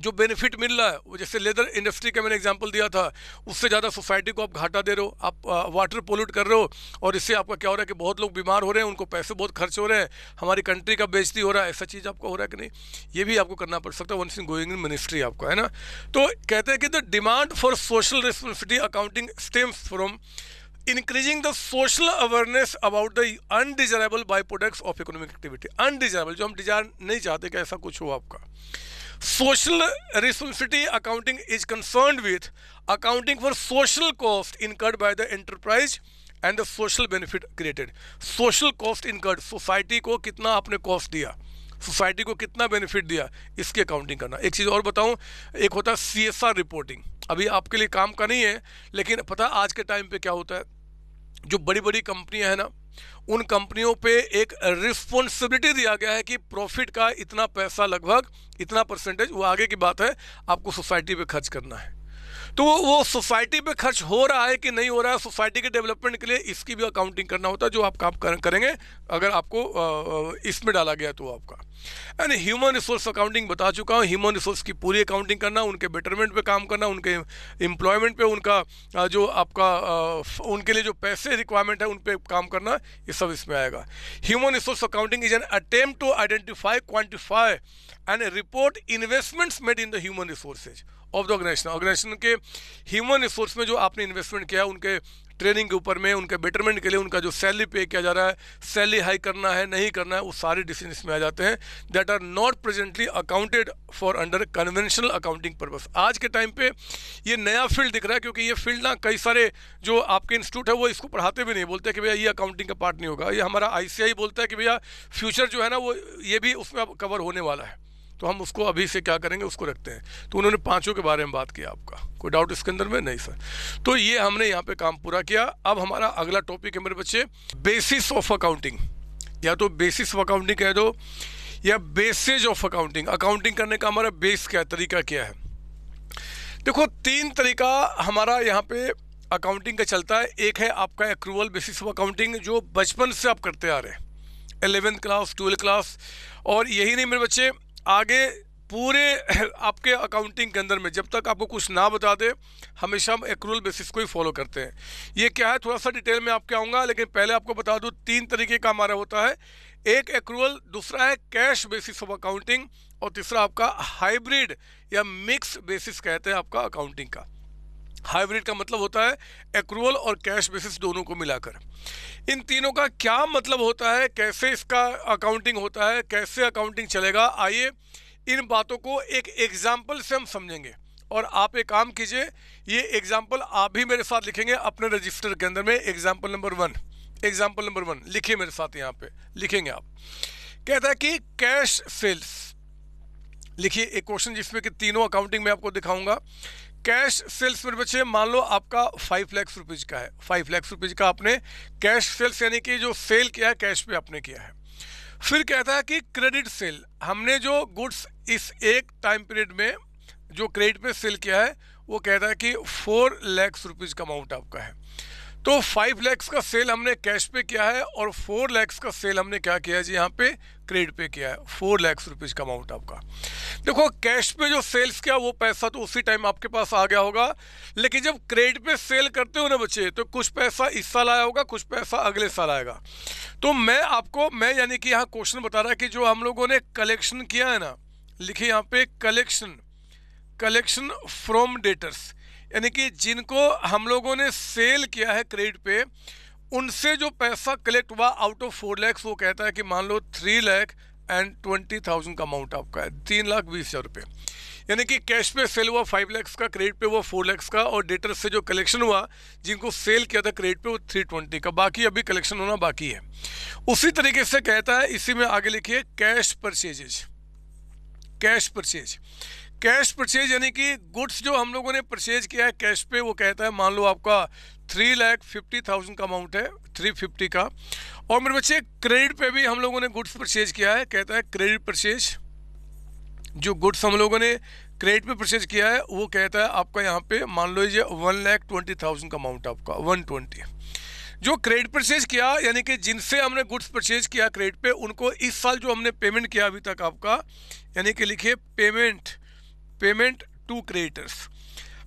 जो बेनिफिट मिल रहा है वो जैसे लेदर इंडस्ट्री का मैंने एग्जांपल दिया था उससे ज़्यादा सोसाइटी को आप घाटा दे रहे हो आप वाटर पोल्यूट कर रहे हो और इससे आपका क्या हो रहा है कि बहुत लोग बीमार हो रहे हैं उनको पैसे बहुत खर्च हो रहे हैं हमारी कंट्री का बेजती हो रहा है ऐसा चीज़ आपका हो रहा है कि नहीं ये भी आपको करना पड़ सकता है once in going in ministry आपका है ना तो कहते हैं कि the demand for social responsibility accounting stems from increasing the social awareness about the undesirable by products of economic activity undesirable जो हम डिजायर नहीं चाहते कि ऐसा कुछ हो आपका social responsibility accounting is concern with accounting for social cost incurred by the enterprise and the social benefit created social cost incurred society को कितना आपने कॉस्ट दिया सोसाइटी को कितना बेनिफिट दिया इसकी अकाउंटिंग करना एक चीज़ और बताऊं एक होता है सी एस आर रिपोर्टिंग अभी आपके लिए काम का नहीं है लेकिन पता आज के टाइम पे क्या होता है जो बड़ी बड़ी कंपनियां हैं ना उन कंपनियों पे एक रिस्पॉन्सिबिलिटी दिया गया है कि प्रॉफिट का इतना पैसा लगभग इतना परसेंटेज वो आगे की बात है आपको सोसाइटी पे खर्च करना है तो वो सोसाइटी पे खर्च हो रहा है कि नहीं हो रहा है सोसाइटी के डेवलपमेंट के लिए इसकी भी अकाउंटिंग करना होता है जो आप काम करेंगे अगर आपको इसमें डाला गया तो आपका एंड ह्यूमन रिसोर्स अकाउंटिंग बता चुका हूँ ह्यूमन रिसोर्स की पूरी अकाउंटिंग करना उनके बेटरमेंट पे काम करना उनके एम्प्लॉयमेंट पे उनका जो आपका उनके लिए जो पैसे रिक्वायरमेंट है उन पर काम करना ये सब इसमें आएगा human resource accounting is an attempt to identify quantify and report investments made in the human resources of the organisation organisation के ह्यूमन रिसोर्स में जो आपने इन्वेस्टमेंट किया है उनके ट्रेनिंग के ऊपर में उनके बेटरमेंट के लिए उनका जो सैलरी पे किया जा रहा है सैलरी हाई करना है नहीं करना है वो सारे डिसीजन इसमें आ जाते हैं that are not presently accounted for under conventional accounting purpose आज के टाइम पे ये नया फील्ड दिख रहा है क्योंकि ये फील्ड ना कई सारे जो आपके इंस्टीट्यूट है वो इसको पढ़ाते भी नहीं बोलते कि भैया ये अकाउंटिंग का पार्ट नहीं होगा ये हमारा आई बोलता है कि भैया फ्यूचर जो है ना वो ये भी उसमें कवर होने वाला है तो हम उसको अभी से क्या करेंगे उसको रखते हैं तो उन्होंने पाँचों के बारे में बात किया आपका कोई डाउट इसके अंदर में नहीं सर तो ये हमने यहाँ पे काम पूरा किया अब हमारा अगला टॉपिक है मेरे बच्चे बेसिस ऑफ अकाउंटिंग या तो बेसिस ऑफ अकाउंटिंग कह दो या बेसिस ऑफ अकाउंटिंग अकाउंटिंग करने का हमारा बेस क्या है तरीका क्या है देखो तीन तरीका हमारा यहाँ पे अकाउंटिंग का चलता है एक है आपका एक्रूवल बेसिस ऑफ अकाउंटिंग जो बचपन से आप करते आ रहे हैं एलेवेंथ क्लास ट्वेल्थ क्लास और यही नहीं मेरे बच्चे आगे पूरे आपके अकाउंटिंग के अंदर में जब तक आपको कुछ ना बता दे हमेशा हम एक्रूल बेसिस को ही फॉलो करते हैं ये क्या है थोड़ा सा डिटेल में आपके आऊँगा लेकिन पहले आपको बता दूँ तीन तरीके का हमारा होता है एक एक्रूअल दूसरा है कैश बेसिस ऑफ अकाउंटिंग और तीसरा आपका हाइब्रिड या मिक्स बेसिस कहते हैं आपका अकाउंटिंग का हाइब्रिड का मतलब होता है एक्रूवल और कैश बेसिस दोनों को मिलाकर इन तीनों का क्या मतलब होता है कैसे इसका अकाउंटिंग होता है कैसे अकाउंटिंग चलेगा आइए इन बातों को एक एग्जाम्पल से हम समझेंगे और आप एक काम कीजिए ये एग्जाम्पल आप भी मेरे साथ लिखेंगे अपने रजिस्टर के अंदर में example number one example number one लिखिए मेरे साथ यहाँ पे लिखेंगे आप कहता है कि कैश सेल्स लिखिए एक क्वेश्चन जिसमें कि तीनों अकाउंटिंग में आपको दिखाऊंगा कैश सेल्स पर बचे मान लो आपका फाइव लैक्स रुपीज़ का है फाइव लैक्स रुपीज़ का आपने कैश सेल्स यानी कि जो सेल किया है कैश पे आपने किया है फिर कहता है कि क्रेडिट सेल हमने जो गुड्स इस एक टाइम पीरियड में जो क्रेडिट पे सेल किया है वो कहता है कि फोर लैक्स रुपीज़ का अमाउंट आपका है तो फाइव लैक्स का सेल हमने कैश पे किया है और फोर लैक्स का सेल हमने क्या किया है जी यहाँ पे क्रेडिट पे किया है फोर लैक्स रुपीज का अमाउंट आपका देखो कैश पे जो सेल्स किया वो पैसा तो उसी टाइम आपके पास आ गया होगा लेकिन जब क्रेडिट पे सेल करते हो ना बच्चे तो कुछ पैसा इस साल आया होगा कुछ पैसा अगले साल आएगा तो मैं आपको मैं यानी कि यहाँ क्वेश्चन बता रहा कि जो हम लोगों ने कलेक्शन किया है ना लिखे यहाँ पे कलेक्शन कलेक्शन फ्रॉम डेटर्स यानी कि जिनको हम लोगों ने सेल किया है क्रेडिट पे उनसे जो पैसा कलेक्ट हुआ आउट ऑफ फोर लैक्स वो कहता है कि मान लो three lakh and twenty thousand का अमाउंट आपका है तीन लाख बीस हज़ार रुपये यानी कि कैश पे सेल हुआ फाइव लैक्स का क्रेडिट पे हुआ फोर लैक्स का और डेटर से जो कलेक्शन हुआ जिनको सेल किया था क्रेडिट पे वो थ्री ट्वेंटी का बाकी अभी कलेक्शन होना बाकी है उसी तरीके से कहता है इसी में आगे लिखिए cash purchases cash purchase cash purchase यानी कि गुड्स जो हम लोगों ने परचेज किया है कैश पे वो कहता है मान लो आपका थ्री लैख फिफ्टी थाउजेंड का अमाउंट है थ्री फिफ्टी का और मेरे बच्चे क्रेडिट पे भी हम लोगों ने गुड्स परचेज किया है कहता है क्रेडिट परचेज जो गुड्स हम लोगों ने क्रेडिट पे परचेज किया है वो कहता है आपका यहाँ पे मान लो ये वन लैख ट्वेंटी थाउजेंड का अमाउंट आपका वन ट्वेंटी जो क्रेडिट परचेज किया यानी कि जिनसे हमने गुड्स परचेज किया क्रेडिट पे उनको इस साल जो हमने पेमेंट किया अभी तक आपका यानी कि लिखिए पेमेंट पेमेंट टू क्रिएटर्स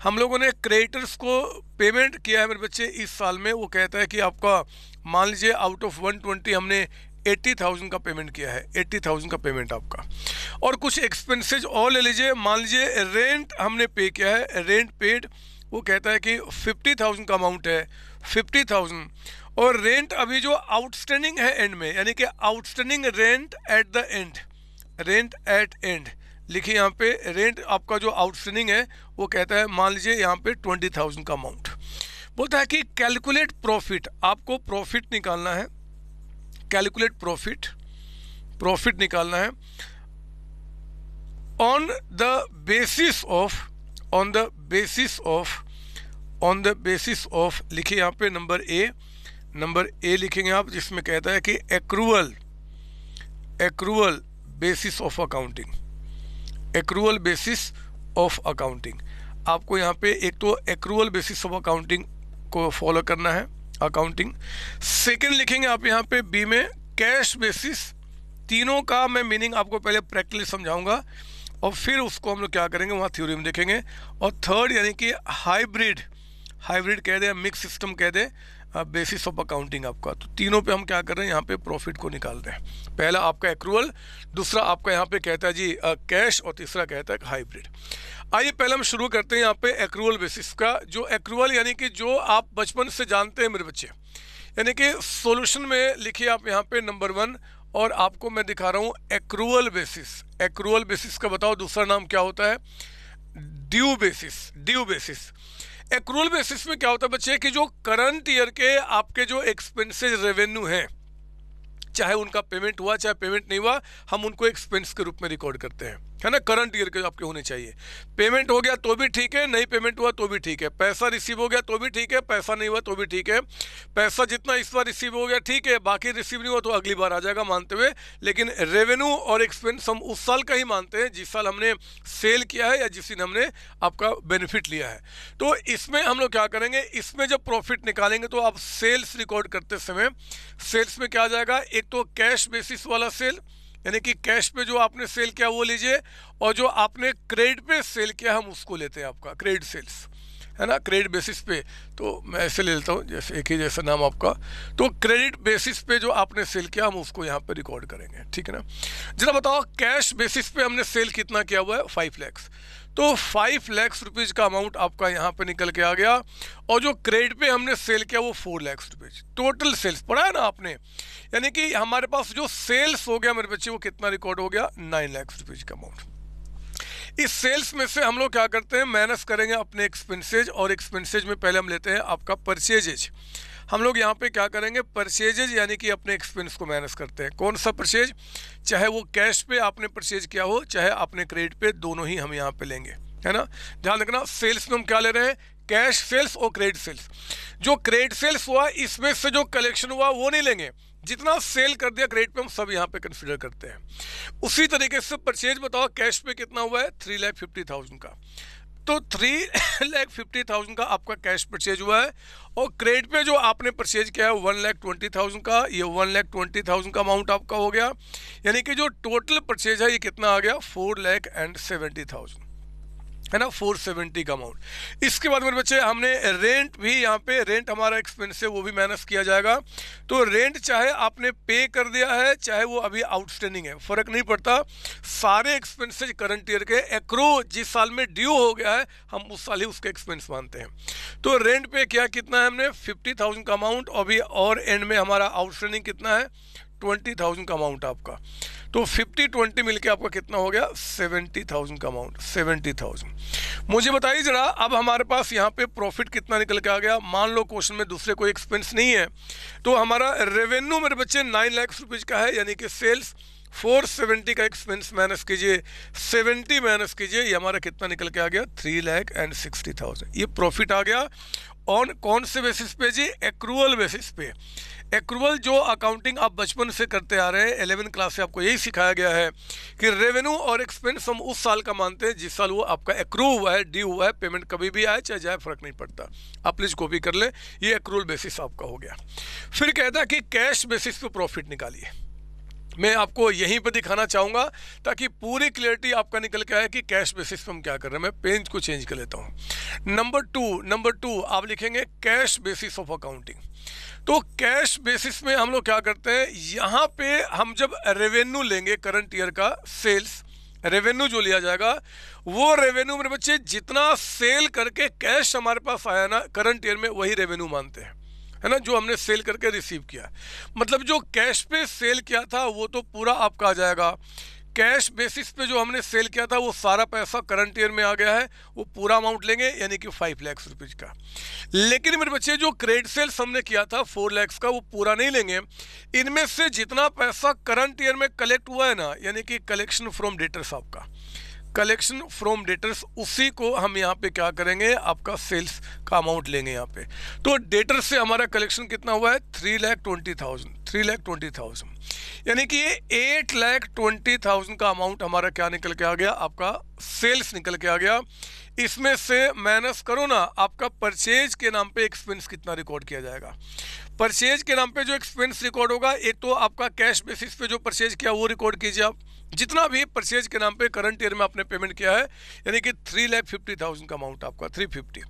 हम लोगों ने क्रिएटर्स को पेमेंट किया है मेरे बच्चे इस साल में वो कहता है कि आपका मान लीजिए आउट ऑफ 120 हमने एट्टी थाउजेंड का पेमेंट किया है एट्टी थाउजेंड का पेमेंट आपका और कुछ एक्सपेंसिज और ले लीजिए मान लीजिए रेंट हमने पे किया है रेंट पेड वो कहता है कि फिफ्टी थाउजेंड का अमाउंट है फिफ्टी थाउजेंड और रेंट अभी जो आउटस्टैंडिंग है एंड में यानी कि outstanding rent at the end rent at end लिखिए यहाँ पे रेंट आपका जो आउटस्टैंडिंग है वो कहता है मान लीजिए यहाँ पे ट्वेंटी थाउजेंड का अमाउंट बोलता है कि कैलकुलेट प्रॉफिट आपको प्रॉफिट निकालना है कैलकुलेट प्रॉफिट प्रॉफिट निकालना है on the basis of on the basis of on the basis of लिखिए यहाँ पे नंबर ए नंबर ए लिखेंगे आप जिसमें कहता है कि accrual accrual basis of accounting accrual basis of accounting आपको यहाँ पे एक तो एक्रूअल बेसिस ऑफ अकाउंटिंग को फॉलो करना है अकाउंटिंग सेकंड लिखेंगे आप यहाँ पे बी में कैश बेसिस तीनों का मैं मीनिंग आपको पहले प्रैक्टिकली समझाऊंगा और फिर उसको हम लोग क्या करेंगे वहाँ थ्योरी में देखेंगे और थर्ड यानी कि हाइब्रिड हाइब्रिड कह दें मिक्स सिस्टम कह दें बेसिस ऑफ अकाउंटिंग आपका तो तीनों पे हम क्या कर रहे हैं यहाँ पे प्रॉफिट को निकाल रहे हैं पहला आपका एक्रूवल दूसरा आपका यहाँ पे कहता है जी कैश और तीसरा कहता है हाइब्रिड आइए पहले हम शुरू करते हैं यहाँ पे एक्रूवल बेसिस का जो एक्रूवल यानी कि जो आप बचपन से जानते हैं मेरे बच्चे यानी कि सोल्यूशन में लिखिए आप यहाँ पे नंबर वन और आपको मैं दिखा रहा हूँ एक्रूवल बेसिस एक्रूवल बेसिस का बताओ दूसरा नाम क्या होता है due basis due basis accrual basis में क्या होता है बच्चे कि जो करंट ईयर के आपके जो एक्सपेंसेस रेवेन्यू हैं चाहे उनका पेमेंट हुआ चाहे पेमेंट नहीं हुआ हम उनको एक्सपेंस के रूप में रिकॉर्ड करते हैं है ना करंट ईयर के आपके होने चाहिए पेमेंट हो गया तो भी ठीक है नहीं पेमेंट हुआ तो भी ठीक है पैसा रिसीव हो गया तो भी ठीक है पैसा नहीं हुआ तो भी ठीक है पैसा जितना इस बार रिसीव हो गया ठीक है बाकी रिसीव नहीं हुआ तो अगली बार आ जाएगा मानते हुए लेकिन रेवेन्यू और एक्सपेंस हम उस साल का ही मानते हैं जिस साल हमने सेल किया है या जिस दिन हमने आपका बेनिफिट लिया है तो इसमें हम लोग क्या करेंगे इसमें जब प्रॉफिट निकालेंगे तो आप सेल्स रिकॉर्ड करते समय सेल्स में क्या आ जाएगा एक तो कैश बेसिस वाला सेल यानी कि कैश पे जो आपने सेल किया वो लीजिए और जो आपने क्रेडिट पे सेल किया हम उसको लेते हैं आपका क्रेडिट सेल्स है ना क्रेडिट बेसिस पे तो मैं ऐसे ले लेता हूँ जैसे एक ही जैसा नाम आपका तो क्रेडिट बेसिस पे जो आपने सेल किया हम उसको यहाँ पे रिकॉर्ड करेंगे ठीक है ना जरा बताओ कैश बेसिस पे हमने सेल कितना किया हुआ है फाइव लैक्स तो फाइव लैक्स रुपीज़ का अमाउंट आपका यहाँ पे निकल के आ गया और जो क्रेडिट पे हमने सेल किया वो four lakhs rupees total sales पढ़ा है ना आपने यानी कि हमारे पास जो सेल्स हो गया मेरे बच्चे वो कितना रिकॉर्ड हो गया नाइन लैक्स रुपीज़ का अमाउंट इस सेल्स में से हम लोग क्या करते हैं माइनस करेंगे अपने एक्सपेंसेज और एक्सपेंसेज में पहले हम लेते हैं आपका परचेजेज हम लोग यहाँ पे क्या करेंगे परचेजेज यानी कि अपने एक्सपेंस को मैनेज करते हैं कौन सा परचेज चाहे वो कैश पे आपने परचेज किया हो चाहे आपने क्रेडिट पे दोनों ही हम यहाँ पे लेंगे है ना ध्यान रखना सेल्स में हम क्या ले रहे हैं कैश सेल्स और क्रेडिट सेल्स जो क्रेडिट सेल्स हुआ इसमें से जो कलेक्शन हुआ वो नहीं लेंगे जितना सेल कर दिया क्रेडिट पे हम सब यहाँ पे कंसिडर करते हैं उसी तरीके से परचेज बताओ कैश पे कितना हुआ है थ्री लाख फिफ्टी थाउजेंड का तो थ्री लैख फिफ्टी थाउजेंड का आपका कैश परचेज हुआ है और क्रेडिट पे जो आपने परचेज किया है वन लैख ट्वेंटी थाउजेंड का ये वन लैख ट्वेंटी थाउजेंड का अमाउंट आपका हो गया यानी कि जो टोटल परचेज है ये कितना आ गया four lakh and seventy thousand है ना फोर सेवेंटी का अमाउंट इसके बाद मेरे बच्चे हमने रेंट भी यहाँ पे रेंट हमारा एक्सपेंस है वो भी माइनस किया जाएगा तो रेंट चाहे आपने पे कर दिया है चाहे वो अभी आउटस्टैंडिंग है फ़र्क नहीं पड़ता सारे एक्सपेंसेज करंट ईयर के एक्रो जिस साल में ड्यू हो गया है हम उस साल ही उसके एक्सपेंस मानते हैं तो रेंट पे क्या कितना है हमने फिफ्टी थाउजेंड का अमाउंट अभी और एंड में हमारा आउटस्टैंडिंग कितना है ट्वेंटी थाउजेंड का अमाउंट आपका तो फिफ्टी ट्वेंटी मिलके आपका कितना हो गया सेवेंटी थाउजेंड का अमाउंट सेवेंटी थाउजेंड मुझे बताइए जरा अब हमारे पास यहाँ पे प्रॉफिट कितना निकल के आ गया मान लो क्वेश्चन में दूसरे कोई एक्सपेंस नहीं है तो हमारा रेवेन्यू मेरे बच्चे नाइन लाख रुपीज़ का है यानी कि सेल्स 470 का एक्सपेंस माइनस कीजिए 70 माइनस कीजिए ये हमारा कितना निकल के आ गया थ्री लैख एंड सिक्सटी ये प्रॉफिट आ गया ऑन कौन से बेसिस पे जी एक्रूअल बेसिस पे एक्रूवल जो अकाउंटिंग आप बचपन से करते आ रहे हैं एलेवन क्लास से आपको यही सिखाया गया है कि रेवेन्यू और एक्सपेंस हम उस साल का मानते हैं जिस साल वो आपका एक्रूव हुआ है डी हुआ है पेमेंट कभी भी आए चाहे जाए फर्क नहीं पड़ता आप प्लीज़ कॉपी कर लें ये एक्रूवल बेसिस आपका हो गया फिर कहता है कि कैश बेसिस पर प्रॉफिट निकालिए मैं आपको यहीं पर दिखाना चाहूँगा ताकि पूरी क्लियरिटी आपका निकल के आए कि कैश बेसिस पे हम क्या कर रहे हैं मैं पेंज को चेंज कर लेता हूँ नंबर टू नंबर टू आप लिखेंगे कैश बेसिस ऑफ अकाउंटिंग तो कैश बेसिस में हम लोग क्या करते हैं यहाँ पे हम जब रेवेन्यू लेंगे करंट ईयर का सेल्स रेवेन्यू जो लिया जाएगा वो रेवेन्यू मेरे बच्चे जितना सेल करके कैश हमारे पास आया ना करंट ईयर में वही रेवेन्यू मानते हैं है ना जो हमने सेल करके रिसीव किया मतलब जो कैश पे सेल किया था वो तो पूरा आपका आ जाएगा कैश बेसिस पे जो हमने सेल किया था वो सारा पैसा करंट ईयर में आ गया है वो पूरा अमाउंट लेंगे यानी कि फाइव लैक्स रुपीज़ का लेकिन मेरे बच्चे जो क्रेडिट सेल्स हमने किया था फोर लैक्स का वो पूरा नहीं लेंगे इनमें से जितना पैसा करंट ईयर में कलेक्ट हुआ है ना यानी कि कलेक्शन फ्रॉम डेटर साहब का कलेक्शन फ्रॉम डेटर्स उसी को हम यहाँ पे क्या करेंगे आपका सेल्स का अमाउंट लेंगे यहाँ पे तो डेटर्स से हमारा कलेक्शन कितना हुआ है three lakh twenty thousand three lakh twenty thousand यानी कि ये एट लैख ट्वेंटी थाउजेंड का अमाउंट हमारा क्या निकल के आ गया आपका सेल्स निकल के आ गया इसमें से माइनस करो ना आपका परचेज के नाम पे एक्सपेंस कितना रिकॉर्ड किया जाएगा परचेज के नाम पे जो एक्सपेंस रिकॉर्ड होगा एक तो आपका कैश बेसिस पे जो परचेज किया वो रिकॉर्ड कीजिए आप जितना भी परसेज के नाम पे करंट ईयर में आपने पेमेंट किया है यानी कि थ्री लैख फिफ्टी थाउजेंड का अमाउंट आपका थ्री फिफ्टी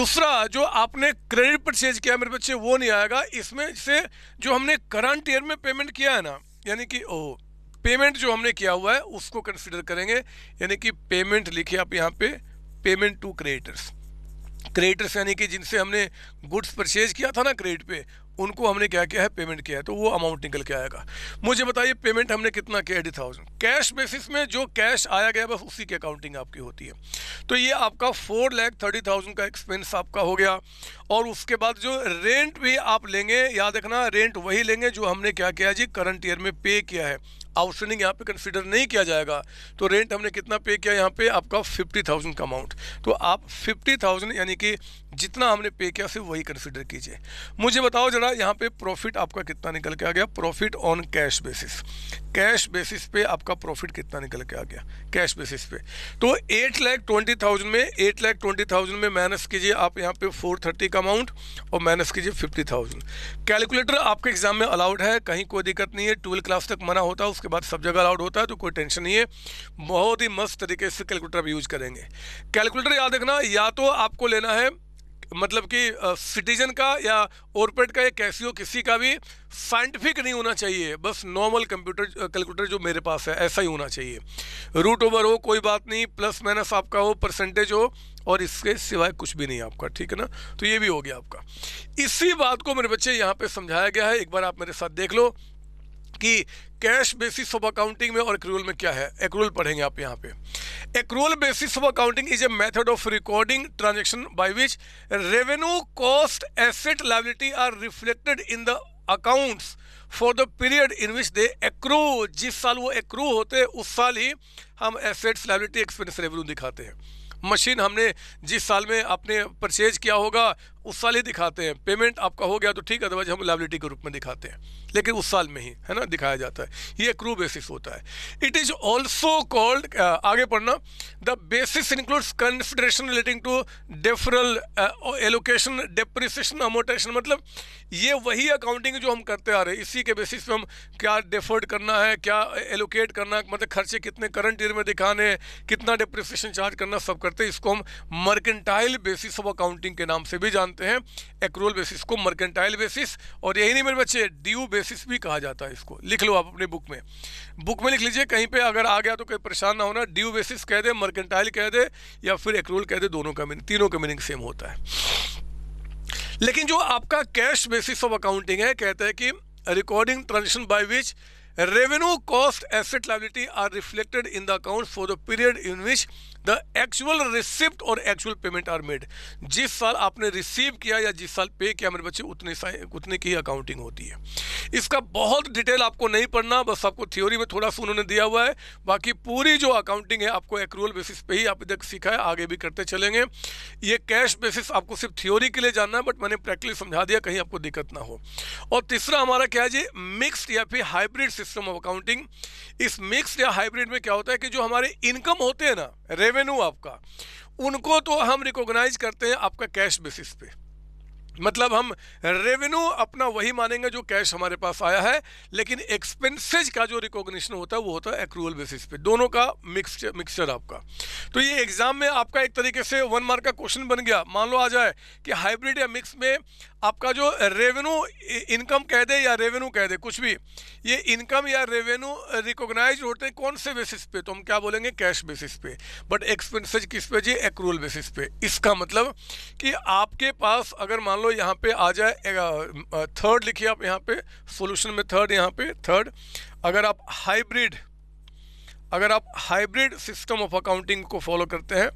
दूसरा जो आपने क्रेडिट परचेज किया मेरे बच्चे वो नहीं आएगा इसमें से जो हमने करंट ईयर में पेमेंट किया है ना यानी कि ओ पेमेंट जो हमने किया हुआ है उसको कंसिडर करेंगे यानी कि पेमेंट लिखे आप यहाँ पे पेमेंट टू क्रिएटर्स क्रिएटर्स यानी कि जिनसे हमने गुड्स परचेज किया था ना क्रेडिट पे उनको हमने क्या किया है पेमेंट किया है तो वो अमाउंट निकल के आएगा मुझे बताइए पेमेंट हमने कितना किया एटी थाउजेंड कैश बेसिस में जो कैश आया गया बस उसी की अकाउंटिंग आपकी होती है तो ये आपका फोर लैख थर्टी थाउजेंड का एक्सपेंस आपका हो गया और उसके बाद जो रेंट भी आप लेंगे याद रखना रेंट वही लेंगे जो हमने क्या किया जी करंट ईयर में पे किया है आउटस्टैंडिंग यहाँ पे कंसिडर नहीं किया जाएगा तो रेंट हमने कितना पे किया यहाँ पे आपका फिफ्टी थाउजेंड का अमाउंट तो आप फिफ्टी थाउजेंड यानी कि जितना हमने पे किया सिर्फ वही कंसिडर कीजिए मुझे बताओ जरा यहाँ पे प्रॉफिट आपका कितना निकल के आ गया profit on cash basis cash basis पे आपका प्रॉफिट कितना निकल के आ गया कैश बेसिस पे तो एट लैख ट्वेंटी थाउजेंड में एट लैख ट्वेंटी थाउजेंड में माइनस कीजिए आप यहाँ पे फोर थर्टी का अमाउंट और माइनस कीजिए फिफ्टी थाउजेंड कैलकुलेटर आपके एग्जाम में अलाउड है कहीं कोई दिक्कत नहीं है ट्वेल्थ क्लास तक मना होता है उसके बाद सब जगह अलाउड होता है तो कोई टेंशन नहीं है बहुत ही मस्त तरीके से कैलकुलेटर आप यूज करेंगे कैलकुलेटर याद रखना या तो आपको लेना है मतलब कि सिटीजन का या ओरपेट का या हो किसी का भी साइंटिफिक नहीं होना चाहिए बस नॉर्मल कंप्यूटर कैलकुलेटर जो मेरे पास है ऐसा ही होना चाहिए रूट ओवर हो कोई बात नहीं प्लस माइनस आपका हो परसेंटेज हो और इसके सिवाय कुछ भी नहीं आपका ठीक है ना तो ये भी हो गया आपका इसी बात को मेरे बच्चे यहाँ पर समझाया गया है एक बार आप मेरे साथ देख लो कि कैश बेसिस ऑफ अकाउंटिंग में और एक्रूल में क्या है एक्रूल पढ़ेंगे आप यहाँ पे accrual basis of accounting is a method of recording transaction by which revenue cost asset liability are reflected in the accounts for the period in which they accrue जिस साल वो एक्रू होते हैं उस साल ही हम एसेट्स लाइबिलिटी एक्सपेंस रेवेन्यू दिखाते हैं मशीन हमने जिस साल में आपने परचेज किया होगा उस साल ही दिखाते हैं पेमेंट आपका हो गया तो ठीक है अदरवाइज हम लाइबिलिटी के रूप में दिखाते हैं लेकिन उस साल में ही है ना दिखाया जाता है ये क्रू बेसिस होता है इट इज ऑल्सो कॉल्ड आगे पढ़ना the basis includes consideration relating to deferral allocation depreciation amortisation मतलब ये वही अकाउंटिंग जो हम करते आ रहे हैं इसी के बेसिस पे हम क्या डेफर्ड करना है क्या एलोकेट करना मतलब खर्चे कितने करंट ईयर में दिखाने कितना डिप्रिसिएशन चार्ज करना सब करते हैं इसको हम मर्केंटाइल बेसिस ऑफ अकाउंटिंग के नाम से भी जानते जानते हैं एक्रोल बेसिस को मर्केंटाइल बेसिस और यही नहीं मेरे बच्चे ड्यू बेसिस भी कहा जाता है इसको लिख लो आप अपने बुक में बुक में लिख लीजिए कहीं पे अगर आ गया तो कहीं परेशान ना होना ड्यू बेसिस कह दे मर्केंटाइल कह दे या फिर एक्रोल कह दे दोनों का मीनिंग तीनों का मीनिंग सेम होता है लेकिन जो आपका कैश बेसिस ऑफ अकाउंटिंग है कहते हैं कि recording transaction by which revenue cost asset liability are reflected in the account for the period in which the actual receipt और एक्चुअल पेमेंट आर मेड जिस साल आपने रिसीव किया या जिस साल पे किया मेरे बच्चे उतने उतने की ही अकाउंटिंग होती है इसका बहुत डिटेल आपको नहीं पढ़ना बस आपको थ्योरी में थोड़ा सा उन्होंने दिया हुआ है बाकी पूरी जो अकाउंटिंग है आपको एक्रूअल बेसिस पे ही आप इधर सीखा है आगे भी करते चलेंगे ये कैश बेसिस आपको सिर्फ थ्योरी के लिए जानना है बट मैंने प्रैक्टिकली समझा दिया कहीं आपको दिक्कत ना हो और तीसरा हमारा क्या है जी मिक्सड या फिर हाइब्रिड सिस्टम ऑफ अकाउंटिंग इस मिक्सड या हाइब्रिड में क्या होता है कि जो हमारे इनकम होते हैं ना रेवेन्यू आपका उनको तो हम रिकॉग्नाइज करते हैं आपका कैश बेसिस पे मतलब हम रेवेन्यू अपना वही मानेंगे जो कैश हमारे पास आया है लेकिन एक्सपेंसेज का जो रिकॉग्निशन होता है वो होता है एक्रूअल बेसिस पे दोनों का मिक्सचर मिक्सचर आपका तो ये एग्ज़ाम में आपका एक तरीके से वन मार्क का क्वेश्चन बन गया मान लो आ जाए कि हाइब्रिड या मिक्स में आपका जो रेवेन्यू इनकम कह दे या रेवेन्यू कह दे कुछ भी ये इनकम या रेवेन्यू रिकॉग्नाइज होते हैं कौन से बेसिस पे तो हम क्या बोलेंगे कैश बेसिस पे बट एक्सपेंसेज किस पे जी एक्रूल बेसिस पे इसका मतलब कि आपके पास अगर मान लो यहाँ पे आ जाए थर्ड लिखिए आप यहाँ पे सोल्यूशन में थर्ड यहाँ पे थर्ड अगर आप हाइब्रिड अगर आप हाइब्रिड सिस्टम ऑफ अकाउंटिंग को फॉलो करते हैं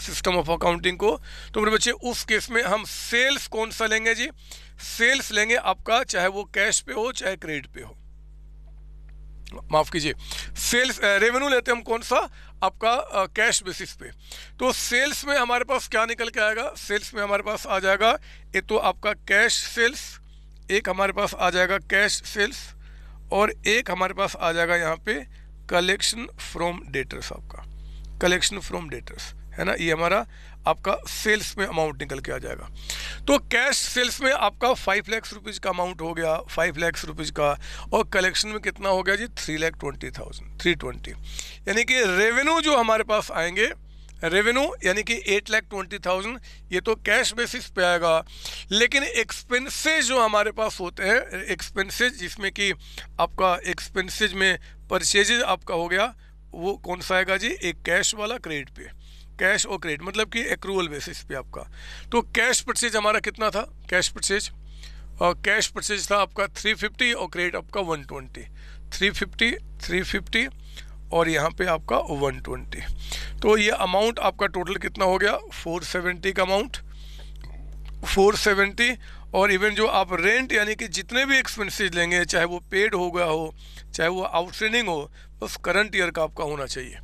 सिस्टम ऑफ अकाउंटिंग को तो मेरे बच्चे उस केस में हम सेल्स कौन सा लेंगे जी सेल्स लेंगे आपका चाहे वो कैश पे हो चाहे क्रेडिट पे हो माफ़ कीजिए सेल्स रेवेन्यू लेते हम कौन सा आपका कैश बेसिस पे तो सेल्स में हमारे पास क्या निकल के आएगा सेल्स में हमारे पास आ जाएगा एक तो आपका कैश सेल्स एक हमारे पास आ जाएगा कैश सेल्स और एक हमारे पास आ जाएगा यहाँ पे कलेक्शन फ्रॉम डेटर्स आपका कलेक्शन फ्रॉम डेटर्स है ना ये हमारा आपका सेल्स में अमाउंट निकल के आ जाएगा तो कैश सेल्स में आपका फाइव लैक्स रुपीज़ का अमाउंट हो गया फाइव लैक्स रुपीज़ का और कलेक्शन में कितना हो गया जी three lakh twenty thousand three twenty यानी कि रेवेन्यू जो हमारे पास आएंगे रेवेन्यू यानी कि एट लैख ट्वेंटी थाउजेंड ये तो कैश बेसिस पे आएगा लेकिन एक्सपेंसेज जो हमारे पास होते हैं एक्सपेंसेज जिसमें कि आपका एक्सपेंसेज में परचेजेज आपका हो गया वो कौन सा आएगा जी एक कैश वाला क्रेडिट पे कैश और क्रेडिट मतलब कि एक्रूवल बेसिस पे आपका तो कैश परचेज हमारा कितना था कैश परचेज और कैश परचेज था आपका 350 और क्रेडिट आपका 120 350 350 और यहाँ पे आपका 120 तो ये अमाउंट आपका टोटल कितना हो गया 470 का अमाउंट 470 और इवन जो आप रेंट यानी कि जितने भी एक्सपेंसेस लेंगे चाहे वो पेड हो गया हो चाहे वो आउटस्टैंडिंग हो उस करंट ईयर का आपका होना चाहिए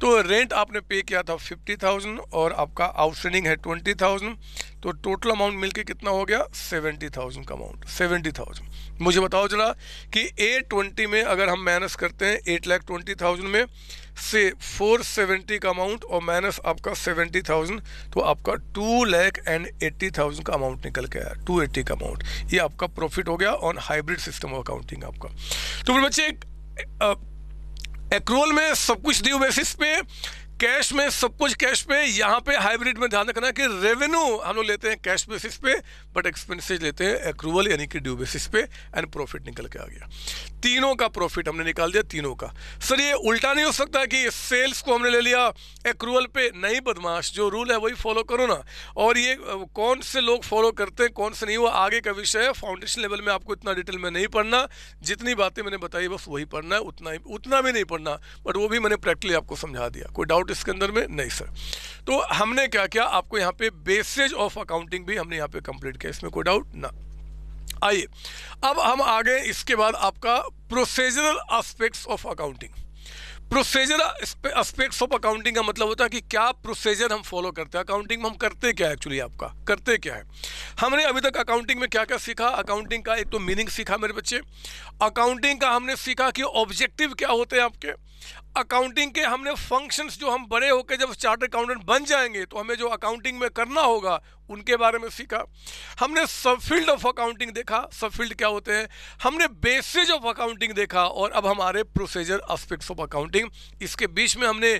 तो रेंट आपने पे किया था फिफ्टी थाउजेंड और आपका आउटस्टैंडिंग है ट्वेंटी थाउजेंड तो टोटल अमाउंट मिलके कितना हो गया सेवेंटी थाउजेंड का अमाउंट सेवेंटी थाउजेंड मुझे बताओ जरा कि ए ट्वेंटी में अगर हम माइनस करते हैं एट लैख ट्वेंटी थाउजेंड में से फोर सेवेंटी का अमाउंट और माइनस आपका सेवेंटी थाउजेंड तो आपका two lakh and eighty thousand का अमाउंट निकल के आया टू एट्टी का अमाउंट ये आपका प्रॉफिट हो गया on hybrid system of accounting आपका तो बच्चे एक्रोल में सब कुछ दी बेसिस पे कैश में सब कुछ कैश पे यहाँ पे हाइब्रिड में ध्यान रखना कि रेवेन्यू हम लोग लेते हैं कैश बेसिस पे बट एक्सपेंसेस लेते हैं एक्रूवल यानी कि ड्यू बेसिस पे एंड प्रॉफिट निकल के आ गया तीनों का प्रॉफिट हमने निकाल दिया तीनों का सर ये उल्टा नहीं हो सकता कि सेल्स को हमने ले लिया एक्रूवल पे नहीं बदमाश जो रूल है वही फॉलो करो ना और ये कौन से लोग फॉलो करते हैं कौन से नहीं वो आगे का विषय है फाउंडेशन लेवल में आपको इतना डिटेल में नहीं पढ़ना जितनी बातें मैंने बताई बस वही पढ़ना है उतना ही उतना भी नहीं पढ़ना बट वो भी मैंने प्रैक्टिकली आपको समझा दिया कोई डाउट डाउट इसके अंदर में नहीं सर तो हमने क्या किया आपको यहाँ पे बेसिस ऑफ अकाउंटिंग भी हमने यहाँ पे कंप्लीट किया इसमें कोई डाउट ना आइए अब हम आ गए इसके बाद आपका procedural aspects of accounting procedure aspects of accounting का मतलब होता है कि क्या प्रोसीजर हम फॉलो करते हैं अकाउंटिंग में हम करते क्या है एक्चुअली आपका करते क्या है हमने अभी तक अकाउंटिंग में क्या क्या सीखा अकाउंटिंग का एक तो मीनिंग सीखा मेरे बच्चे अकाउंटिंग का हमने सीखा कि ऑब्जेक्टिव क्या होते हैं आपके अकाउंटिंग के हमने फंक्शंस जो हम बड़े होकर जब चार्ट अकाउंटेंट बन जाएंगे तो हमें जो अकाउंटिंग में करना होगा उनके बारे में सीखा हमने सब फील्ड ऑफ अकाउंटिंग देखा सब फील्ड क्या होते हैं हमने बेसिस ऑफ अकाउंटिंग देखा और अब हमारे प्रोसीजर एस्पेक्ट्स ऑफ अकाउंटिंग इसके बीच में हमने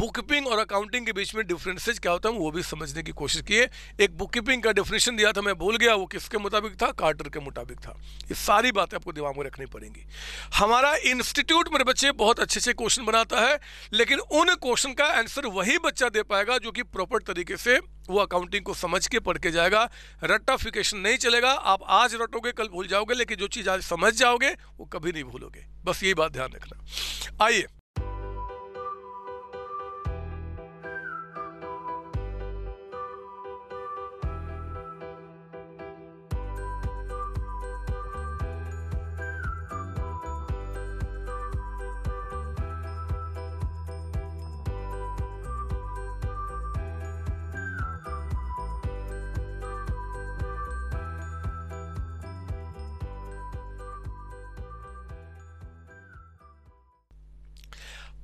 बुक और अकाउंटिंग के बीच में डिफरेंसेज क्या होता है वो भी समझने की कोशिश की है एक बुक का डिफिनेशन दिया था मैं भूल गया वो किसके मुताबिक था कार्टर के मुताबिक था ये सारी बातें आपको दिमाग में रखनी पड़ेंगी हमारा इंस्टीट्यूट मेरे बच्चे बहुत अच्छे अच्छे कोशिश क्वेश्चन बनाता है लेकिन उन क्वेश्चन का आंसर वही बच्चा दे पाएगा जो कि प्रॉपर तरीके से वो अकाउंटिंग को समझ के पढ़ के जाएगा रट्टाफिकेशन नहीं चलेगा आप आज रटोगे कल भूल जाओगे लेकिन जो चीज़ आज समझ जाओगे वो कभी नहीं भूलोगे बस यही बात ध्यान रखना आइए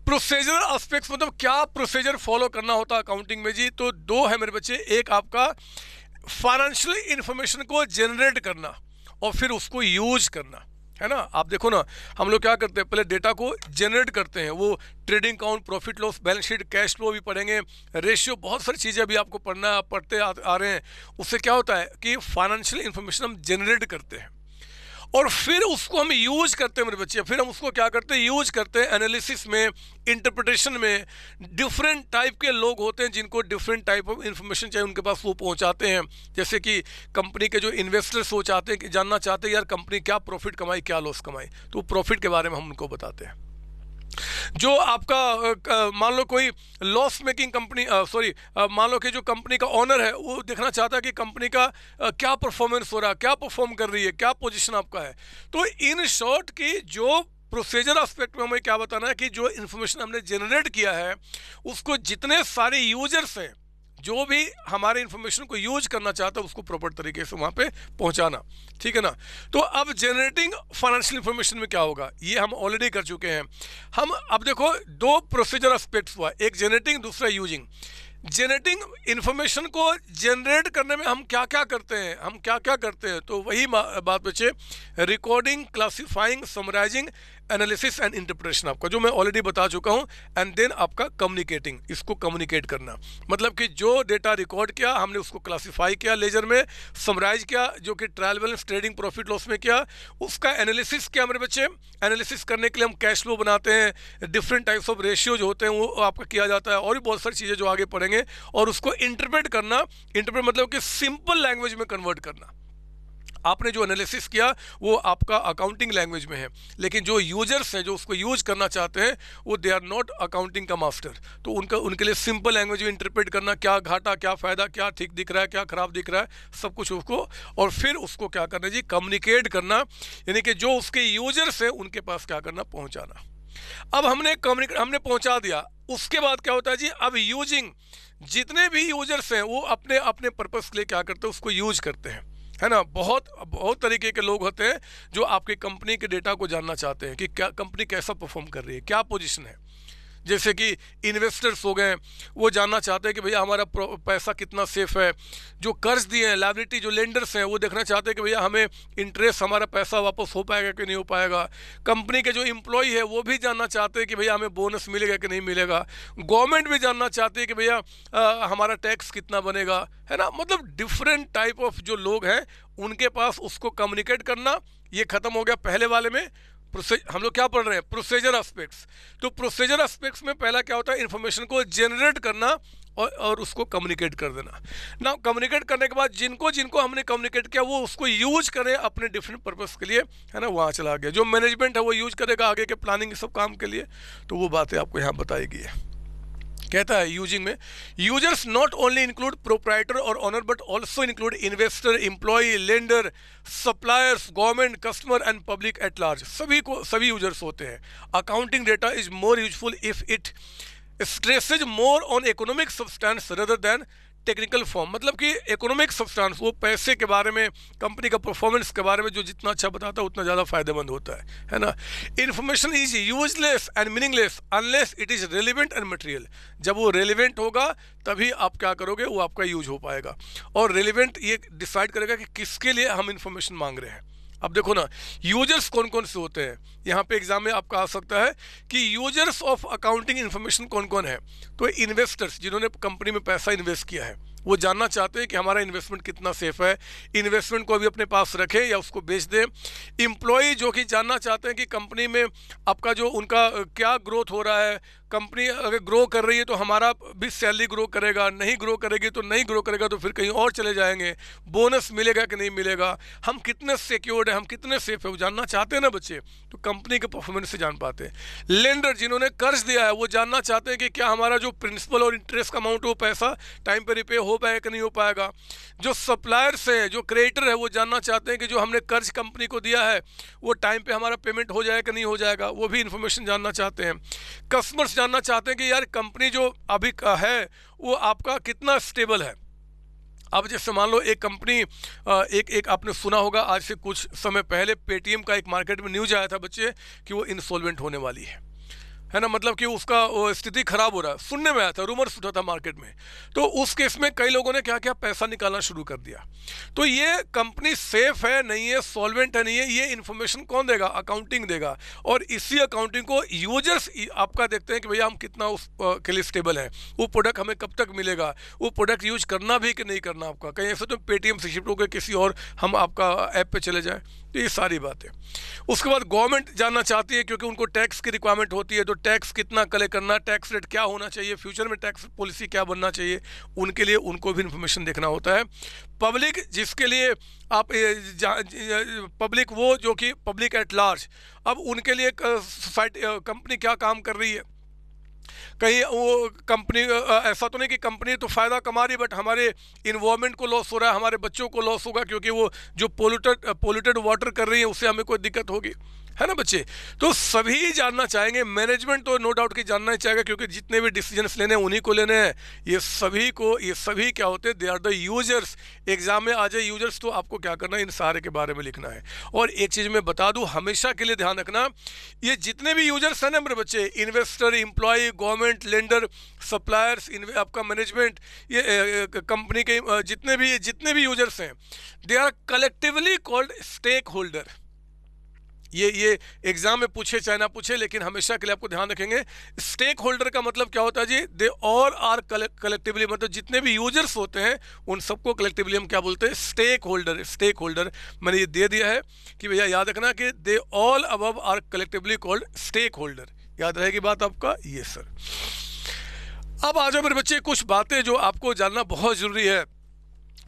प्रोसीजर आस्पेक्ट्स मतलब क्या प्रोसीजर फॉलो करना होता है अकाउंटिंग में जी तो दो है मेरे बच्चे एक आपका फाइनेंशियल इन्फॉर्मेशन को जनरेट करना और फिर उसको यूज करना है ना आप देखो ना हम लोग क्या करते हैं पहले डेटा को जनरेट करते हैं वो trading account profit loss balance sheet cash flow भी पढ़ेंगे रेशियो बहुत सारी चीज़ें अभी आपको पढ़ना पढ़ते आ, आ रहे हैं उससे क्या होता है कि फाइनेंशियल इन्फॉर्मेशन हम जनरेट करते हैं और फिर उसको हम यूज करते हैं मेरे बच्चे फिर हम उसको क्या करते हैं यूज करते हैं एनालिसिस में इंटरप्रिटेशन में डिफरेंट टाइप के लोग होते हैं जिनको डिफरेंट टाइप ऑफ इन्फॉर्मेशन चाहिए उनके पास वो पहुंचाते हैं जैसे कि कंपनी के जो इन्वेस्टर्स वो चाहते हैं कि जानना चाहते हैं यार कंपनी क्या प्रॉफिट कमाई क्या लॉस कमाई तो प्रॉफिट के बारे में हम उनको बताते हैं जो आपका मान लो कोई लॉस मेकिंग कंपनी सॉरी मान लो कि जो कंपनी का ऑनर है वो देखना चाहता है कि कंपनी का आ, क्या परफॉर्मेंस हो रहा है क्या परफॉर्म कर रही है क्या पोजीशन आपका है तो इन शॉर्ट की जो प्रोसीजर एस्पेक्ट में हमें क्या बताना है कि जो इन्फॉर्मेशन हमने जनरेट किया है उसको जितने सारे यूजर्स हैं जो भी हमारे इन्फॉर्मेशन को यूज करना चाहता है उसको प्रॉपर तरीके से वहाँ पे पहुँचाना ठीक है ना तो अब जनरेटिंग फाइनेंशियल इन्फॉर्मेशन में क्या होगा ये हम ऑलरेडी कर चुके हैं हम अब देखो दो प्रोसीजर एस्पेक्ट्स हुआ एक जनरेटिंग दूसरा यूजिंग जेनेटिंग इन्फॉर्मेशन को जनरेट करने में हम क्या क्या करते हैं हम क्या क्या करते हैं तो वही बात बचे recording classifying summarising analysis and interpretation आपका जो मैं ऑलरेडी बता चुका हूँ एंड देन आपका कम्युनिकेटिंग इसको कम्युनिकेट करना मतलब कि जो डेटा रिकॉर्ड किया हमने उसको क्लासीफाई किया लेजर में समराइज किया जो कि trial balance trading profit loss में किया उसका एनालिसिस किया मेरे बच्चे एनालिसिस करने के लिए हम कैश फ्लो बनाते हैं डिफरेंट टाइप्स ऑफ रेशियोज होते हैं वो आपका किया जाता है और भी बहुत सारी चीज़ें जो आगे पढ़ेंगे और उसको इंटरप्रेट करना इंटरप्रेट मतलब कि सिंपल लैंग्वेज में कन्वर्ट करना आपने जो एनालिसिस किया वो आपका अकाउंटिंग लैंग्वेज में है लेकिन जो यूजर्स हैं जो उसको यूज करना चाहते हैं वो दे आर नॉट अकाउंटिंग का मास्टर तो उनका उनके लिए सिंपल लैंग्वेज में इंटरप्रेट करना क्या घाटा क्या फ़ायदा क्या ठीक दिख रहा है क्या खराब दिख रहा है सब कुछ उसको और फिर उसको क्या करना जी कम्युनिकेट करना यानी कि जो उसके यूजर्स हैं उनके पास क्या करना पहुँचाना अब हमने कम्युनिकेट हमने पहुँचा दिया उसके बाद क्या होता है जी अब यूजिंग जितने भी यूजर्स हैं वो अपने अपने पर्पज़ के लिए क्या करते हैं उसको यूज करते हैं है ना बहुत बहुत तरीके के लोग होते हैं जो आपकी कंपनी के डेटा को जानना चाहते हैं कि क्या कंपनी कैसा परफॉर्म कर रही है क्या पोजीशन है जैसे कि इन्वेस्टर्स हो गए वो जानना चाहते हैं कि भैया हमारा पैसा कितना सेफ है जो कर्ज दिए हैं लाइबिलिटी जो लेंडर्स हैं वो देखना चाहते हैं कि भैया हमें इंटरेस्ट हमारा पैसा वापस हो पाएगा कि नहीं हो पाएगा कंपनी के जो इम्प्लॉई है वो भी जानना चाहते हैं कि भैया हमें बोनस मिलेगा कि नहीं मिलेगा गवर्नमेंट भी जानना चाहती है कि भैया हमारा टैक्स कितना बनेगा है ना मतलब डिफरेंट टाइप ऑफ जो लोग हैं उनके पास उसको कम्युनिकेट करना ये ख़त्म हो गया पहले वाले में हम लोग क्या पढ़ रहे हैं प्रोसीजर एस्पेक्ट्स तो प्रोसीजर एस्पेक्ट्स में पहला क्या होता है इन्फॉर्मेशन को जनरेट करना और और उसको कम्युनिकेट कर देना ना कम्युनिकेट करने के बाद जिनको जिनको हमने कम्युनिकेट किया वो उसको यूज करें अपने डिफरेंट पर्पस के लिए है ना वहाँ चला गया जो मैनेजमेंट है वो यूज करेगा आगे के प्लानिंग सब काम के लिए तो वो बातें आपको यहाँ बताई गई है कहता है यूजिंग में users not only include proprietor और owner but also include investor employee lender suppliers government customer and public at large सभी को सभी यूजर्स होते हैं accounting data is more useful if it stresses more on economic substance rather than technical form मतलब कि economic substance वो पैसे के बारे में कंपनी का परफॉर्मेंस के बारे में जो जितना अच्छा बताता है उतना ज़्यादा फायदेमंद होता है है ना information is useless and meaningless unless it is relevant and material जब वो रेलिवेंट होगा तभी आप क्या करोगे वो आपका यूज हो पाएगा और रेलिवेंट ये डिसाइड करेगा कि किसके लिए हम इन्फॉर्मेशन मांग रहे हैं अब देखो ना यूजर्स कौन कौन से होते हैं यहाँ पे एग्जाम में आपका आ सकता है कि यूजर्स ऑफ अकाउंटिंग इन्फॉर्मेशन कौन कौन है तो इन्वेस्टर्स जिन्होंने कंपनी में पैसा इन्वेस्ट किया है वो जानना चाहते हैं कि हमारा इन्वेस्टमेंट कितना सेफ है इन्वेस्टमेंट को अभी अपने पास रखें या उसको बेच दें इम्प्लॉय जो कि जानना चाहते हैं कि कंपनी में आपका जो उनका क्या ग्रोथ हो रहा है कंपनी अगर ग्रो कर रही है तो हमारा भी सैलरी ग्रो करेगा नहीं ग्रो करेगी तो नहीं ग्रो करेगा तो फिर कहीं और चले जाएंगे बोनस मिलेगा कि नहीं मिलेगा हम कितने सिक्योर्ड हैं हम कितने सेफ है वो जानना चाहते हैं ना बच्चे तो कंपनी के परफॉर्मेंस से जान पाते हैं लेंडर जिन्होंने कर्ज दिया है वो जानना चाहते हैं कि क्या हमारा जो प्रिंसिपल और इंटरेस्ट का अमाउंट वो पैसा टाइम पर रिपे हो पाएगा कि नहीं हो पाएगा जो सप्लायर्स हैं जो क्रेडिटर है वो जानना चाहते हैं कि जो हमने कर्ज कंपनी को दिया है वो टाइम पर हमारा पेमेंट हो जाएगा कि नहीं हो जाएगा वो भी इन्फॉर्मेशन जानना चाहते हैं कस्टमर्स जानना चाहते हैं कि यार कंपनी जो अभी का है वो आपका कितना स्टेबल है अब जैसे मान लो एक कंपनी एक एक आपने सुना होगा आज से कुछ समय पहले पेटीएम का एक मार्केट में न्यूज आया था बच्चे कि वो इंसॉल्वेंट होने वाली है है ना मतलब कि उसका स्थिति खराब हो रहा है सुनने में आया था रूमर्स उठा था मार्केट में तो उस केस में कई लोगों ने क्या क्या पैसा निकालना शुरू कर दिया तो ये कंपनी सेफ है नहीं है सॉल्वेंट है नहीं है ये इन्फॉर्मेशन कौन देगा अकाउंटिंग देगा और इसी अकाउंटिंग को यूजर्स आपका देखते हैं कि भैया हम कितना उस के लिए स्टेबल है वो प्रोडक्ट हमें कब तक मिलेगा वो प्रोडक्ट यूज करना भी कि नहीं करना आपका कहीं ऐसे तो पेटीएम से शिफ्ट होकर किसी और हम आपका ऐप पर चले जाएँ तो ये सारी बातें उसके बाद गवर्नमेंट जानना चाहती है क्योंकि उनको टैक्स की रिक्वायरमेंट होती है तो टैक्स कितना कलेक्ट करना टैक्स रेट क्या होना चाहिए फ्यूचर में टैक्स पॉलिसी क्या बनना चाहिए उनके लिए उनको भी इन्फॉर्मेशन देखना होता है पब्लिक जिसके लिए आप पब्लिक वो जो कि पब्लिक एट लार्ज अब उनके लिए सोसाइटी कंपनी क्या काम कर रही है कहीं वो कंपनी ऐसा तो नहीं कि कंपनी तो फ़ायदा कमा रही बट हमारे इन्वामेंट को लॉस हो रहा है हमारे बच्चों को लॉस होगा क्योंकि वो जो पोल्यूटेड पोल्यूटेड वाटर कर रही है उससे हमें कोई दिक्कत होगी है ना बच्चे तो सभी जानना चाहेंगे मैनेजमेंट तो नो डाउट कि जानना ही चाहेगा क्योंकि जितने भी डिसीजन लेने हैं उन्हीं को लेने हैं ये सभी को ये सभी क्या होते हैं they are the users exam में आ जाए यूजर्स तो आपको क्या करना है इन सारे के बारे में लिखना है और एक चीज़ मैं बता दूँ हमेशा के लिए ध्यान रखना ये जितने भी यूजर्स हैं ना मेरे बच्चे investor employee government lender suppliers आपका मैनेजमेंट ये कंपनी के जितने भी जितने भी यूजर्स हैं they are collectively called stakeholder ये ये एग्जाम में पूछे चाहे ना पूछे लेकिन हमेशा के लिए आपको ध्यान रखेंगे स्टेक होल्डर का मतलब क्या होता है जी दे और आर कलेक्टिवली मतलब जितने भी यूजर्स होते हैं उन सबको कलेक्टिवली हम क्या बोलते हैं स्टेक होल्डर स्टेक होल्डर मैंने ये दे दिया है कि भैया याद रखना कि दे ऑल अब are collectively called stakeholder याद रहेगी बात आपका ये सर अब आ जाओ मेरे बच्चे कुछ बातें जो आपको जानना बहुत ज़रूरी है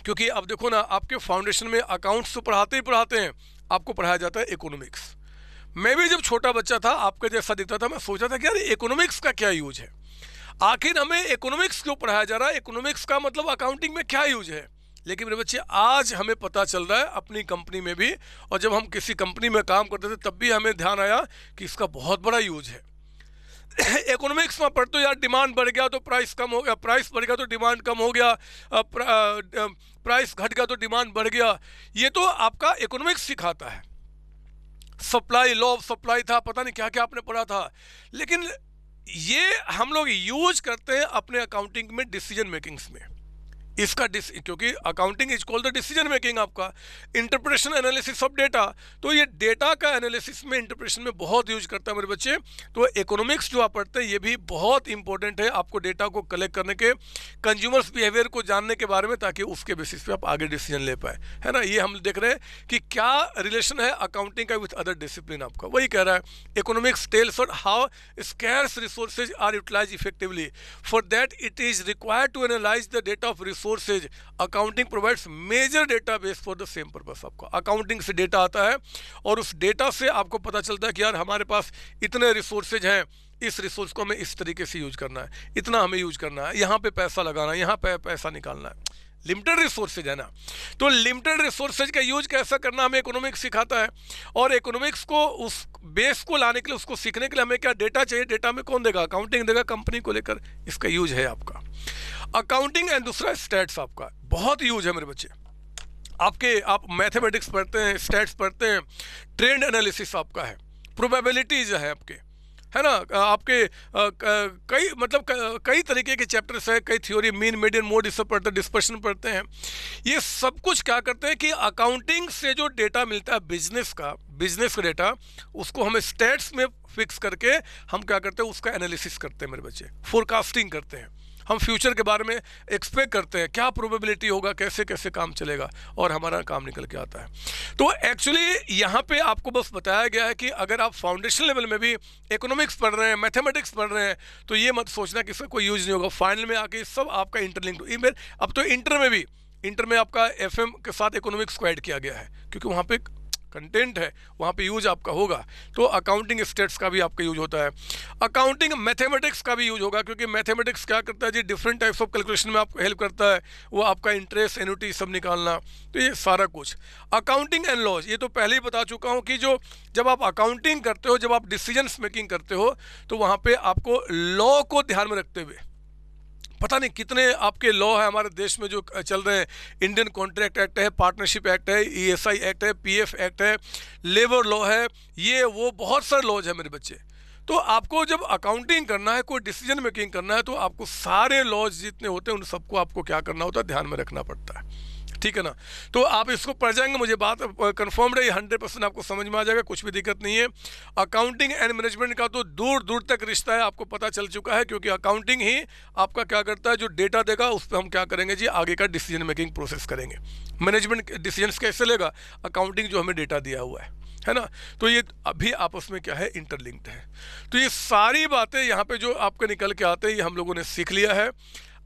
क्योंकि अब देखो ना आपके फाउंडेशन में अकाउंट्स तो पढ़ाते ही पढ़ाते हैं आपको पढ़ाया जाता है इकोनॉमिक्स मैं भी जब छोटा बच्चा था आपके जैसा दिखता था मैं सोचा था कि यार इकोनॉमिक्स का क्या यूज है आखिर हमें इकोनॉमिक्स क्यों पढ़ाया जा रहा है इकोनॉमिक्स का मतलब अकाउंटिंग में क्या यूज है लेकिन मेरे बच्चे आज हमें पता चल रहा है अपनी कंपनी में भी और जब हम किसी कंपनी में काम करते थे तब भी हमें ध्यान आया कि इसका बहुत बड़ा यूज है इकोनॉमिक्स में पढ़ते हो यार डिमांड बढ़ गया तो प्राइस कम हो गया प्राइस बढ़ गया तो डिमांड कम हो गया प्राइस घट गया तो डिमांड बढ़ गया ये तो आपका इकोनॉमिक्स सिखाता है सप्लाई लॉ ऑफ सप्लाई था पता नहीं क्या क्या आपने पढ़ा था लेकिन ये हम लोग यूज करते हैं अपने अकाउंटिंग में डिसीजन मेकिंग्स में इसका क्योंकि accounting is call the decision making आपका इंटरप्रिटेशन एनालिसिस ऑफ डेटा तो ये डेटा का एनालिसिस में इंटरप्रेशन में बहुत यूज करता है मेरे बच्चे तो इकोनॉमिक्स जो आप पढ़ते हैं ये भी बहुत इंपॉर्टेंट है आपको डेटा को कलेक्ट करने के कंज्यूमर्स बिहेवियर को जानने के बारे में ताकि उसके बेसिस पे आप आगे डिसीजन ले पाए है ना ये हम देख रहे हैं कि क्या रिलेशन है अकाउंटिंग का विथ अदर डिसिप्लिन आपका वही कह रहा है इकोनॉमिक्स टेल्स और how scarce resources are utilize effectively for that it is required to analyze the data of resource sources accounting provides major database for the same purpose आपका accounting से data आता है और उस डेटा से आपको पता चलता है कि यार हमारे पास इतने रिसोर्सेज हैं इस रिसोर्स को हमें इस तरीके से यूज करना है इतना हमें यूज करना है यहाँ पे पैसा लगाना है यहाँ पे पैसा निकालना है लिमिटेड रिसोर्सेज है ना तो लिमिटेड रिसोर्सेज का यूज कैसा करना हमें इकोनॉमिक्स सिखाता है और इकोनॉमिक्स को उस बेस को लाने के लिए उसको सीखने के लिए हमें क्या डेटा चाहिए डेटा में कौन देगा अकाउंटिंग देगा कंपनी को लेकर इसका यूज है आपका अकाउंटिंग एंड दूसरा स्टैट्स आपका बहुत यूज है मेरे बच्चे आपके आप मैथमेटिक्स पढ़ते हैं स्टैट्स पढ़ते हैं ट्रेंड एनालिसिस आपका है प्रोबेबिलिटीज है आपके है ना आपके कई मतलब कई तरीके के चैप्टर्स हैं कई थ्योरी मीन मीडियन मोड इस सब पढ़ते हैं डिस्पर्शन पढ़ते हैं ये सब कुछ क्या करते हैं कि अकाउंटिंग से जो डेटा मिलता है बिजनेस का बिजनेस का डेटा उसको हमें स्टेट्स में फिक्स करके हम क्या करते हैं उसका एनालिसिस करते हैं मेरे बच्चे फोरकास्टिंग करते हैं हम फ्यूचर के बारे में एक्सपेक्ट करते हैं क्या प्रोबेबिलिटी होगा कैसे कैसे काम चलेगा और हमारा काम निकल के आता है तो एक्चुअली यहाँ पे आपको बस बताया गया है कि अगर आप फाउंडेशन लेवल में भी इकोनॉमिक्स पढ़ रहे हैं मैथमेटिक्स पढ़ रहे हैं तो ये मत सोचना कि इसका कोई यूज़ नहीं होगा फाइनल में आके सब आपका इंटरलिंक अब तो इंटर में भी इंटर में आपका एफ के साथ इकोनॉमिक्स को ऐड किया गया है क्योंकि वहाँ पर कंटेंट है वहाँ पे यूज आपका होगा तो अकाउंटिंग स्टेट्स का भी आपका यूज होता है अकाउंटिंग मैथमेटिक्स का भी यूज होगा क्योंकि मैथमेटिक्स क्या करता है जी डिफरेंट टाइप्स ऑफ कैलकुलेशन में आपको हेल्प करता है वो आपका इंटरेस्ट एनुटी सब निकालना तो ये सारा कुछ अकाउंटिंग एंड लॉज ये तो पहले ही बता चुका हूँ कि जो जब आप अकाउंटिंग करते हो जब आप डिसीजन मेकिंग करते हो तो वहाँ पर आपको लॉ को ध्यान में रखते हुए पता नहीं कितने आपके लॉ है हमारे देश में जो चल रहे हैं इंडियन कॉन्ट्रैक्ट एक्ट है पार्टनरशिप एक्ट है ईएसआई e एक्ट है पीएफ एक्ट है लेबर लॉ है ये वो बहुत सारे लॉज है मेरे बच्चे तो आपको जब अकाउंटिंग करना है कोई डिसीजन मेकिंग करना है तो आपको सारे लॉज जितने होते हैं उन सबको आपको क्या करना होता है ध्यान में रखना पड़ता है ठीक है ना तो आप इसको पढ़ जाएंगे मुझे बात कन्फर्म्ड है हंड्रेड परसेंट आपको समझ में आ जाएगा कुछ भी दिक्कत नहीं है अकाउंटिंग एंड मैनेजमेंट का तो दूर दूर तक रिश्ता है आपको पता चल चुका है क्योंकि अकाउंटिंग ही आपका क्या करता है जो डेटा देगा उस पर हम क्या करेंगे जी आगे का डिसीजन मेकिंग प्रोसेस करेंगे मैनेजमेंट डिसीजन कैसे लेगा अकाउंटिंग जो हमें डेटा दिया हुआ है है ना तो ये अभी आपस में क्या है इंटरलिंक्ड है तो ये सारी बातें यहाँ पे जो आपके निकल के आते हैं ये हम लोगों ने सीख लिया है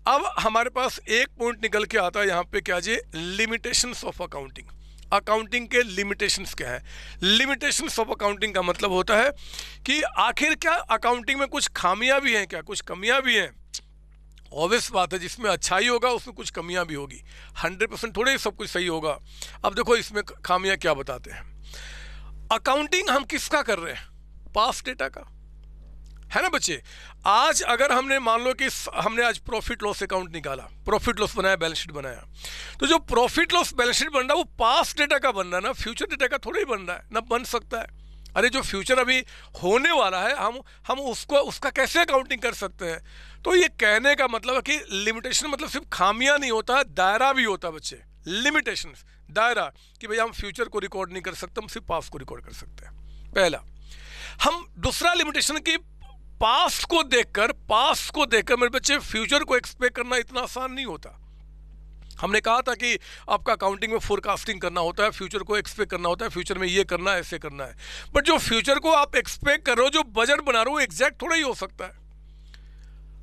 अब हमारे पास एक पॉइंट निकल के आता है यहाँ पे क्या जी लिमिटेशंस ऑफ अकाउंटिंग अकाउंटिंग के लिमिटेशंस क्या है लिमिटेशंस ऑफ अकाउंटिंग का मतलब होता है कि आखिर क्या अकाउंटिंग में कुछ खामियां भी हैं क्या कुछ कमियां भी हैं ऑब्वियस बात है जिसमें अच्छाई होगा उसमें कुछ कमियां भी होगी हंड्रेड परसेंट थोड़े ही सब कुछ सही होगा अब देखो इसमें खामियां क्या बताते हैं अकाउंटिंग हम किसका कर रहे हैं पास डेटा का है ना बच्चे आज अगर हमने मान लो कि हमने आज प्रॉफिट लॉस अकाउंट निकाला प्रॉफिट लॉस बनाया बैलेंस शीट बनाया तो जो प्रॉफिट लॉस बैलेंस शीट बन रहा है वो पास डेटा का बन रहा है ना फ्यूचर डेटा का थोड़ा ही बन रहा है ना बन सकता है अरे जो फ्यूचर अभी होने वाला है हम हम उसको उसका कैसे अकाउंटिंग कर सकते हैं तो ये कहने का मतलब है कि लिमिटेशन मतलब सिर्फ खामियां नहीं होता दायरा भी होता है बच्चे लिमिटेशन दायरा कि भाई हम फ्यूचर को रिकॉर्ड नहीं कर सकते हम सिर्फ पास को रिकॉर्ड कर सकते हैं पहला हम दूसरा लिमिटेशन की पास्ट को देखकर पास्ट को देखकर मेरे बच्चे फ्यूचर को एक्सपेक्ट करना इतना आसान नहीं होता हमने कहा था कि आपका अकाउंटिंग में फोरकास्टिंग करना होता है फ्यूचर को एक्सपेक्ट करना होता है फ्यूचर में ये करना है ऐसे करना है बट जो फ्यूचर को आप एक्सपेक्ट कर रहे हो जो बजट बना रहे हो एग्जैक्ट थोड़ा ही हो सकता है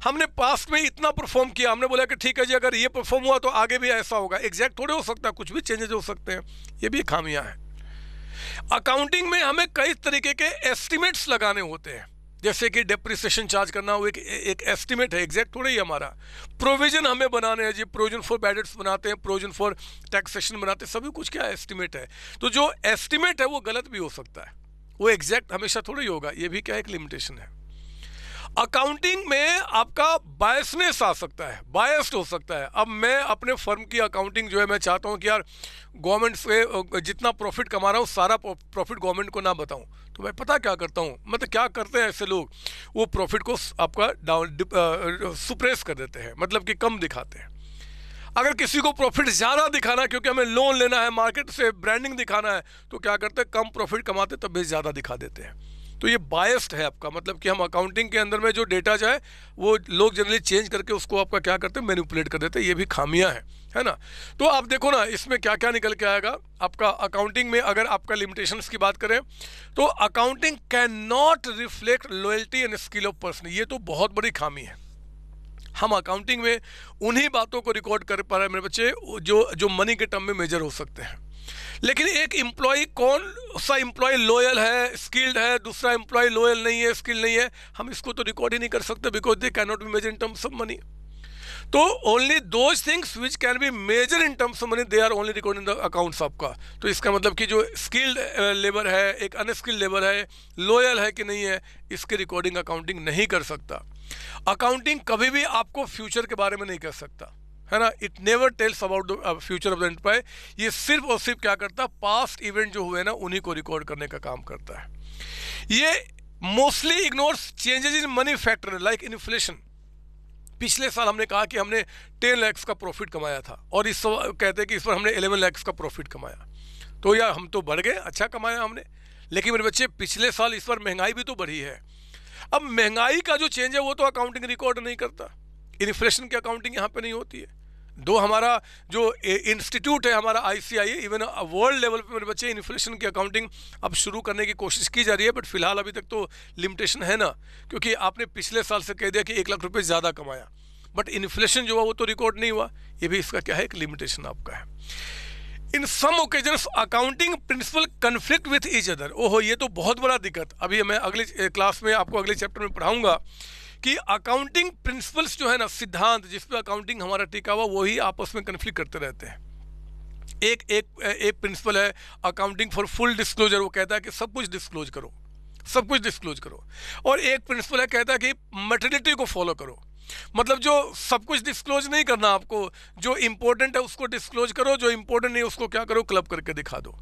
हमने पास्ट में इतना परफॉर्म किया हमने बोला कि ठीक है जी अगर ये परफॉर्म हुआ तो आगे भी ऐसा होगा एग्जैक्ट थोड़े हो सकता है कुछ भी चेंजेस हो सकते हैं ये भी खामियां हैं अकाउंटिंग में हमें कई तरीके के एस्टिमेट्स लगाने होते हैं जैसे कि डिप्रिसिएशन चार्ज करना वो एक एक एस्टिमेट है एग्जैक्ट थोड़ा ही हमारा प्रोविजन हमें बनाने हैं जी प्रोविजन फॉर बैडेट्स बनाते हैं प्रोविजन फॉर टैक्सेशन बनाते हैं सभी कुछ क्या एस्टिमेट है तो जो एस्टिमेट है वो गलत भी हो सकता है वो एग्जैक्ट हमेशा थोड़ा ही होगा ये भी क्या एक लिमिटेशन है अकाउंटिंग में आपका बायसनेस आ सकता है बायस्ड हो सकता है अब मैं अपने फर्म की अकाउंटिंग जो है मैं चाहता हूँ कि यार गवर्नमेंट से जितना प्रॉफिट कमा रहा हूँ सारा प्रॉफिट गवर्नमेंट को ना बताऊँ तो मैं पता क्या करता हूँ मतलब क्या करते हैं ऐसे लोग वो प्रॉफिट को आपका डाउन सुप्रेस कर देते हैं मतलब कि कम दिखाते हैं अगर किसी को प्रॉफिट ज़्यादा दिखाना है क्योंकि हमें लोन लेना है मार्केट से ब्रांडिंग दिखाना है तो क्या करते हैं कम प्रॉफिट कमाते तब भी ज़्यादा दिखा देते हैं तो ये बायस्ड है आपका मतलब कि हम अकाउंटिंग के अंदर में जो डेटा जाए वो लोग जनरली चेंज करके उसको आपका क्या करते हैं मैनिपुलेट कर देते हैं ये भी खामियां हैं है ना तो आप देखो ना इसमें क्या क्या निकल के आएगा आपका अकाउंटिंग में अगर आपका लिमिटेशंस की बात करें तो accounting can not reflect loyalty and skill of person ये तो बहुत बड़ी खामी है हम अकाउंटिंग में उन्हीं बातों को रिकॉर्ड कर पा रहे हैं मेरे बच्चे जो जो मनी के टर्म में मेजर हो सकते हैं लेकिन एक एम्प्लॉय कौन सा एम्प्लॉय लॉयल है स्किल्ड है दूसरा एम्प्लॉय लॉयल नहीं है स्किल्ड नहीं है हम इसको तो रिकॉर्ड ही नहीं कर सकते because they can not be measure in terms of money so only those things which can be measure in terms of money they are only record in the accounts आपका तो इसका मतलब कि जो स्किल्ड लेबर uh, है एक unskilled labour है loyal है कि नहीं है इसके रिकॉर्डिंग अकाउंटिंग नहीं कर सकता अकाउंटिंग कभी भी आपको फ्यूचर के बारे में नहीं कर सकता है ना it never tells about the future of the enterprise ये सिर्फ और सिर्फ क्या करता है पास्ट इवेंट जो हुए ना उन्हीं को रिकॉर्ड करने का काम करता है ये mostly ignores changes in money factor like inflation पिछले साल हमने कहा कि हमने टेन लैक्स का प्रॉफिट कमाया था और इस कहते हैं कि इस पर हमने एलेवन लैक्स का प्रॉफिट कमाया तो यार हम तो बढ़ गए अच्छा कमाया हमने लेकिन मेरे बच्चे पिछले साल इस पर महंगाई भी तो बढ़ी है अब महंगाई का जो चेंज है वो तो अकाउंटिंग रिकॉर्ड नहीं करता इन्फ्लेशन की अकाउंटिंग यहाँ पे नहीं होती है दो हमारा जो इंस्टीट्यूट है हमारा आईसीआई इवन वर्ल्ड लेवल पे मेरे बच्चे इन्फ्लेशन की अकाउंटिंग अब शुरू करने की कोशिश की जा रही है बट फिलहाल अभी तक तो लिमिटेशन है ना क्योंकि आपने पिछले साल से कह दिया कि एक लाख रुपये ज़्यादा कमाया बट इन्फ्लेशन जो हुआ वो तो रिकॉर्ड नहीं हुआ ये भी इसका क्या है एक लिमिटेशन आपका है in some occasion accounting principle conflict with each other ओहो ये तो बहुत बड़ा दिक्कत अभी मैं अगले क्लास में आपको अगले चैप्टर में पढ़ाऊंगा कि अकाउंटिंग प्रिंसिपल्स जो है ना सिद्धांत जिस पे अकाउंटिंग हमारा टीका हुआ वही आपस में कन्फ्लिक्ट करते रहते हैं एक एक एक प्रिंसिपल है अकाउंटिंग फॉर फुल डिस्क्लोजर वो कहता है कि सब कुछ डिस्क्लोज करो सब कुछ डिस्क्लोज करो और एक प्रिंसिपल है कहता है कि मटेरिटी को फॉलो करो मतलब जो सब कुछ डिस्क्लोज नहीं करना आपको जो इम्पोर्टेंट है उसको डिस्क्लोज करो जो इम्पोर्टेंट नहीं उसको क्या करो क्लब करके दिखा दो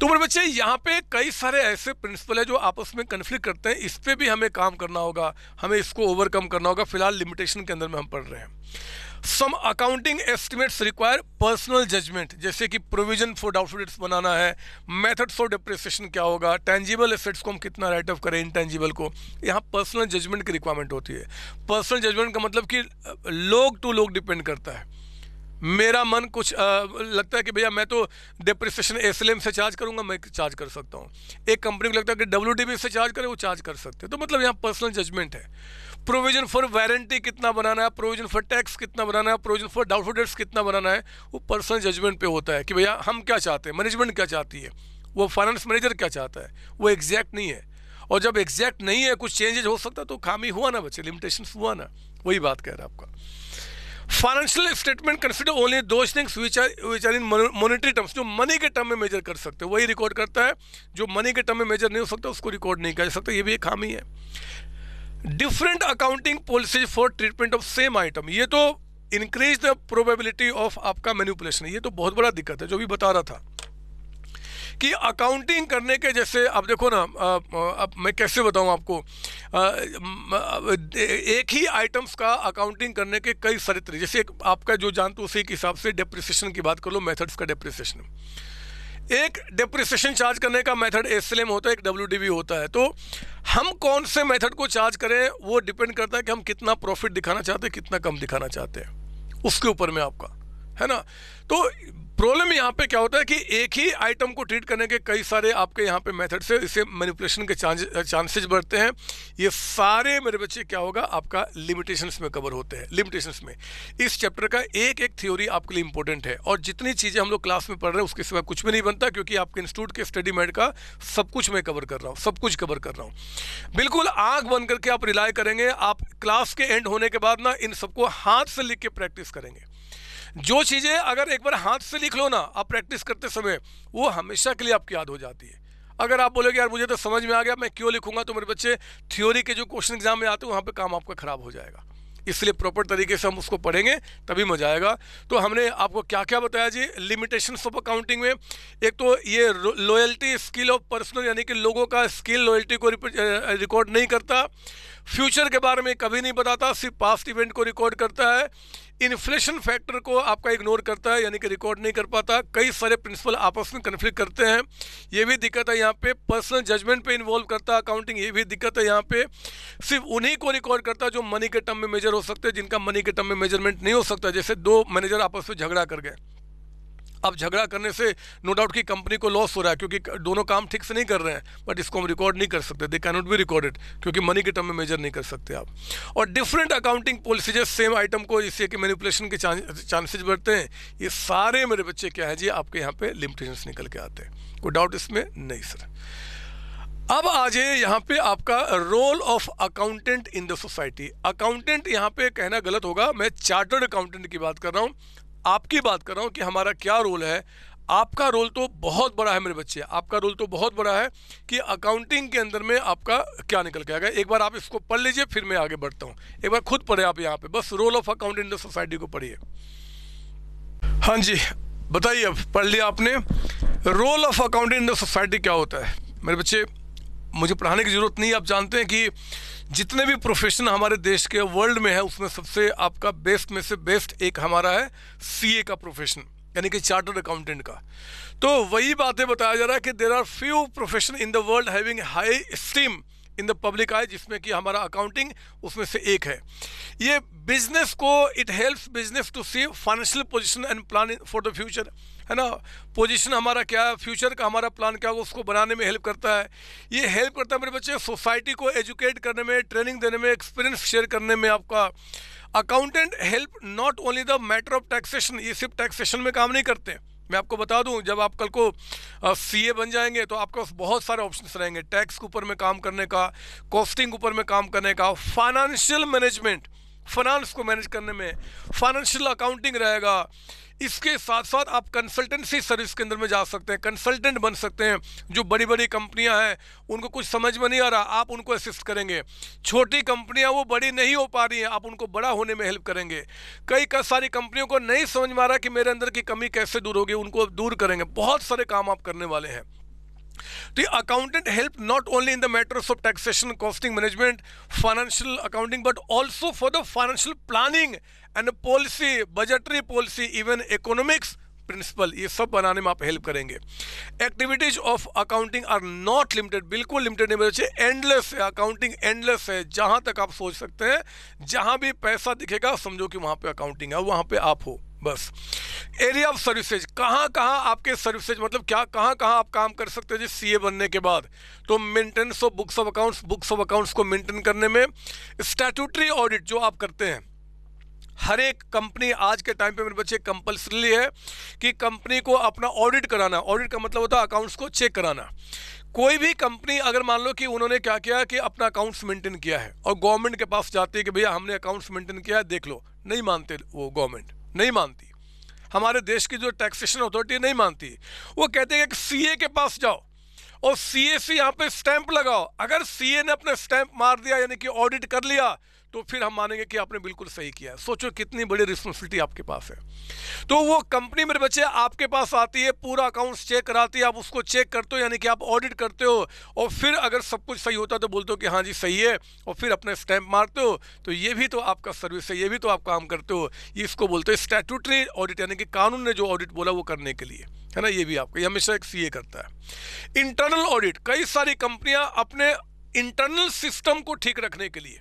तो मेरे बच्चे यहाँ पे कई सारे ऐसे प्रिंसिपल है जो आपस में कन्फ्लिक्ट करते हैं इस पर भी हमें काम करना होगा हमें इसको ओवरकम करना होगा फिलहाल लिमिटेशन के अंदर में हम पढ़ रहे हैं some accounting estimates require personal judgement जैसे कि प्रोविजन फॉर डाउटफुल बनाना है मेथड्स फॉर डिप्रिसिएशन क्या होगा टेंजिबल एसेट्स को हम कितना राइट ऑफ करें टेंजिबल को यहाँ पर्सनल जजमेंट की रिक्वायरमेंट होती है पर्सनल जजमेंट का मतलब कि लोग टू लोग डिपेंड करता है मेरा मन कुछ आ, लगता है कि भैया मैं तो डिप्रिसिएशन एस से चार्ज करूँगा मैं चार्ज कर सकता हूँ एक कंपनी को लगता है कि डब्ल्यू से चार्ज करें वो चार्ज कर सकते हैं तो मतलब यहाँ पर्सनल जजमेंट है प्रोविजन फॉर वारंटी कितना बनाना है प्रोविजन फॉर टैक्स कितना बनाना है प्रोविजन फॉर डाउटफुल डेट्स कितना बनाना है वो पर्सनल जजमेंट पर होता है कि भैया हम क्या चाहते हैं मैनेजमेंट क्या चाहती है वो फाइनेंस मैनेजर क्या चाहता है वो एग्जैक्ट नहीं है और जब एग्जैक्ट नहीं है कुछ चेंजेज हो सकता तो खामी हुआ ना बच्चे लिमिटेशन हुआ ना वही बात कह रहा है आपका financial statement consider only those things which are which are in monetary terms जो मनी के टर्म में मेजर कर सकते वही रिकॉर्ड करता है जो मनी के टर्म में मेजर नहीं हो सकता उसको रिकॉर्ड नहीं कर सकता ये भी एक खामी है different accounting policies for treatment of same item ये तो इंक्रीज द प्रोबेबिलिटी ऑफ आपका मैनिपुलेशन ये तो बहुत बड़ा दिक्कत है जो भी बता रहा था कि अकाउंटिंग करने के जैसे आप देखो ना अब मैं कैसे बताऊं आपको एक ही आइटम्स का अकाउंटिंग करने के कई सारे तरीके जैसे आपका जो जानते हो उसी के हिसाब से डिप्रिसिएशन की बात कर लो मेथड्स का डिप्रिसिएशन एक डिप्रिसिएशन चार्ज करने का मेथड एस होता है एक डब्ल्यू होता है तो हम कौन से मेथड को चार्ज करें वो डिपेंड करता है कि हम कितना प्रॉफिट दिखाना चाहते हैं कितना कम दिखाना चाहते हैं उसके ऊपर में आपका है ना तो प्रॉब्लम यहाँ पे क्या होता है कि एक ही आइटम को ट्रीट करने के कई सारे आपके यहाँ पे मेथड से इसे मैनिपुलेशन के चांसेस चांसेज बढ़ते हैं ये सारे मेरे बच्चे क्या होगा आपका लिमिटेशंस में कवर होते हैं लिमिटेशंस में इस चैप्टर का एक एक थ्योरी आपके लिए इंपॉर्टेंट है और जितनी चीज़ें हम लोग क्लास में पढ़ रहे हैं उसके सिवा कुछ भी नहीं बनता क्योंकि आपके इंस्टीट्यूट के स्टडी मेड का सब कुछ मैं कवर कर रहा हूँ सब कुछ कवर कर रहा हूँ बिल्कुल आँख बन करके आप रिलाई करेंगे आप क्लास के एंड होने के बाद ना इन सबको हाथ से लिख के प्रैक्टिस करेंगे जो चीज़ें अगर एक बार हाथ से लिख लो ना आप प्रैक्टिस करते समय वो हमेशा के लिए आपकी याद हो जाती है अगर आप बोलोगे यार मुझे तो समझ में आ गया मैं क्यों लिखूंगा तो मेरे बच्चे थ्योरी के जो क्वेश्चन एग्जाम में आते हैं वहाँ पर काम आपका खराब हो जाएगा इसलिए प्रॉपर तरीके से हम उसको पढ़ेंगे तभी मजा आएगा तो हमने आपको क्या क्या बताया जी लिमिटेशन ऑफ अकाउंटिंग में एक तो ये लॉयल्टी स्किल ऑफ पर्सनल यानी कि लोगों का स्किल लॉयल्टी को रिकॉर्ड नहीं करता फ्यूचर के बारे में कभी नहीं बताता सिर्फ पास्ट इवेंट को रिकॉर्ड करता है इन्फ्लेशन फैक्टर को आपका इग्नोर करता है यानी कि रिकॉर्ड नहीं कर पाता कई सारे प्रिंसिपल आपस में कन्फ्लिक्ट करते हैं ये भी दिक्कत है यहाँ पे पर्सनल जजमेंट पे इन्वॉल्व करता है अकाउंटिंग ये भी दिक्कत है यहाँ पे सिर्फ उन्हीं को रिकॉर्ड करता है जो मनी के टर्म में मेजर हो सकते हैं जिनका मनी के टर्म में मेजरमेंट नहीं हो सकता जैसे दो मैनेजर आपस में झगड़ा कर गए अब झगड़ा करने से नो डाउट कि कंपनी को लॉस हो रहा है क्योंकि दोनों काम ठीक से नहीं कर रहे हैं बट इसको हम रिकॉर्ड नहीं कर सकते दे कैनॉट बी रिकॉर्डेड क्योंकि मनी के टर्म में मेजर नहीं कर सकते आप और different accounting policies same item को इससे कि मैनिपुलेशन के चांसेज बढ़ते हैं ये सारे मेरे बच्चे क्या हैं जी आपके यहाँ पे लिमिटेशन निकल के आते हैं कोई डाउट इसमें नहीं सर अब आ जाए यहाँ पे आपका role of accountant in the society accountant यहाँ पे कहना गलत होगा मैं चार्टर्ड अकाउंटेंट की बात कर रहा हूँ आपकी बात कर रहा हूँ कि हमारा क्या रोल है आपका रोल तो बहुत बड़ा है मेरे बच्चे आपका रोल तो बहुत बड़ा है कि अकाउंटिंग के अंदर में आपका क्या निकल के आएगा एक बार आप इसको पढ़ लीजिए फिर मैं आगे बढ़ता हूँ एक बार खुद पढ़े आप यहाँ पे बस role of account in the society को पढ़िए हाँ जी बताइए अब पढ़ लिया आपने role of accounting in the society क्या होता है मेरे बच्चे मुझे पढ़ाने की ज़रूरत नहीं आप जानते हैं कि जितने भी प्रोफेशन हमारे देश के वर्ल्ड में है उसमें सबसे आपका बेस्ट में से बेस्ट एक हमारा है सीए का प्रोफेशन यानी कि चार्टर्ड अकाउंटेंट का तो वही बातें बताया जा रहा है कि there are few profession in the world having high esteem in the public eye जिसमें कि हमारा अकाउंटिंग उसमें से एक है ये बिजनेस को it helps business to see financial position and plan for the future है ना पोजीशन हमारा क्या है फ्यूचर का हमारा प्लान क्या होगा उसको बनाने में हेल्प करता है ये हेल्प करता है मेरे बच्चे सोसाइटी को एजुकेट करने में ट्रेनिंग देने में एक्सपीरियंस शेयर करने में आपका accountant help not only the matter of taxation ये सिर्फ टैक्सेशन में काम नहीं करते मैं आपको बता दूं जब आप कल को सीए बन जाएंगे तो आपके पास बहुत सारे ऑप्शंस रहेंगे टैक्स के ऊपर में काम करने का कॉस्टिंग ऊपर में काम करने का फाइनेंशियल मैनेजमेंट फाइनेंस को मैनेज करने में फाइनेंशियल अकाउंटिंग रहेगा इसके साथ साथ आप कंसल्टेंसी सर्विस के अंदर में जा सकते हैं कंसल्टेंट बन सकते हैं जो बड़ी बड़ी कंपनियां हैं उनको कुछ समझ में नहीं आ रहा आप उनको असिस्ट करेंगे छोटी कंपनियां वो बड़ी नहीं हो पा रही हैं आप उनको बड़ा होने में हेल्प करेंगे कई कई सारी कंपनियों को नहीं समझ में आ रहा कि मेरे अंदर की कमी कैसे दूर होगी उनको दूर करेंगे बहुत सारे काम आप करने वाले हैं The accountant helped not only in the matters of taxation, costing management, financial accounting, but also for the financial planning and policy, budgetary policy, even economics principle ये सब बनाने में आप हेल्प करेंगे activities of accounting are not limited बिल्कुल limited नहीं बच्चे endless है अकाउंटिंग एंडलेस है जहां तक आप सोच सकते हैं जहां भी पैसा दिखेगा समझो कि वहां पे अकाउंटिंग है वहां पे आप हो बस एरिया ऑफ सर्विसेज कहाँ कहाँ आपके सर्विसेज मतलब क्या कहाँ कहाँ आप काम कर सकते हो जी सी बनने के बाद तो maintenance of books of accounts books of accounts को मेंटेन करने में स्टैट्यूटरी ऑडिट जो आप करते हैं हर एक कंपनी आज के टाइम पे मेरे बच्चे कंपल्सरी है कि कंपनी को अपना ऑडिट कराना ऑडिट का मतलब होता है अकाउंट्स को चेक कराना कोई भी कंपनी अगर मान लो कि उन्होंने क्या किया कि अपना अकाउंट्स मेंटेन किया है और गवर्नमेंट के पास जाती है कि भैया हमने अकाउंट्स मेंटेन किया है देख लो नहीं मानते वो गवर्नमेंट नहीं मानती हमारे देश की जो टैक्सेशन अथॉरिटी नहीं मानती वो कहते हैं कि सीए के पास जाओ और सीए से यहाँ पे स्टैंप लगाओ अगर सीए ने अपने स्टैंप मार दिया यानी कि ऑडिट कर लिया तो फिर हम मानेंगे कि आपने बिल्कुल सही किया है सोचो कितनी बड़ी रिस्पॉन्सिबिलिटी आपके पास है तो वो कंपनी मेरे बच्चे आपके पास आती है पूरा अकाउंट्स चेक कराती है आप उसको चेक करते हो यानी कि आप ऑडिट करते हो और फिर अगर सब कुछ सही होता है तो बोलते हो कि हाँ जी सही है और फिर अपने स्टैंप मारते हो तो ये भी तो आपका सर्विस है ये भी तो आप काम करते हो इसको बोलते हो स्टैटूटरी ऑडिट यानी कि कानून ने जो ऑडिट बोला वो करने के लिए है ना ये भी आपका ये हमेशा एक सी करता है इंटरनल ऑडिट कई सारी कंपनियां अपने इंटरनल सिस्टम को ठीक रखने के लिए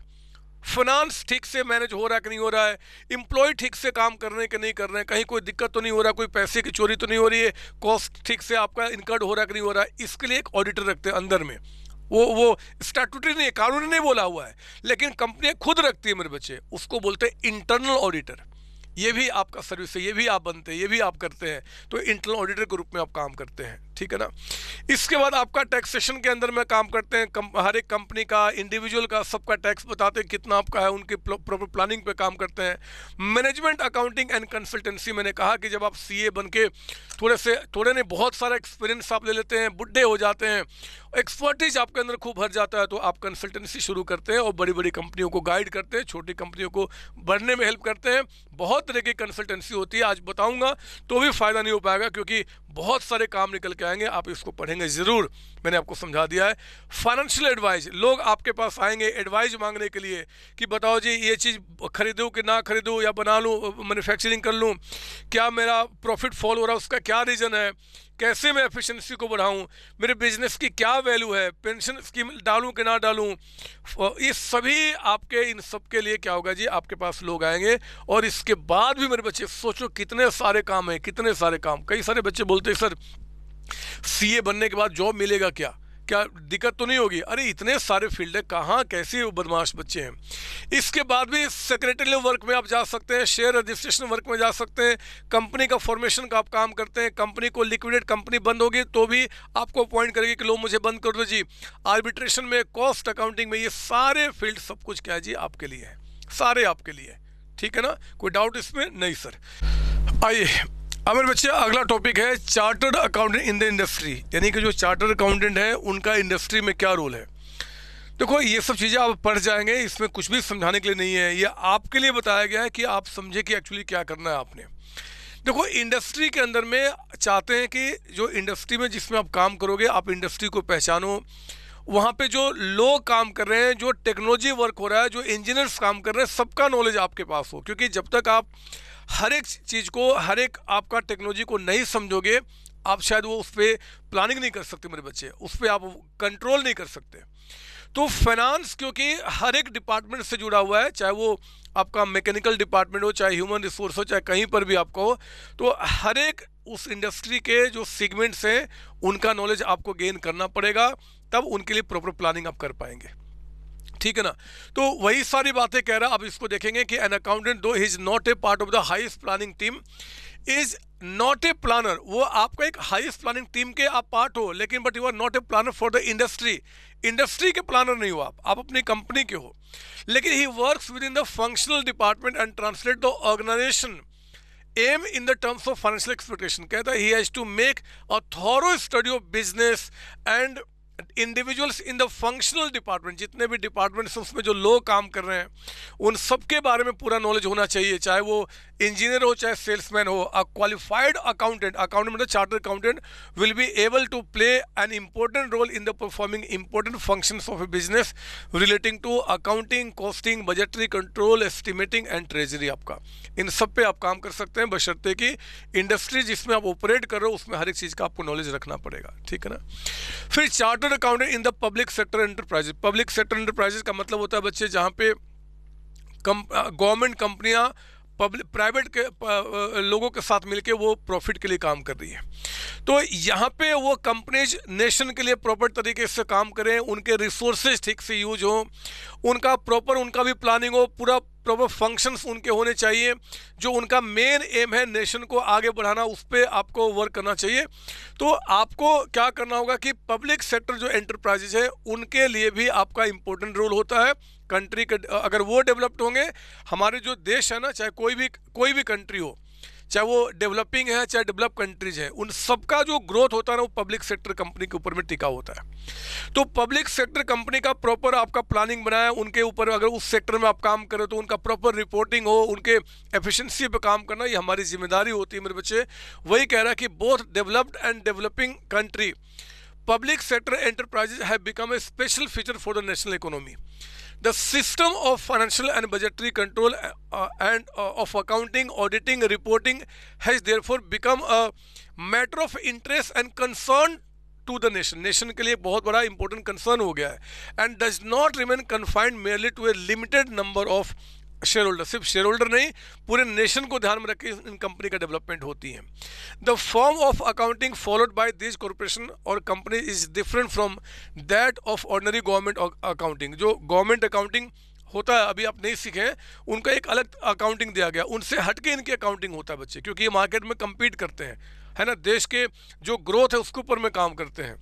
फिनांस ठीक से मैनेज हो रहा है कि नहीं हो रहा है इम्प्लॉय ठीक से काम कर रहे हैं कि नहीं कर रहे हैं कहीं कोई दिक्कत तो नहीं हो रहा कोई पैसे की चोरी तो नहीं हो रही है कॉस्ट ठीक से आपका इनकर्ड हो रहा है कि नहीं हो रहा है इसके लिए एक ऑडिटर रखते हैं अंदर में वो वो स्टैटूटरी नहीं कानूनी नहीं बोला हुआ है लेकिन कंपनियाँ खुद रखती है मेरे बच्चे उसको बोलते हैं इंटरनल ऑडिटर ये भी आपका सर्विस है ये भी आप बनते हैं ये भी आप करते हैं तो इंटरनल ऑडिटर के रूप में आप काम करते हैं ठीक है ना इसके बाद आपका टैक्सेशन के अंदर में काम करते हैं कम, हर एक कंपनी का इंडिविजुअल का सबका टैक्स बताते हैं कितना आपका है उनके प्रॉपर प्लानिंग पे काम करते हैं मैनेजमेंट अकाउंटिंग एंड कंसल्टेंसी मैंने कहा कि जब आप सीए बन के थोड़े से थोड़े नहीं बहुत सारा एक्सपीरियंस आप ले लेते हैं बुढ़े हो जाते हैं एक्सपर्टीज आपके अंदर खूब भर जाता है तो आप कंसल्टेंसी शुरू करते हैं और बड़ी बड़ी कंपनियों को गाइड करते हैं छोटी कंपनियों को बढ़ने में हेल्प करते हैं बहुत तरह की कंसल्टेंसी होती है आज बताऊंगा तो भी फ़ायदा नहीं हो पाएगा क्योंकि बहुत सारे काम निकल के आएंगे आप इसको पढ़ेंगे ज़रूर मैंने आपको समझा दिया है फाइनेंशियल एडवाइस लोग आपके पास आएंगे एडवाइस मांगने के लिए कि बताओ जी ये चीज़ खरीदूँ कि ना खरीदूँ या बना लूँ मैन्युफैक्चरिंग कर लूँ क्या मेरा प्रॉफिट फॉल हो रहा है उसका क्या रीज़न है कैसे मैं एफिशिएंसी को बढ़ाऊं मेरे बिजनेस की क्या वैल्यू है पेंशन स्कीम डालूं कि ना डालूं ये सभी आपके इन सब के लिए क्या होगा जी आपके पास लोग आएंगे और इसके बाद भी मेरे बच्चे सोचो कितने सारे काम हैं कितने सारे काम कई सारे बच्चे बोलते हैं सर सीए बनने के बाद जॉब मिलेगा क्या क्या दिक्कत तो नहीं होगी अरे इतने सारे फील्ड है कहाँ कैसे वो बदमाश बच्चे हैं इसके बाद भी सेक्रेटरी वर्क में आप जा सकते हैं शेयर रजिस्ट्रेशन वर्क में जा सकते हैं कंपनी का फॉर्मेशन का आप काम करते हैं कंपनी को लिक्विडेट कंपनी बंद होगी तो भी आपको अपॉइंट करेगी कि लो मुझे बंद कर दो जी आर्बिट्रेशन में कॉस्ट अकाउंटिंग में ये सारे फील्ड सब कुछ क्या जी आपके लिए है सारे आपके लिए ठीक है ना कोई डाउट इसमें नहीं सर आइए अमर बच्चे अगला टॉपिक है chartered accountant in the industry यानी कि जो चार्टर्ड अकाउंटेंट है उनका इंडस्ट्री में क्या रोल है देखो ये सब चीज़ें आप पढ़ जाएंगे इसमें कुछ भी समझाने के लिए नहीं है ये आपके लिए बताया गया है कि आप समझे कि एक्चुअली क्या करना है आपने देखो इंडस्ट्री के अंदर में चाहते हैं कि जो इंडस्ट्री में जिसमें आप काम करोगे आप इंडस्ट्री को पहचानो वहाँ पे जो लोग काम कर रहे हैं जो टेक्नोलॉजी वर्क हो रहा है जो इंजीनियर्स काम कर रहे हैं सबका नॉलेज आपके पास हो क्योंकि जब तक आप हर एक चीज़ को हर एक आपका टेक्नोलॉजी को नहीं समझोगे आप शायद वो उस पर प्लानिंग नहीं कर सकते मेरे बच्चे उस पर आप कंट्रोल नहीं कर सकते तो फाइनेंस क्योंकि हर एक डिपार्टमेंट से जुड़ा हुआ है चाहे वो आपका मैकेनिकल डिपार्टमेंट हो चाहे ह्यूमन रिसोर्स हो चाहे कहीं पर भी आपका हो तो हर एक उस इंडस्ट्री के जो सेगमेंट्स हैं उनका नॉलेज आपको गेन करना पड़ेगा तब उनके लिए प्रॉपर प्लानिंग आप कर पाएंगे ठीक है ना तो वही सारी बातें कह रहा अब इसको देखेंगे कि an accountant though is not a part of the highest planning team is not a planner वो आपका एक हाइस्ट प्लानिंग टीम के आप पार्ट हो लेकिन but you are not a planner for the industry industry के प्लानर नहीं हो आप आप अपनी कंपनी के हो लेकिन he work within the functional department and translate the organisation aim in the terms of financial expectation कहता है he has to make a thorough study of business and individuals in the functional department जितने भी departments उसमें जो लोग काम कर रहे हैं उन सबके बारे में पूरा नॉलेज होना चाहिए चाहे वो इंजीनियर हो चाहे सेल्समैन हो अ क्वालिफाइड अकाउंटेंट अकाउंटेंट मतलब charter accountant will be able to play an important role in the performing important function of a business relating to accounting costing budgetary control estimating and treasury आपका इन सब पे आप काम कर सकते हैं बशर्ते कि इंडस्ट्री जिसमें आप ऑपरेट कर रहे हो उसमें हर एक चीज़ का आपको नॉलेज रखना पड़ेगा ठीक है ना फिर chartered accountant in the public sector enterprises public sector enterprises का मतलब होता है बच्चे जहाँ पे गवर्नमेंट कंपनियाँ पब्लिक प्राइवेट के लोगों के साथ मिलके वो प्रॉफिट के लिए काम कर रही है तो यहाँ पे वो कंपनीज नेशन के लिए प्रॉपर तरीके से काम करें उनके रिसोर्सेज ठीक से यूज हो उनका प्रॉपर उनका भी प्लानिंग हो पूरा प्रॉपर फंक्शंस उनके होने चाहिए जो उनका मेन एम है नेशन को आगे बढ़ाना उस पर आपको वर्क करना चाहिए तो आपको क्या करना होगा कि पब्लिक सेक्टर जो एंटरप्राइजेज हैं उनके लिए भी आपका इंपॉर्टेंट रोल होता है कंट्री के अगर वो डेवलप्ड होंगे हमारे जो देश है ना चाहे कोई भी कोई भी कंट्री हो चाहे वो डेवलपिंग है चाहे डेवलप कंट्रीज है उन सबका जो ग्रोथ होता है ना वो पब्लिक सेक्टर कंपनी के ऊपर में टिका होता है तो पब्लिक सेक्टर कंपनी का प्रॉपर आपका प्लानिंग बनाए उनके ऊपर अगर उस सेक्टर में आप काम करें तो उनका प्रॉपर रिपोर्टिंग हो उनके एफिशिएंसी पे काम करना ये हमारी जिम्मेदारी होती है मेरे बच्चे वही कह रहा है कि both developed and developing country public sector enterprises have become a special feature for the national economy the system of financial and budgetary control uh, and uh, of accounting auditing reporting has therefore become a matter of interest and concern to the nation nation ke liye bahut bada important concern ho gaya hai and does not remain confined merely to a limited number of shareholder सिर्फ shareholder नहीं पूरे nation को ध्यान में रखकर इन company का development होती है the form of accounting followed by this corporation और company is different from that of ordinary government accounting जो गवर्नमेंट अकाउंटिंग होता है अभी आप नहीं सीखे उनका एक अलग अकाउंटिंग दिया गया उनसे हटके इनकी अकाउंटिंग होता है बच्चे क्योंकि ये मार्केट में कम्पीट करते हैं है ना देश के जो ग्रोथ है उसके ऊपर में काम करते हैं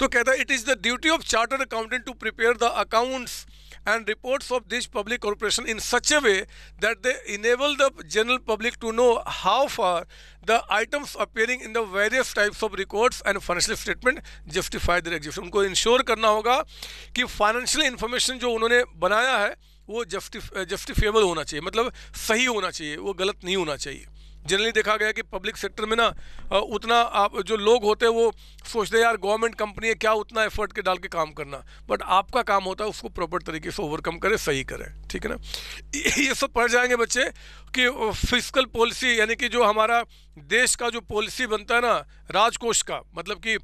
तो कहता है it is the duty of chartered accountant to prepare the accounts and reports of this public corporation in such a way that they enable the general public to know how far the items appearing in the various types of records and financial statement justify their existence उनको ensure करना होगा कि financial information जो उन्होंने बनाया है वो justifiable होना चाहिए मतलब सही होना चाहिए वो गलत नहीं होना चाहिए जनरली देखा गया कि पब्लिक सेक्टर में ना उतना आप जो लोग होते हैं वो सोचते हैं यार गवर्नमेंट कंपनी है क्या उतना एफर्ट के डाल के काम करना बट आपका काम होता है उसको प्रॉपर तरीके से ओवरकम करें सही करें ठीक है ना ये सब पढ़ जाएंगे बच्चे कि फिजिकल पॉलिसी यानी कि जो हमारा देश का जो पॉलिसी बनता है ना राजकोष का मतलब कि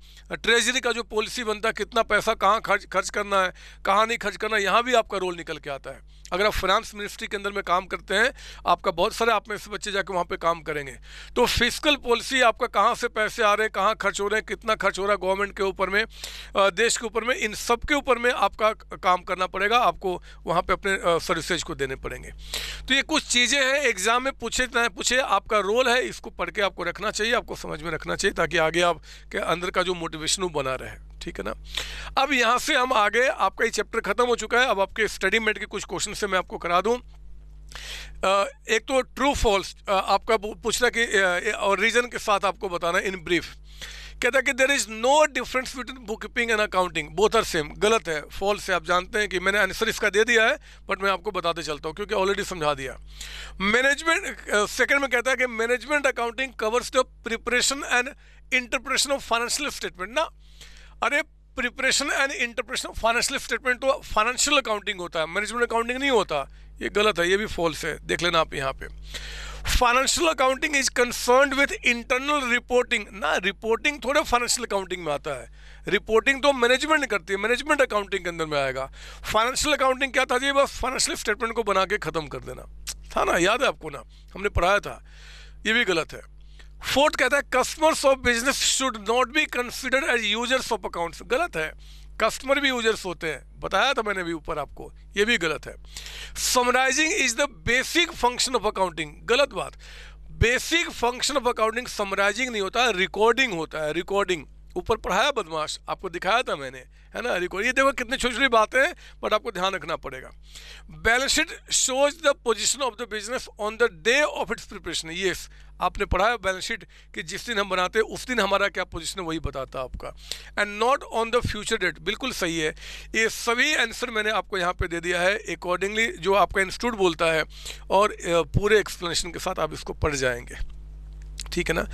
ट्रेजरी का जो पॉलिसी बनता है कितना पैसा कहाँ खर्च खर्च करना है कहाँ नहीं खर्च करना यहाँ भी आपका रोल निकल के आता है अगर आप फाइनेंस मिनिस्ट्री के अंदर में काम करते हैं आपका बहुत सारे आप में से बच्चे जाके वहाँ पे काम करेंगे तो फिजिकल पॉलिसी आपका कहाँ से पैसे आ रहे हैं कहाँ खर्च हो रहे हैं कितना खर्च हो रहा है गवर्नमेंट के ऊपर में देश के ऊपर में इन सब के ऊपर में आपका काम करना पड़ेगा आपको वहाँ पर अपने रिसर्च को देने पड़ेंगे तो ये कुछ चीज़ें हैं एग्ज़ाम में पूछे ना पूछे आपका रोल है इसको पढ़ के आपको रखना चाहिए आपको समझ में रखना चाहिए ताकि आगे आप के अंदर का जो मोटिवेशन वो बना रहे ठीक है ना अब यहाँ से हम आगे आपका ये चैप्टर ख़त्म हो चुका है अब आपके स्टडी मेट के कुछ क्वेश्चन से मैं आपको करा दूँ एक तो ट्रू फॉल्स आपका पूछना कि और रीज़न के साथ आपको बताना इन ब्रीफ कहता है कि there is no difference between bookkeeping and accounting both are same गलत है फॉल्स है आप जानते हैं कि मैंने आंसर इसका दे दिया है बट मैं आपको बताते चलता हूँ क्योंकि ऑलरेडी समझा दिया मैनेजमेंट सेकेंड में कहता है कि management accounting covers the preparation and interpretation of financial statement ना अरे preparation and interpretation of financial statement तो फाइनेंशियल अकाउंटिंग होता है मैनेजमेंट अकाउंटिंग नहीं होता ये गलत है ये भी फॉल्स है देख लेना आप यहाँ पे financial accounting is concern with internal reporting ना रिपोर्टिंग थोड़े फाइनेंशियल अकाउंटिंग में आता है रिपोर्टिंग तो मैनेजमेंट करती है मैनेजमेंट अकाउंटिंग के अंदर में आएगा फाइनेंशियल अकाउंटिंग क्या था जी बस फाइनेंशियल स्टेटमेंट को बना के ख़त्म कर देना था ना याद है आपको ना हमने पढ़ाया था ये भी गलत है फोर्थ कहता है customers of business should not be considered as users of accounts गलत है कस्टमर भी यूजर्स होते हैं बताया था मैंने भी ऊपर आपको ये भी गलत है summarising is the basic function of accounting गलत बात basic function of accounting summarising नहीं होता रिकॉर्डिंग होता है रिकॉर्डिंग ऊपर पढ़ाया बदमाश आपको दिखाया था मैंने है ना रिकॉर्ड ये देखो कितनी छोटी छोटी बातें हैं बट आपको ध्यान रखना पड़ेगा balance sheet shows the position of the business on the day of its preparation yes आपने पढ़ा है बैलेंस शीट कि जिस दिन हम बनाते हैं उस दिन हमारा क्या पोजिशन है वही बताता आपका and not on the future date बिल्कुल सही है ये सभी आंसर मैंने आपको यहाँ पे दे दिया है अकॉर्डिंगली जो आपका इंस्टीट्यूट बोलता है और पूरे एक्सप्लेनेशन के साथ आप इसको पढ़ जाएंगे ठीक है ना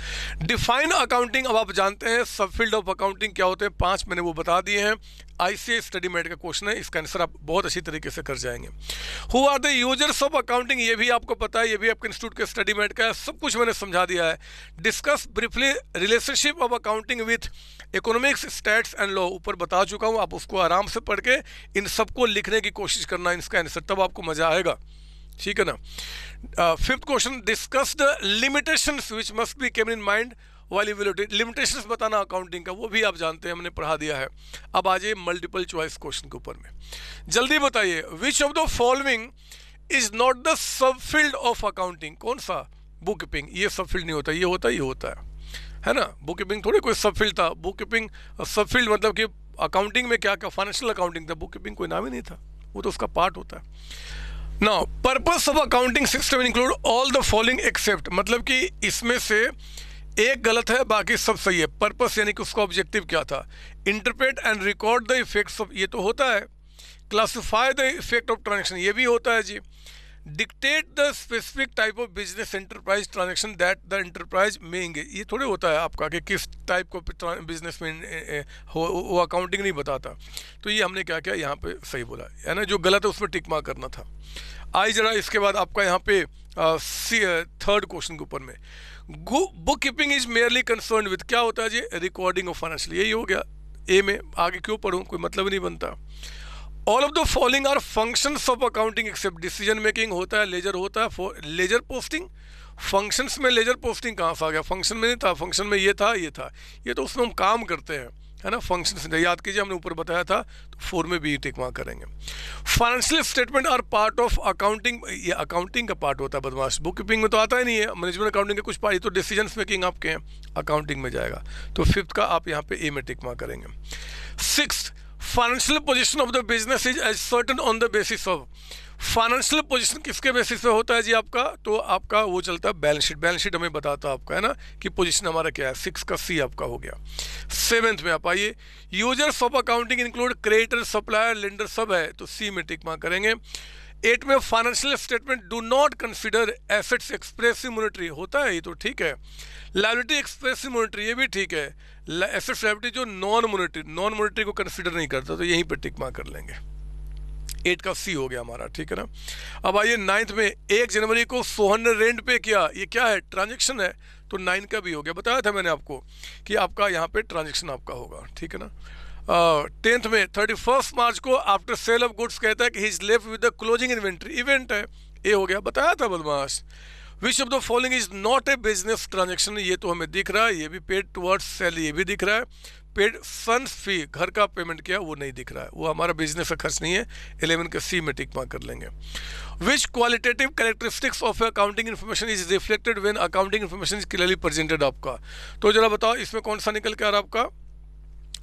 डिफाइन अकाउंटिंग अब आप जानते हैं सब फील्ड ऑफ अकाउंटिंग क्या होते हैं पांच मैंने वो बता दिए हैं आईसीए स्टडी मेट का क्वेश्चन है इसका आंसर आप बहुत अच्छी तरीके से कर जाएंगे who are the users of accounting ये भी आपको पता है ये भी आपके इंस्टीट्यूट के स्टडी मेट का है सब कुछ मैंने समझा दिया है discuss briefly relationship of accounting with economics stats and law ऊपर बता चुका हूँ आप उसको आराम से पढ़ के इन सबको लिखने की कोशिश करना इसका आंसर तब आपको मज़ा आएगा ठीक है ना fifth question discuss the limitation which must be केम इन माइंड वालिबिलिटी लिमिटेशन बताना अकाउंटिंग का वो भी आप जानते हैं हमने पढ़ा दिया है अब आ जाइए मल्टीपल चॉइस क्वेश्चन के ऊपर में जल्दी बताइए which of the following is not the sub field of accounting कौन सा बुक कीपिंग ये सब फील्ड नहीं होता ये होता ये होता है है ना बुक कीपिंग थोड़ी कोई सब फील्ड था बुक कीपिंग सब फील्ड मतलब कि अकाउंटिंग में क्या क्या फाइनेंशियल अकाउंटिंग था बुक कीपिंग कोई नाम ही नहीं था वो तो उसका पार्ट होता है now purpose of accounting system include all the following except मतलब कि इसमें से एक गलत है बाकी सब सही है पर्पस यानी कि उसका ऑब्जेक्टिव क्या था interpret and record the effects of ये तो होता है classify the effect of transaction ये भी होता है जी dictate the specific type of business enterprise transaction that the enterprise में ये थोड़े होता है आपका कि किस टाइप को बिजनेस में वो अकाउंटिंग नहीं बताता तो ये हमने क्या किया यहाँ पे सही बोला है ना जो गलत है उसमें टिकमा करना था आई जरा इसके बाद आपका यहाँ पे थर्ड क्वेश्चन के ऊपर में book keeping is merely concern with क्या होता है जी रिकॉर्डिंग ऑफ फाइनेंशियल यही हो गया ए में आगे क्यों पढ़ूँ कोई मतलब नहीं बनता all of the following are function of accounting except decision making होता है लेजर होता है लेजर पोस्टिंग फंक्शंस में लेजर पोस्टिंग कहाँ से आ गया फंक्शन में नहीं था फंक्शन में ये था ये था ये तो उसमें हम काम करते हैं है ना फंक्शन याद कीजिए हमने ऊपर बताया था तो फोर में भी टिक करेंगे financial statement are part of accounting ये अकाउंटिंग का पार्ट होता है बदमाश बुक कीपिंग में तो आता ही नहीं है मैनेजमेंट अकाउंटिंग के कुछ पार्ट ये तो डिसीजन मेकिंग आपके हैं अकाउंटिंग में जाएगा तो फिफ्थ का आप यहाँ पे ए में टिक करेंगे six financial position of the business is ascertain on the basis of financial position किसके बेसिस पे होता है जी आपका तो आपका वो चलता है बैलेंस शीट बैलेंस शीट हमें बताता है आपका है ना कि पोजिशन हमारा क्या है सिक्स का सी आपका हो गया सेवेंथ में आप आइए users of accounting include creator supplier lender सब है तो सी में टिक मार्क करेंगे एट में financial statement do not consider assets expressive monetary होता है ये तो ठीक है लाइबिलिटी एक्सप्रेसिव मोनिटरी ये भी ठीक है एसेट्स लाइबिलिटी जो नॉन मोनिटरी नॉन मोनिटरी को कंसिडर नहीं करता तो यहीं पर टिकमा कर लेंगे एट का सी हो गया हमारा ठीक है ना अब आइए नाइन्थ में एक जनवरी को सोहन ने रेंट पे किया ये क्या है ट्रांजेक्शन है तो नाइन का भी हो गया बताया था मैंने आपको कि आपका यहाँ पे ट्रांजेक्शन आपका होगा ठीक है ना टेंथ में थर्टी फर्स्ट मार्च को आफ्टर सेल ऑफ गुड्स कहता है कि he is left with the closing inventory event है ये हो गया बताया था बदमाश which of the following is not a business transaction ये तो हमें दिख रहा है ये भी पेड टूवर्ड्स सेल ये भी दिख रहा है पेड सन फी घर का पेमेंट किया वो नहीं दिख रहा है वो हमारा बिजनेस का खर्च नहीं है एलेवन के सी में टिक मार कर लेंगे which qualitative characteristics of accounting information is reflected when accounting information is clearly presented आपका तो जरा बताओ इसमें कौन सा निकल के आ रहा है आपका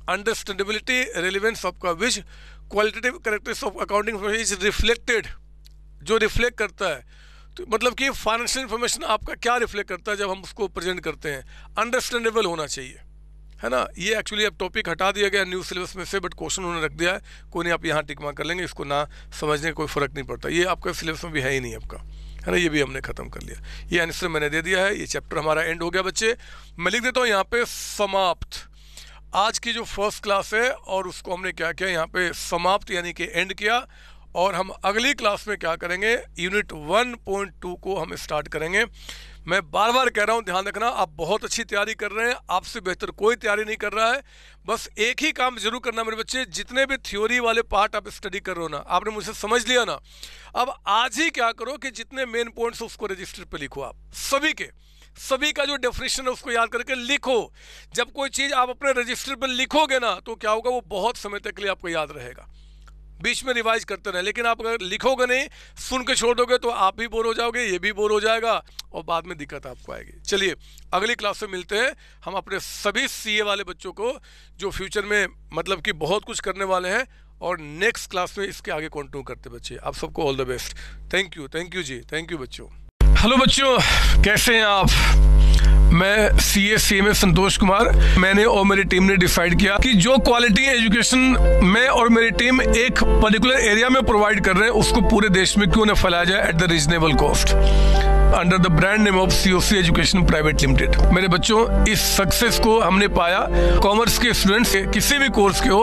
अंडरस्टैंडेबिलिटी रेलिवेंस का which qualitative characters of accounting is reflected जो रिफ्लेक्ट करता है तो मतलब कि फाइनेंशियल इन्फॉर्मेशन आपका क्या रिफ्लेक्ट करता है जब हम उसको प्रेजेंट करते हैं अंडरस्टैंडेबल होना चाहिए है ना ये एक्चुअली अब टॉपिक हटा दिया गया न्यूज सिलेबस में से बट क्वेश्चन उन्होंने रख दिया है कोई नहीं आप यहाँ टिकमा कर लेंगे इसको ना समझने कोई फ़र्क नहीं पड़ता ये आपका सिलेबस में भी है ही नहीं आपका है ना ये भी हमने ख़त्म कर लिया ये आंसर मैंने दे दिया है ये चैप्टर हमारा एंड हो गया बच्चे मैं लिख देता हूँ यहाँ पे समाप्त आज की जो फर्स्ट क्लास है और उसको हमने क्या किया यहाँ पे समाप्त यानी कि एंड किया और हम अगली क्लास में क्या करेंगे यूनिट 1.2 को हम स्टार्ट करेंगे मैं बार बार कह रहा हूँ ध्यान रखना आप बहुत अच्छी तैयारी कर रहे हैं आपसे बेहतर कोई तैयारी नहीं कर रहा है बस एक ही काम जरूर करना मेरे बच्चे जितने भी थ्योरी वाले पार्ट आप स्टडी कर रहे हो ना आपने मुझसे समझ लिया ना अब आज ही क्या करो कि जितने मेन पॉइंट्स उसको रजिस्टर पर लिखो आप सभी के सभी का जो डेफिनेशन है उसको याद करके लिखो जब कोई चीज़ आप अपने रजिस्टर पर लिखोगे ना तो क्या होगा वो बहुत समय तक के लिए आपको याद रहेगा बीच में रिवाइज करते रहे लेकिन आप अगर लिखोगे नहीं सुन के छोड़ दोगे तो आप भी बोर हो जाओगे ये भी बोर हो जाएगा और बाद में दिक्कत आपको आएगी चलिए अगली क्लास में मिलते हैं हम अपने सभी सीए वाले बच्चों को जो फ्यूचर में मतलब कि बहुत कुछ करने वाले हैं और नेक्स्ट क्लास में इसके आगे कॉन्टिन्यू करते बच्चे आप सबको all the best thank you thank you जी थैंक यू बच्चों हेलो बच्चों कैसे हैं आप मैं C S C M A Santosh Kumar मैंने और मेरी टीम ने डिसाइड किया कि जो क्वालिटी एजुकेशन मैं और मेरी टीम एक पर्टिकुलर एरिया में प्रोवाइड कर रहे हैं उसको पूरे देश में क्यों ना फैलाया जाए at the reasonable cost under the brand name of COC education private limited मेरे बच्चों इस सक्सेस को हमने पाया कॉमर्स के स्टूडेंट्स किसी भी कोर्स के हो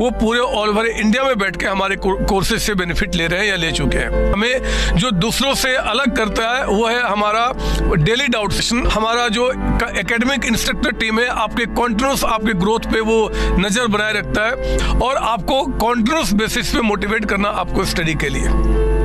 वो पूरे ऑल ओवर इंडिया में बैठ के हमारे कोर्सेज से बेनिफिट ले रहे हैं या ले चुके हैं हमें जो दूसरों से अलग करता है वो है हमारा डेली डाउट सेशन हमारा जो एकेडमिक इंस्ट्रक्टर टीम है आपके कॉन्टिन्यूस आपके ग्रोथ पे वो नज़र बनाए रखता है और आपको कॉन्टिन्यूस बेसिस पे मोटिवेट करना आपको स्टडी के लिए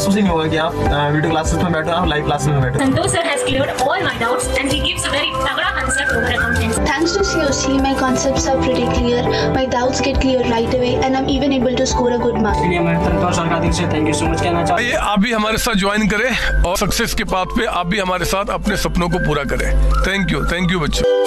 महसूस ही नहीं होगा कि आप वीडियो क्लासेस में बैठो आप लाइव क्लासेस में बैठो Santosh sir has clear all my doubts and he gives a very तगड़ा answer to over accountancy thanks to COC my concepts are pretty clear my doubts get clear right away and I'm even able to score a good mark इसलिए मैं संतोष sir का दिल से thank you so much कहना चाहता हूं आप भी हमारे साथ ज्वाइन करें और सक्सेस के पाथ पे आप भी हमारे साथ अपने सपनों को पूरा करें थैंक यू थैंक यू बच्चों